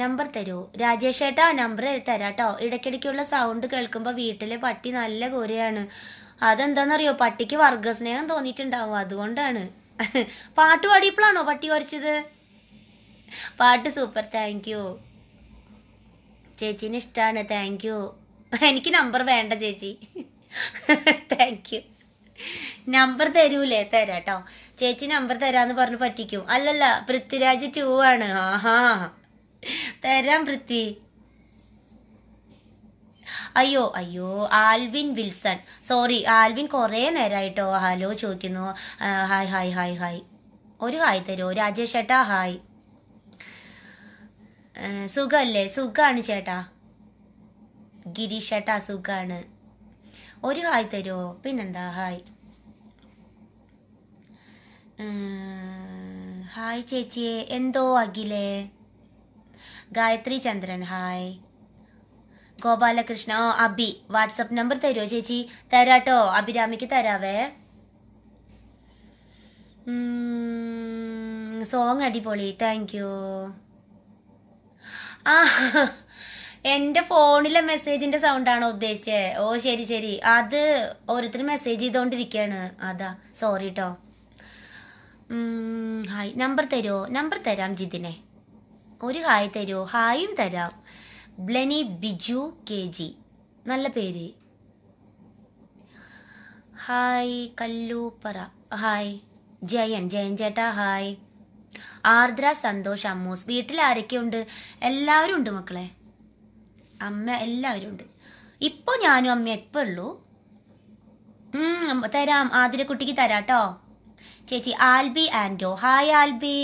നമ്പർ തരൂ രാജേഷ് ഏട്ടാ നമ്പർ തരാട്ടോ ഇടയ്ക്കിടയ്ക്കുള്ള സൗണ്ട് കേൾക്കുമ്പോൾ വീട്ടിലെ പട്ടി നല്ല കോരയാണ് അതെന്താണെന്നറിയോ പട്ടിക്ക് വർഗസ്നേഹം തോന്നിയിട്ടുണ്ടാവും അതുകൊണ്ടാണ് പാട്ട് പാടിയപ്പോഴാണോ പട്ടി കുറച്ചത് പാട്ട് സൂപ്പർ താങ്ക് യു ചേച്ചീന് ഇഷ്ടമാണ് താങ്ക് യു എനിക്ക് നമ്പർ വേണ്ട ചേച്ചി താങ്ക് യു നമ്പർ തരൂലേ തരാട്ടോ ചേച്ചി നമ്പർ തരാന്ന് പറഞ്ഞു പറ്റിക്കും അല്ലല്ല പൃഥ്വിരാജ് ടൂ ആണ് ആഹാ തരാം പൃഥ്വി അയ്യോ അയ്യോ ആൽവിൻ വിൽസൺ സോറി ആൽവിൻ കുറേ നേരമായിട്ടോ ഹലോ ചോദിക്കുന്നു ഹായ് ഹായ് ഹായ് ഹായ് ഒരു ഹായ് തരുമോ രാജേഷ് ചേട്ടാ ഹായ് സുഖമല്ലേ സുഖമാണ് ചേട്ടാ ഗിരീഷ് ചേട്ടാ സുഖമാണ് ഒരു ഹായ് തരുമോ പിന്നെന്താ ഹായ് ഹായ് ചേച്ചിയെ എന്തോ അഖിലേ ഗായത്രി ചന്ദ്രൻ ഹായ് ഗോപാലകൃഷ്ണ ഓ അബി വാട്സപ്പ് നമ്പർ തരുമോ ചേച്ചി തരാട്ടോ അഭിരാമിക്ക് തരാവേ സോങ് അടിപൊളി താങ്ക് യു ആ എൻ്റെ ഫോണിലെ മെസ്സേജിന്റെ സൗണ്ടാണോ ഉദ്ദേശിച്ചത് ഓ ശരി ശരി അത് ഓരോരുത്തരും മെസ്സേജ് ചെയ്തുകൊണ്ടിരിക്കുകയാണ് അതാ സോറി കേട്ടോ ഹായ് നമ്പർ തരുമോ നമ്പർ തരാം ജിതിനെ ഒരു ഹായ് തരുമോ ഹായും തരാം ബ്ലനി ബിജു കെ ജി നല്ല പേര് ഹായ് കല്ലൂപ്പറ ഹായ് ജയൻ ജയൻ ചേട്ടാ ഹായ് ആർദ്ര സന്തോഷ് അമ്മൂസ് വീട്ടിൽ ആരൊക്കെയുണ്ട് എല്ലാവരും ഉണ്ട് മക്കളെ അമ്മ എല്ലാവരും ഉണ്ട് ഇപ്പോൾ ഞാനും അമ്മ എപ്പോൾ ഉള്ളൂ തരാം ആതിരക്കുട്ടിക്ക് തരാട്ടോ ചേച്ചി ആൽബി ആൻഡോ ഹായ് ആൽബി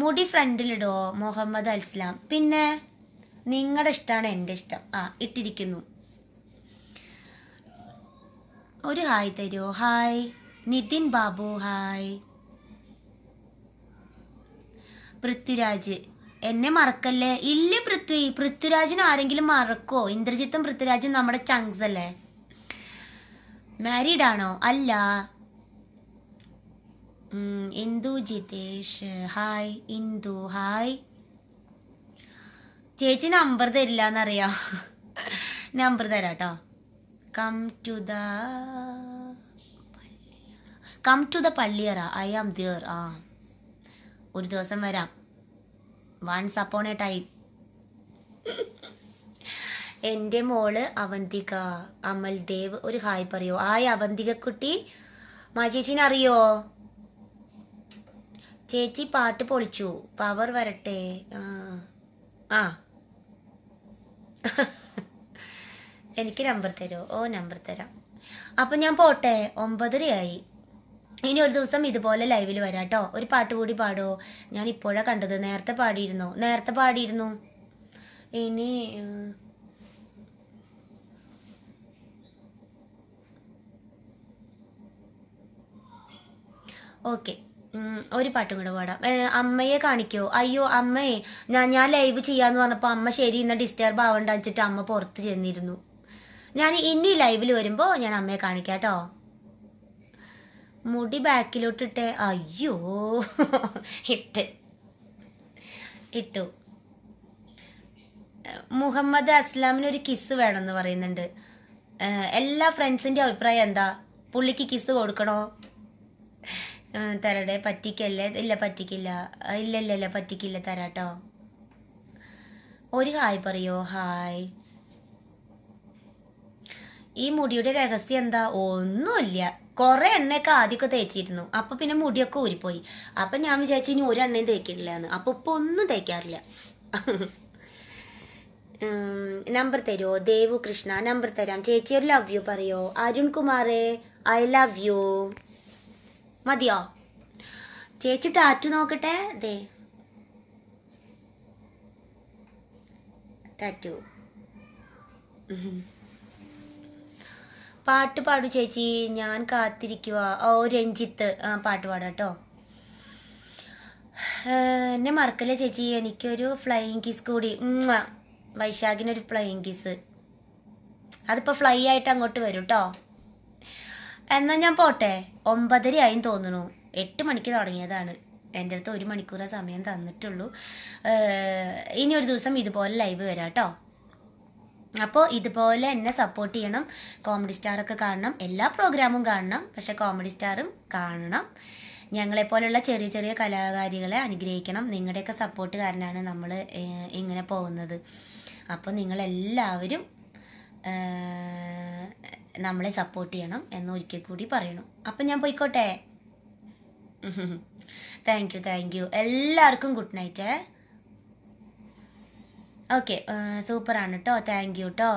മുടി ഫ്രണ്ടിലിടോ മുഹമ്മദ് അൽസ്ലാം പിന്നെ നിങ്ങളുടെ ഇഷ്ടമാണ് എൻ്റെ ഇഷ്ടം ആ ഇട്ടിരിക്കുന്നു ഒരു ഹായ് തരുമോ ഹായ് നിതിൻ ബാബു ഹായ് പൃഥ്വിരാജ് എന്നെ മറക്കല്ലേ ഇല്ല പൃഥ്വി പൃഥ്വിരാജിന് ആരെങ്കിലും മറക്കോ ഇന്ദ്രജിത്തും പൃഥ്വിരാജും നമ്മുടെ ചങ്സ് അല്ലേ മാരീഡ് ആണോ അല്ല ഇന്ദു ജിതേഷ് ഹായ് ഇന്ദു ഹായ് ചേച്ചി നമ്പർ തരില്ല എന്നറിയാ നമ്പർ തരാം കേട്ടോ come to the come to the പള്ളിയറ ഐ ആം ദിയർ ആ ഒരു ദിവസം വരാം വൺസ് അപ്പോൺ എ ടൈം എൻ്റെ മോള് അവന്തിക അമൽ ദേവ് ഒരു ഹായ് പറയോ ആയ അവന്തിക കുട്ടി മാ അറിയോ ചേച്ചി പാട്ട് പൊളിച്ചു പവർ വരട്ടെ ആ എനിക്ക് നമ്പർ തരുമോ ഓ നമ്പർ തരാം അപ്പം ഞാൻ പോട്ടെ ഒമ്പതരയായി ഇനി ഒരു ദിവസം ഇതുപോലെ ലൈവിൽ വരാം കേട്ടോ ഒരു പാട്ട് കൂടി പാടുമോ ഞാൻ ഇപ്പോഴാ കണ്ടത് നേരത്തെ പാടിയിരുന്നു നേരത്തെ പാടിയിരുന്നു ഇനി ഓക്കേ ഒരു പാട്ടും കൂടെ പാടാം അമ്മയെ കാണിക്കോ അയ്യോ അമ്മയെ ഞാൻ ഞാൻ ലൈവ് ചെയ്യാന്ന് പറഞ്ഞപ്പോൾ അമ്മ ശരി ഇന്ന് ഡിസ്റ്റർബ് ആവണ്ട വെച്ചിട്ട് അമ്മ പുറത്ത് ചെന്നിരുന്നു ഞാൻ ഇനി ലൈവിൽ വരുമ്പോ ഞാൻ അമ്മയെ കാണിക്കാട്ടോ മുടി ബാക്കിലോട്ടിട്ടെ അയ്യോ ഇട്ട് ഇട്ടു മുഹമ്മദ് അസ്ലാമിന് ഒരു കിസ് വേണമെന്ന് പറയുന്നുണ്ട് എല്ലാ ഫ്രണ്ട്സിന്റെ അഭിപ്രായം എന്താ പുള്ളിക്ക് കിസ് കൊടുക്കണോ തരടെ പറ്റിക്കല്ലേ ഇല്ല പറ്റിക്കില്ല ഇല്ല ഇല്ല ഇല്ല പറ്റിക്കില്ല തരാട്ടോ ഒരു ഹായ് പറയോ ഹായ് ഈ മുടിയുടെ രഹസ്യം എന്താ ഒന്നുമില്ല കുറെ എണ്ണയൊക്കെ ആദ്യമൊക്കെ തേച്ചിരുന്നു അപ്പൊ പിന്നെ മുടിയൊക്കെ ഊരിപ്പോയി അപ്പൊ ഞാൻ വിചാരിച്ചു ഇനി ഒരു എണ്ണയും തേക്കില്ല എന്ന് അപ്പൊ ഇപ്പൊ ഒന്നും തേക്കാറില്ല നമ്പർ തരുമോ ദേവു കൃഷ്ണ നമ്പർ തരാം ചേച്ചി ഒരു ലവ് യു പറയോ അരുൺ കുമാറേ ഐ ലവ് യു മതിയോ ചേച്ചി ടാറ്റു നോക്കട്ടെ ദേ ടാറ്റു പാട്ട് പാടു ചേച്ചി ഞാൻ കാത്തിരിക്കുക ഓ രഞ്ജിത്ത് ആ പാട്ട് പാടാം കേട്ടോ എന്നെ മറക്കല്ലേ ചേച്ചി എനിക്കൊരു ഫ്ലൈയിങ് കിസ് കൂടി വൈശാഖിനൊരു ഫ്ലൈയിങ് കിസ് അതിപ്പോൾ ഫ്ലൈ ആയിട്ട് അങ്ങോട്ട് വരും കേട്ടോ എന്നാ ഞാൻ പോട്ടെ ആയും തോന്നുന്നു എട്ട് മണിക്ക് തുടങ്ങിയതാണ് എൻ്റെ അടുത്ത് ഒരു മണിക്കൂറേ സമയം തന്നിട്ടുള്ളൂ ഇനി ഒരു ദിവസം ഇതുപോലെ ലൈവ് വരാം കേട്ടോ അപ്പോൾ ഇതുപോലെ എന്നെ സപ്പോർട്ട് ചെയ്യണം കോമഡി സ്റ്റാറൊക്കെ കാണണം എല്ലാ പ്രോഗ്രാമും കാണണം പക്ഷെ കോമഡി സ്റ്റാറും കാണണം ഞങ്ങളെപ്പോലുള്ള ചെറിയ ചെറിയ കലാകാരികളെ അനുഗ്രഹിക്കണം നിങ്ങളുടെയൊക്കെ സപ്പോർട്ട് കാരനാണ് നമ്മൾ ഇങ്ങനെ പോകുന്നത് അപ്പോൾ നിങ്ങളെല്ലാവരും നമ്മളെ സപ്പോർട്ട് ചെയ്യണം എന്ന് ഒരിക്കൽ കൂടി പറയണം അപ്പം ഞാൻ പോയിക്കോട്ടെ താങ്ക് യു താങ്ക് യു എല്ലാവർക്കും ഗുഡ് നൈറ്റ് ഓക്കെ സൂപ്പറാണ് കേട്ടോ താങ്ക് യു കേട്ടോ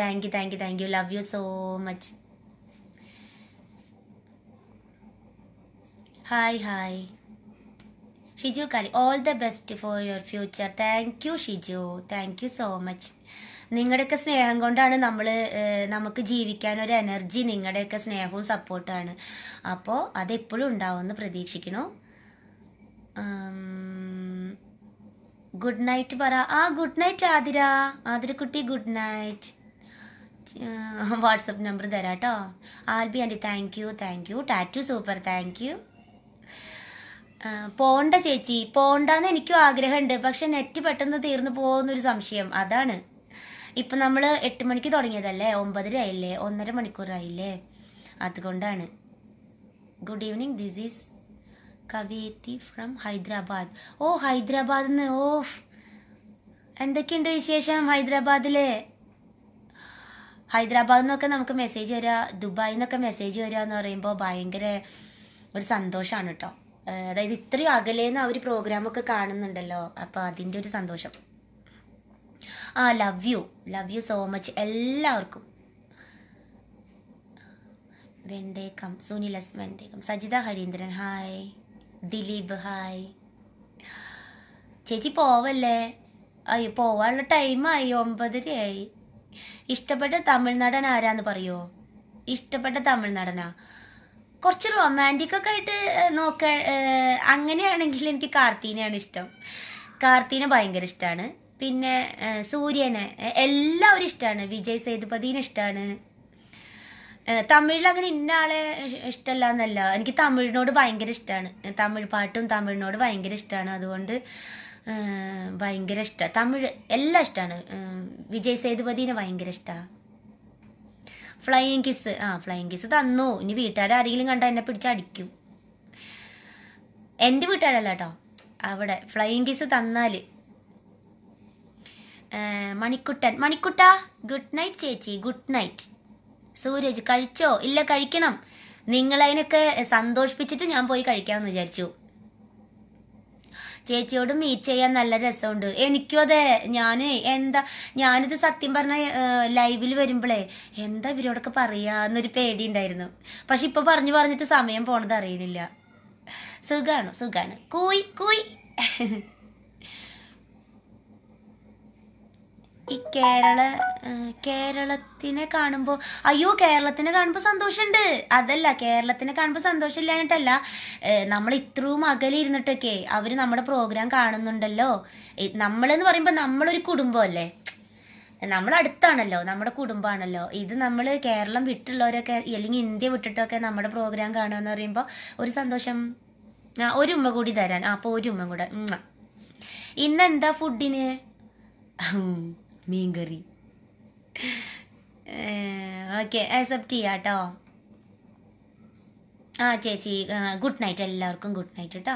thank you thank you thank you love you so much hi hi Shiju കാലി all the best for your future thank you Shiju thank you so much നിങ്ങളുടെയൊക്കെ സ്നേഹം കൊണ്ടാണ് നമ്മൾ നമുക്ക് ജീവിക്കാൻ ഒരു എനർജി നിങ്ങളുടെയൊക്കെ സ്നേഹവും സപ്പോർട്ടാണ് അപ്പോൾ അതെപ്പോഴും ഉണ്ടാവുമെന്ന് പ്രതീക്ഷിക്കണോ ഗുഡ് നൈറ്റ് പറ ആ ഗുഡ് നൈറ്റ് ആതിര ആതിരക്കുട്ടി ഗുഡ് നൈറ്റ് വാട്സപ്പ് നമ്പർ തരാം കേട്ടോ Albi aunty thank you thank you tata super thank you പോണ്ട ചേച്ചി പോണ്ടെന്ന് എനിക്കും ആഗ്രഹമുണ്ട് പക്ഷെ നെറ്റ് പെട്ടെന്ന് തീർന്നു പോകുന്നൊരു സംശയം അതാണ് ഇപ്പൊ നമ്മൾ എട്ട് മണിക്ക് തുടങ്ങിയതല്ലേ ഒമ്പതര ആയില്ലേ ഒന്നര മണിക്കൂറായില്ലേ അതുകൊണ്ടാണ് ഗുഡ് ഈവനിങ് ദിസ് ഈസ് കവിയത്തി ഫ്രം ഹൈദരാബാദ് ഓ ഹൈദരാബാദ് നിന്ന് ഓ എന്തൊക്കെയുണ്ട് വിശേഷം ഹൈദരാബാദില് ഹൈദരാബാദിൽ നിന്നൊക്കെ നമുക്ക് മെസ്സേജ് വരിക ദുബായിൽ നിന്നൊക്കെ മെസ്സേജ് വരിക എന്ന് പറയുമ്പോൾ ഭയങ്കര ഒരു സന്തോഷമാണ് കേട്ടോ അതായത് ഇത്രയും അകലേന്ന് ആ ഒരു പ്രോഗ്രാമൊക്കെ കാണുന്നുണ്ടല്ലോ അപ്പോൾ അതിൻ്റെ ഒരു സന്തോഷം ആ love you love you so much എല്ലാവർക്കും വെണ്ടേക്കം സുനിൽ എസ് വെണ്ടേക്കം സജിത ഹരീന്ദ്രൻ ഹായ് ദിലീപ് ഹായ് ചേച്ചി പോവല്ലേ അയ്യോ പോവാനുള്ള ടൈമായി ഒമ്പതരയായി ഇഷ്ടപ്പെട്ട തമിഴ്നാടൻ ആരാന്ന് പറയോ ഇഷ്ടപ്പെട്ട തമിഴ്നാടനാ കുറച്ച് റൊമാൻറ്റിക് ഒക്കെ ആയിട്ട് നോക്ക അങ്ങനെയാണെങ്കിൽ എനിക്ക് കാർത്തീനെയാണ് ഇഷ്ടം കാർത്തീനെ ഭയങ്കര ഇഷ്ടമാണ് പിന്നെ സൂര്യനെ എല്ലാവരും ഇഷ്ടമാണ് വിജയ് സേതുപതിനെ ഇഷ്ടമാണ് തമിഴിൽ അങ്ങനെ ഇന്ന ആളെ ഇഷ്ടമല്ല എന്നല്ല എനിക്ക് തമിഴിനോട് ഭയങ്കര ഇഷ്ടമാണ് തമിഴ് പാട്ടും തമിഴിനോട് ഭയങ്കര ഇഷ്ടമാണ് അതുകൊണ്ട് ഭയങ്കര ഇഷ്ടമാണ് തമിഴ് എല്ലാം ഇഷ്ടമാണ് വിജയ് സേതുപതിനെ ഭയങ്കര ഇഷ്ടമാണ് ഫ്ലൈയിങ് കിസ് ആ ഫ്ലൈയിങ് കിസ് തന്നു ഇനി ആരെങ്കിലും കണ്ടാൽ എന്നെ പിടിച്ചടിക്കും എൻ്റെ വീട്ടുകാരല്ല കേട്ടോ അവിടെ ഫ്ലൈയിങ് കിസ് തന്നാൽ മണിക്കുട്ടൻ മണിക്കുട്ട ഗുഡ് നൈറ്റ് ചേച്ചി ഗുഡ് നൈറ്റ് സൂരജ് കഴിച്ചോ ഇല്ല കഴിക്കണം നിങ്ങൾ അതിനൊക്കെ സന്തോഷിപ്പിച്ചിട്ട് ഞാൻ പോയി കഴിക്കാമെന്ന് വിചാരിച്ചു ചേച്ചിയോട് മീറ്റ് ചെയ്യാൻ നല്ല രസമുണ്ട് എനിക്കും അതെ ഞാൻ എന്താ ഞാനിത് സത്യം പറഞ്ഞ ലൈവിൽ വരുമ്പോളേ എന്താ ഇവരോടൊക്കെ പറയാന്നൊരു പേടി ഉണ്ടായിരുന്നു പക്ഷെ ഇപ്പൊ പറഞ്ഞു പറഞ്ഞിട്ട് സമയം പോണത് അറിയുന്നില്ല സുഖാണോ സുഖാണ് കൂയ് കൂയ് ഈ കേരള കേരളത്തിനെ കാണുമ്പോൾ അയ്യോ കേരളത്തിനെ കാണുമ്പോൾ സന്തോഷമുണ്ട് അതല്ല കേരളത്തിനെ കാണുമ്പോൾ സന്തോഷമില്ലാഞ്ഞിട്ടല്ല നമ്മൾ ഇത്രയും അകലെ ഇരുന്നിട്ടൊക്കെ അവർ നമ്മുടെ പ്രോഗ്രാം കാണുന്നുണ്ടല്ലോ നമ്മളെന്ന് പറയുമ്പോൾ നമ്മളൊരു കുടുംബമല്ലേ നമ്മൾ അടുത്താണല്ലോ നമ്മുടെ കുടുംബമാണല്ലോ ഇത് നമ്മൾ കേരളം വിട്ടുള്ളവരൊക്കെ അല്ലെങ്കിൽ ഇന്ത്യ വിട്ടിട്ടൊക്കെ നമ്മുടെ പ്രോഗ്രാം കാണുക എന്ന് പറയുമ്പോൾ ഒരു സന്തോഷം ആ ഒരു ഉമ്മ കൂടി തരാൻ അപ്പോൾ ഒരു ഉമ്മ കൂടെ ഇന്നെന്താ ഫുഡിന് മീൻകറി ഓക്കെ അക്സെപ്റ്റ് ചെയ്യാം കേട്ടോ ആ ചേച്ചി ഗുഡ് നൈറ്റ് എല്ലാവർക്കും ഗുഡ് നൈറ്റ് കേട്ടോ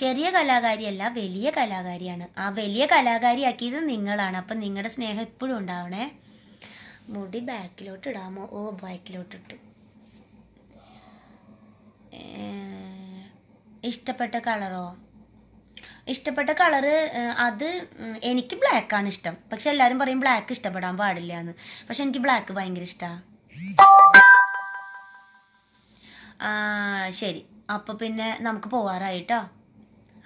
ചെറിയ കലാകാരിയല്ല വലിയ കലാകാരിയാണ് ആ വലിയ കലാകാരിയാക്കിയത് നിങ്ങളാണ് അപ്പം നിങ്ങളുടെ സ്നേഹം എപ്പോഴും ഉണ്ടാവണേ മുടി ബാക്കിലോട്ട് ഇടാമോ ഓ ബാക്കിലോട്ട് ഇട്ടു ഇഷ്ടപ്പെട്ട കളറോ ഇഷ്ടപ്പെട്ട കളറ് അത് എനിക്ക് ബ്ലാക്ക് ആണ് ഇഷ്ടം പക്ഷെ എല്ലാവരും പറയും ബ്ലാക്ക് ഇഷ്ടപ്പെടാൻ പാടില്ല എന്ന് പക്ഷെ എനിക്ക് ബ്ലാക്ക് ഭയങ്കര ഇഷ്ടമാണ് ശരി അപ്പോൾ പിന്നെ നമുക്ക് പോവാറായിട്ടോ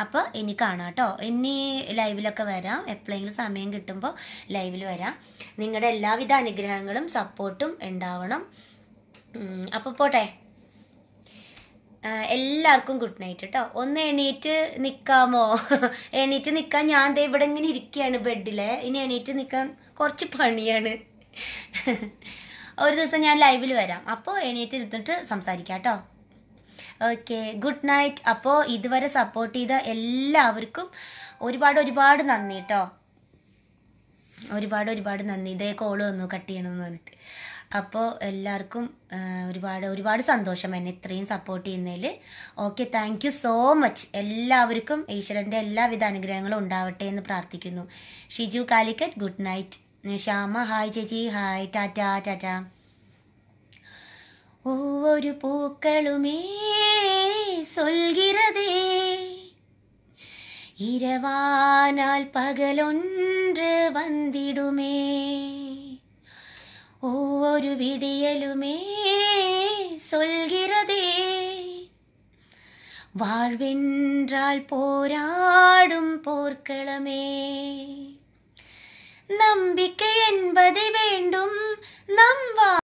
അപ്പോൾ ഇനി കാണാട്ടോ ഇനി ലൈവിലൊക്കെ വരാം എപ്പോഴെങ്കിലും സമയം കിട്ടുമ്പോൾ ലൈവിൽ വരാം നിങ്ങളുടെ എല്ലാവിധ അനുഗ്രഹങ്ങളും സപ്പോർട്ടും ഉണ്ടാവണം അപ്പോൾ പോട്ടെ എല്ലാവർക്കും ഗുഡ് നൈറ്റ് കേട്ടോ ഒന്ന് എണീറ്റ് നിൽക്കാമോ എണീറ്റ് നിൽക്കാൻ ഞാൻ ദേ ഇവിടെ ഇങ്ങനെ ഇരിക്കുകയാണ് ബെഡിൽ ഇനി എണീറ്റ് നിൽക്കാൻ കുറച്ച് പണിയാണ് ഒരു ദിവസം ഞാൻ ലൈവിൽ വരാം അപ്പോൾ എണീറ്റ് ഇരുന്നിട്ട് സംസാരിക്കാം കേട്ടോ ഓക്കെ ഗുഡ് നൈറ്റ് അപ്പോൾ ഇതുവരെ സപ്പോർട്ട് ചെയ്ത എല്ലാവർക്കും ഒരുപാട് ഒരുപാട് നന്ദി കേട്ടോ ഒരുപാട് ഒരുപാട് നന്ദി ഇതേ കോള് വന്നു കട്ട് ചെയ്യണമെന്ന് പറഞ്ഞിട്ട് അപ്പോൾ എല്ലാവർക്കും ഒരുപാട് ഒരുപാട് സന്തോഷം എന്നെ ഇത്രയും സപ്പോർട്ട് ചെയ്യുന്നതിൽ okay thank you so much എല്ലാവർക്കും ഈശ്വരൻ്റെ എല്ലാവിധ അനുഗ്രഹങ്ങളും ഉണ്ടാവട്ടെ എന്ന് പ്രാർത്ഥിക്കുന്നു Shiju Calicut good night Shyama hi ചേച്ചി ഹായ് ടാറ്റ ടാറ്റ ഒരു പൂക്കളുമേ ഇരവാനാൽ പകലൊന്ന് വന്നിടുമേ ஒவ்வொரு விடியலுமே சொல்கிறதே வாழ்வென்றால் போராடும் போர்க்களமே நம்பிக்கை என்பது வேண்டும் நம்